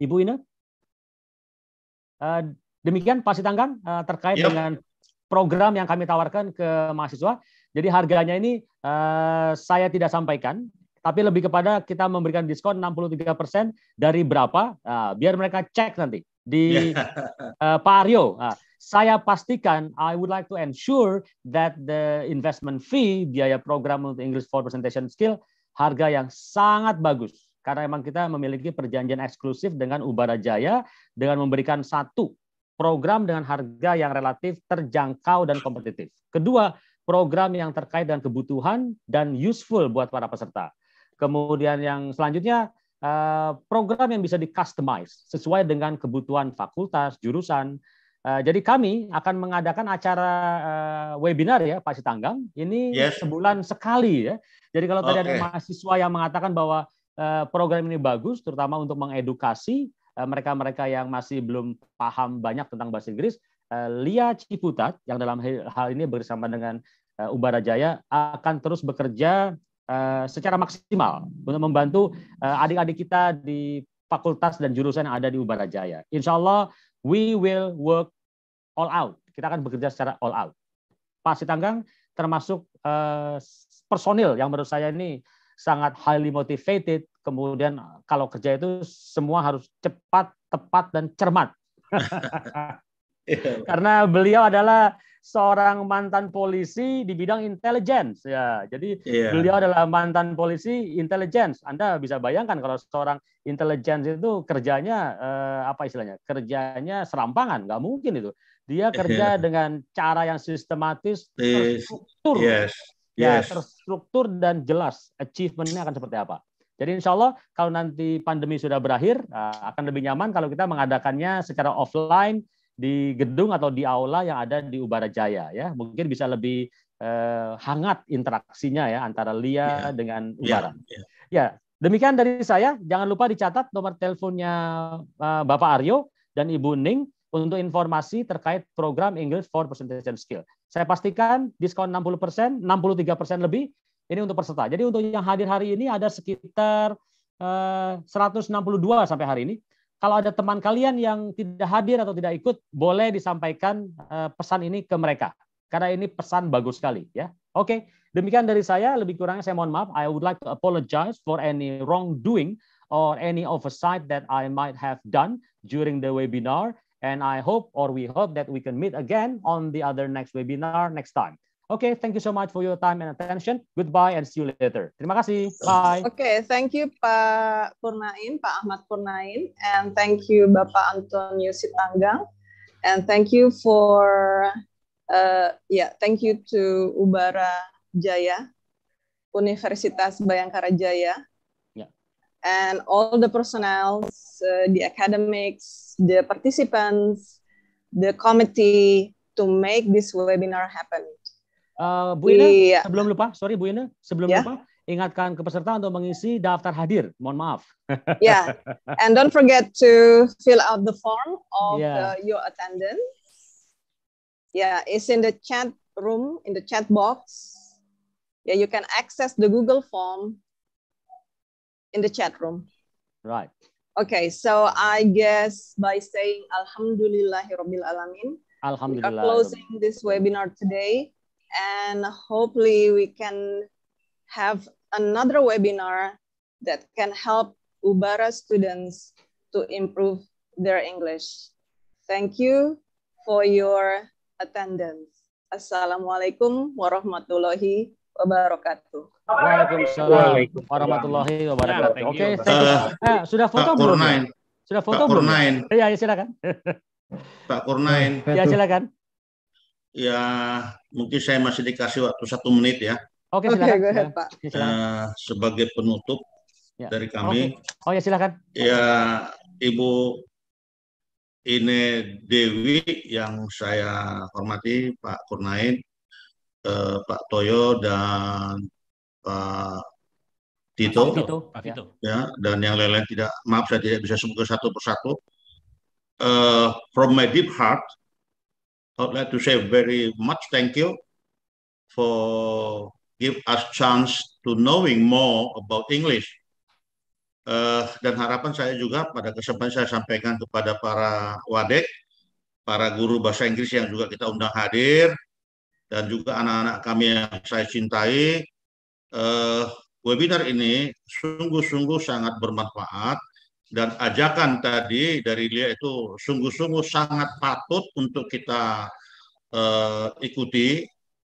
Ibu Ina. Eh, demikian Pak Sitanggang eh, terkait yep. Iya. dengan program yang kami tawarkan ke mahasiswa. Jadi harganya ini saya tidak sampaikan tapi lebih kepada kita memberikan diskon 63% dari berapa, nah, biar mereka cek nanti di uh, *laughs* Pak Aryo. Nah, saya pastikan, I would like to ensure that the investment fee, biaya program untuk English for Presentation Skill, harga yang sangat bagus. Karena memang kita memiliki perjanjian eksklusif dengan Ubara Jaya dengan memberikan satu program dengan harga yang relatif terjangkau dan kompetitif. Kedua, program yang terkait dengan kebutuhan dan useful buat para peserta. Kemudian yang selanjutnya eh, program yang bisa di customize sesuai dengan kebutuhan fakultas, jurusan. Eh, jadi kami akan mengadakan acara eh, webinar ya Pak Sitanggang. Ini yes. sebulan sekali ya. Jadi kalau okay. ada mahasiswa yang mengatakan bahwa program ini bagus, terutama untuk mengedukasi mereka-mereka yang masih belum paham banyak tentang bahasa Inggris, Lia Ciputat yang dalam hal ini bersama dengan Ubara Jaya akan terus bekerja Eh, secara maksimal untuk membantu eh, adik-adik kita di fakultas dan jurusan yang ada di Ubara Jaya. Insya Allah, we will work all out. Kita akan bekerja secara all out. Pak Sitanggang termasuk eh, personil yang menurut saya ini sangat highly motivated. Kemudian kalau kerja itu semua harus cepat, tepat, dan cermat. *laughs* Iya, Karena beliau adalah seorang mantan polisi di bidang intelijen. Ya, jadi yeah. beliau adalah mantan polisi intelijen. Anda bisa bayangkan kalau seorang intelijen itu kerjanya eh, apa istilahnya? Kerjanya serampangan, nggak mungkin itu. Dia kerja yeah. *laughs* dengan cara yang sistematis, terstruktur. Yes. Ya, yes. Ya, terstruktur dan jelas achievementnya akan seperti apa. Jadi insya Allah kalau nanti pandemi sudah berakhir eh, akan lebih nyaman kalau kita mengadakannya secara offline di gedung atau di aula yang ada di Ubara Jaya ya. Mungkin bisa lebih eh, hangat interaksinya ya antara Lia yeah. dengan iya, Ubara. Yeah. Yeah. Ya, demikian dari saya. Jangan lupa dicatat nomor teleponnya eh, Bapak Aryo dan Ibu Ning untuk informasi terkait program English for Presentation Skill. Saya pastikan diskon 60%, 63% lebih ini untuk peserta. Jadi untuk yang hadir hari ini ada sekitar 162 eh, sampai hari ini kalau ada teman kalian yang tidak hadir atau tidak ikut, boleh disampaikan eh, pesan ini ke mereka. Karena ini pesan bagus sekali ya. Oke, okay. demikian dari saya. Lebih kurangnya saya mohon maaf. I would like to apologize for any wrongdoing or any oversight that I might have done during the webinar. And I hope or we hope that we can meet again on the other next webinar next time. Oke, okay, thank you so much for your time and attention. Goodbye and see you later. Terima kasih. Bye. Oke, okay, thank you Pak Purnain, Pak Ahmad Purnain, and thank you Bapak Antonio Sitanggang, and thank you for uh, yeah, thank you to Ubara Jaya, Universitas Bayangkara Jaya, yeah. and all the personnel, uh, the academics, the participants, the committee to make this webinar happen. Eh, Bu Ina, iya. sebelum lupa, sorry Bu Ina, sebelum yeah. lupa, ingatkan ke peserta untuk mengisi daftar hadir. Mohon maaf. *laughs* yeah, and don't forget to fill out the form of yeah. the, your attendance. Yeah, it's in the chat room, in the chat box. Yeah, you can access the Google form in the chat room. Right. Okay, so I guess by saying Alhamdulillahirobbilalamin, Alhamdulillah. we are closing this webinar today and hopefully we can have another webinar that can help Ubara students to improve their English. Thank you for your attendance. Assalamualaikum warahmatullahi wabarakatuh. Waalaikumsalam warahmatullahi ya, wabarakatuh. Oke, uh, eh, sudah foto Pak belum? Sudah foto Pak belum? Iya, iya, ya, silakan. Pak Kurnain. Ya silakan ya mungkin saya masih dikasih waktu satu menit ya. Oke, okay, silakan. Okay, ya, Pak. Uh, sebagai penutup yeah. dari kami. Okay. Oh ya, silakan. Ya, Ibu Ine Dewi yang saya hormati, Pak Kurnain, uh, Pak Toyo dan Pak Tito. Tito. Pak Tito. Ya, dan yang lain-lain tidak maaf saya tidak bisa sebutkan satu persatu. Uh, from my deep heart, I would like to say very much thank you for give us chance to knowing more about English. Uh, dan harapan saya juga pada kesempatan saya sampaikan kepada para wadek, para guru bahasa Inggris yang juga kita undang hadir, dan juga anak-anak kami yang saya cintai, uh, webinar ini sungguh-sungguh sangat bermanfaat dan ajakan tadi dari dia itu sungguh-sungguh sangat patut untuk kita uh, ikuti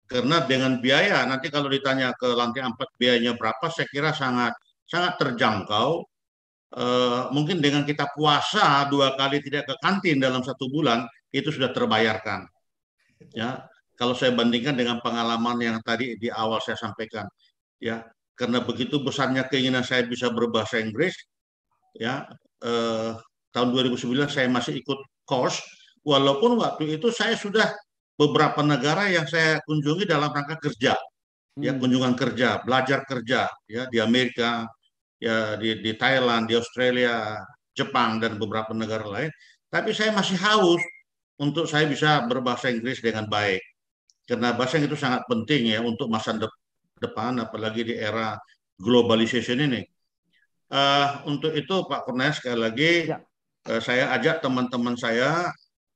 karena dengan biaya nanti kalau ditanya ke lantai 4 biayanya berapa saya kira sangat sangat terjangkau Uh, mungkin dengan kita puasa dua kali tidak ke kantin dalam satu bulan itu sudah terbayarkan. Ya, kalau saya bandingkan dengan pengalaman yang tadi di awal saya sampaikan, ya karena begitu besarnya keinginan saya bisa berbahasa Inggris, ya eh, tahun 2009 saya masih ikut course walaupun waktu itu saya sudah beberapa negara yang saya kunjungi dalam rangka kerja ya, hmm. ya kunjungan kerja belajar kerja ya di Amerika ya di, di Thailand di Australia Jepang dan beberapa negara lain tapi saya masih haus untuk saya bisa berbahasa Inggris dengan baik karena bahasa itu sangat penting ya untuk masa depan apalagi di era globalization ini uh, untuk itu Pak Kurnia sekali lagi ya. uh, saya ajak teman-teman saya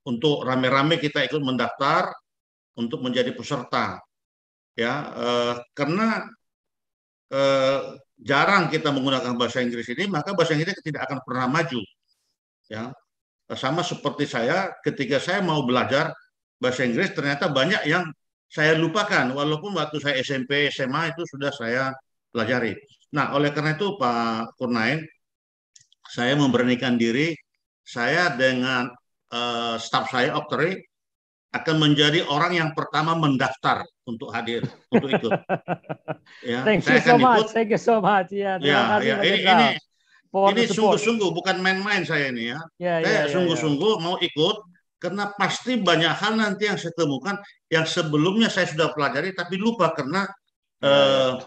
untuk rame-rame kita ikut mendaftar untuk menjadi peserta. Ya, uh, karena uh, jarang kita menggunakan bahasa Inggris ini, maka bahasa Inggris tidak akan pernah maju. Ya, sama seperti saya ketika saya mau belajar bahasa Inggris ternyata banyak yang saya lupakan walaupun waktu saya SMP SMA itu sudah saya pelajari. Nah, oleh karena itu Pak Kurnain, saya memberanikan diri, saya dengan uh, staf saya Opteri akan menjadi orang yang pertama mendaftar untuk hadir, untuk ikut. *laughs* Ya, Thank saya you akan so ikut. much. Thank you so much. Ya, ya, ya. ini, ini, ini sungguh-sungguh, bukan main-main saya ini ya. ya, ya saya sungguh-sungguh ya, ya. mau ikut, karena pasti banyak hal nanti yang saya temukan yang sebelumnya saya sudah pelajari tapi lupa karena uh,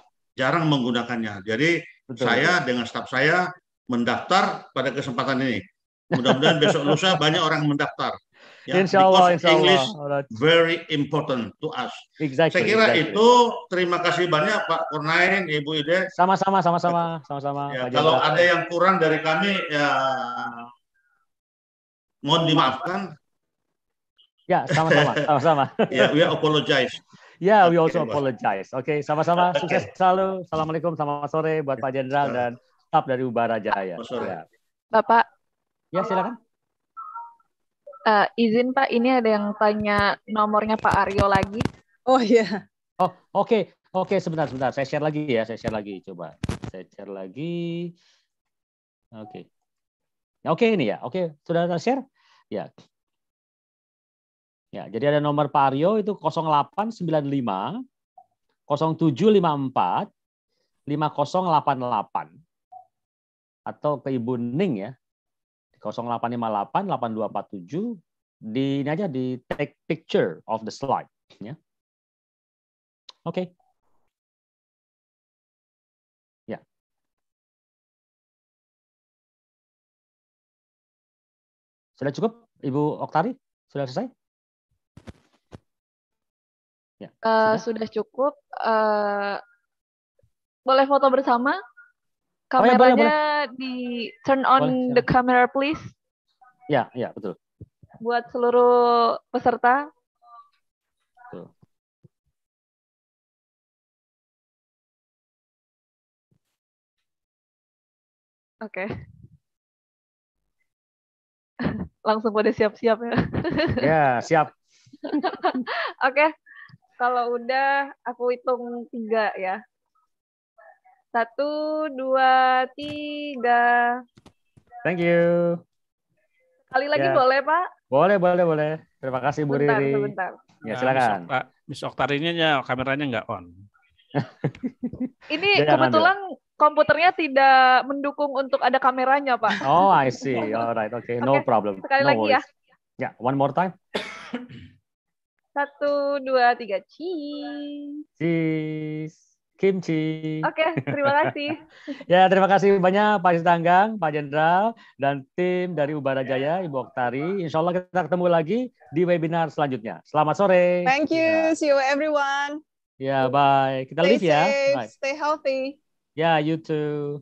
jarang menggunakannya. Jadi Betul. saya dengan staf saya mendaftar pada kesempatan ini. Mudah-mudahan besok lusa banyak orang mendaftar. Ya, insya Allah, insya Allah. English very important to us. Exactly, Saya kira exactly. itu terima kasih banyak Pak Kurnain, Ibu Ide. Sama-sama, sama-sama, sama-sama. Ya, kalau ada yang kurang dari kami ya mohon dimaafkan. Ya, sama-sama, *laughs* sama-sama. ya, we apologize. Ya, yeah, we also apologize. Oke, okay, sama-sama. Okay. Sukses selalu. Assalamualaikum, selamat sore buat Pak Jenderal dan staff dari Ubara Jaya. Ya. Bapak. Ya, silakan. Uh, izin Pak, ini ada yang tanya nomornya Pak Aryo lagi. Oh iya. Yeah. Oh, oke. Okay. Oke, okay, sebentar, sebentar. Saya share lagi ya, saya share lagi. Coba. Saya share lagi. Oke. Okay. Oke okay, ini ya. Oke, okay. sudah share? Ya. Ya, jadi ada nomor Pak Aryo itu 0895 0754 5088 atau ke Ibu Ning ya 0858 8247 di ini aja di take picture of the slide ya. Oke. Okay. Ya. Sudah cukup Ibu Oktari? Sudah selesai? Ya, uh, sudah? sudah cukup. Uh, boleh foto bersama? Kameranya oh, ya, boleh, boleh. di turn on boleh, the camera please. Ya, ya betul. Buat seluruh peserta. Oke. Okay. *laughs* Langsung pada siap-siap ya. ya, siap. *laughs* Oke. okay. Kalau udah aku hitung tiga ya. Satu, dua, tiga. Thank you. Sekali lagi ya. boleh Pak? Boleh, boleh, boleh. Terima kasih Bu bentar, Riri. Ya, silakan. Nah, Miss Oktarinya ya, kameranya nggak on. *laughs* Ini Jangan kebetulan ambil. komputernya tidak mendukung untuk ada kameranya, Pak. Oh, I see. Alright, okay. No problem. Sekali no lagi ya. worries. ya. Ya, yeah, one more time. *coughs* Satu, dua, tiga, cheese. Cheese. Kimchi. Oke, okay, terima kasih. *laughs* ya, terima kasih banyak Pak Sitanggang, Pak Jenderal, dan tim dari Ubara Jaya, Ibu Oktari. Insya Allah kita ketemu lagi di webinar selanjutnya. Selamat sore. Thank you. Ya. See you everyone. Ya, bye. Kita stay ya. safe, ya. Bye. Stay healthy. Ya, you too.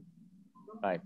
Bye.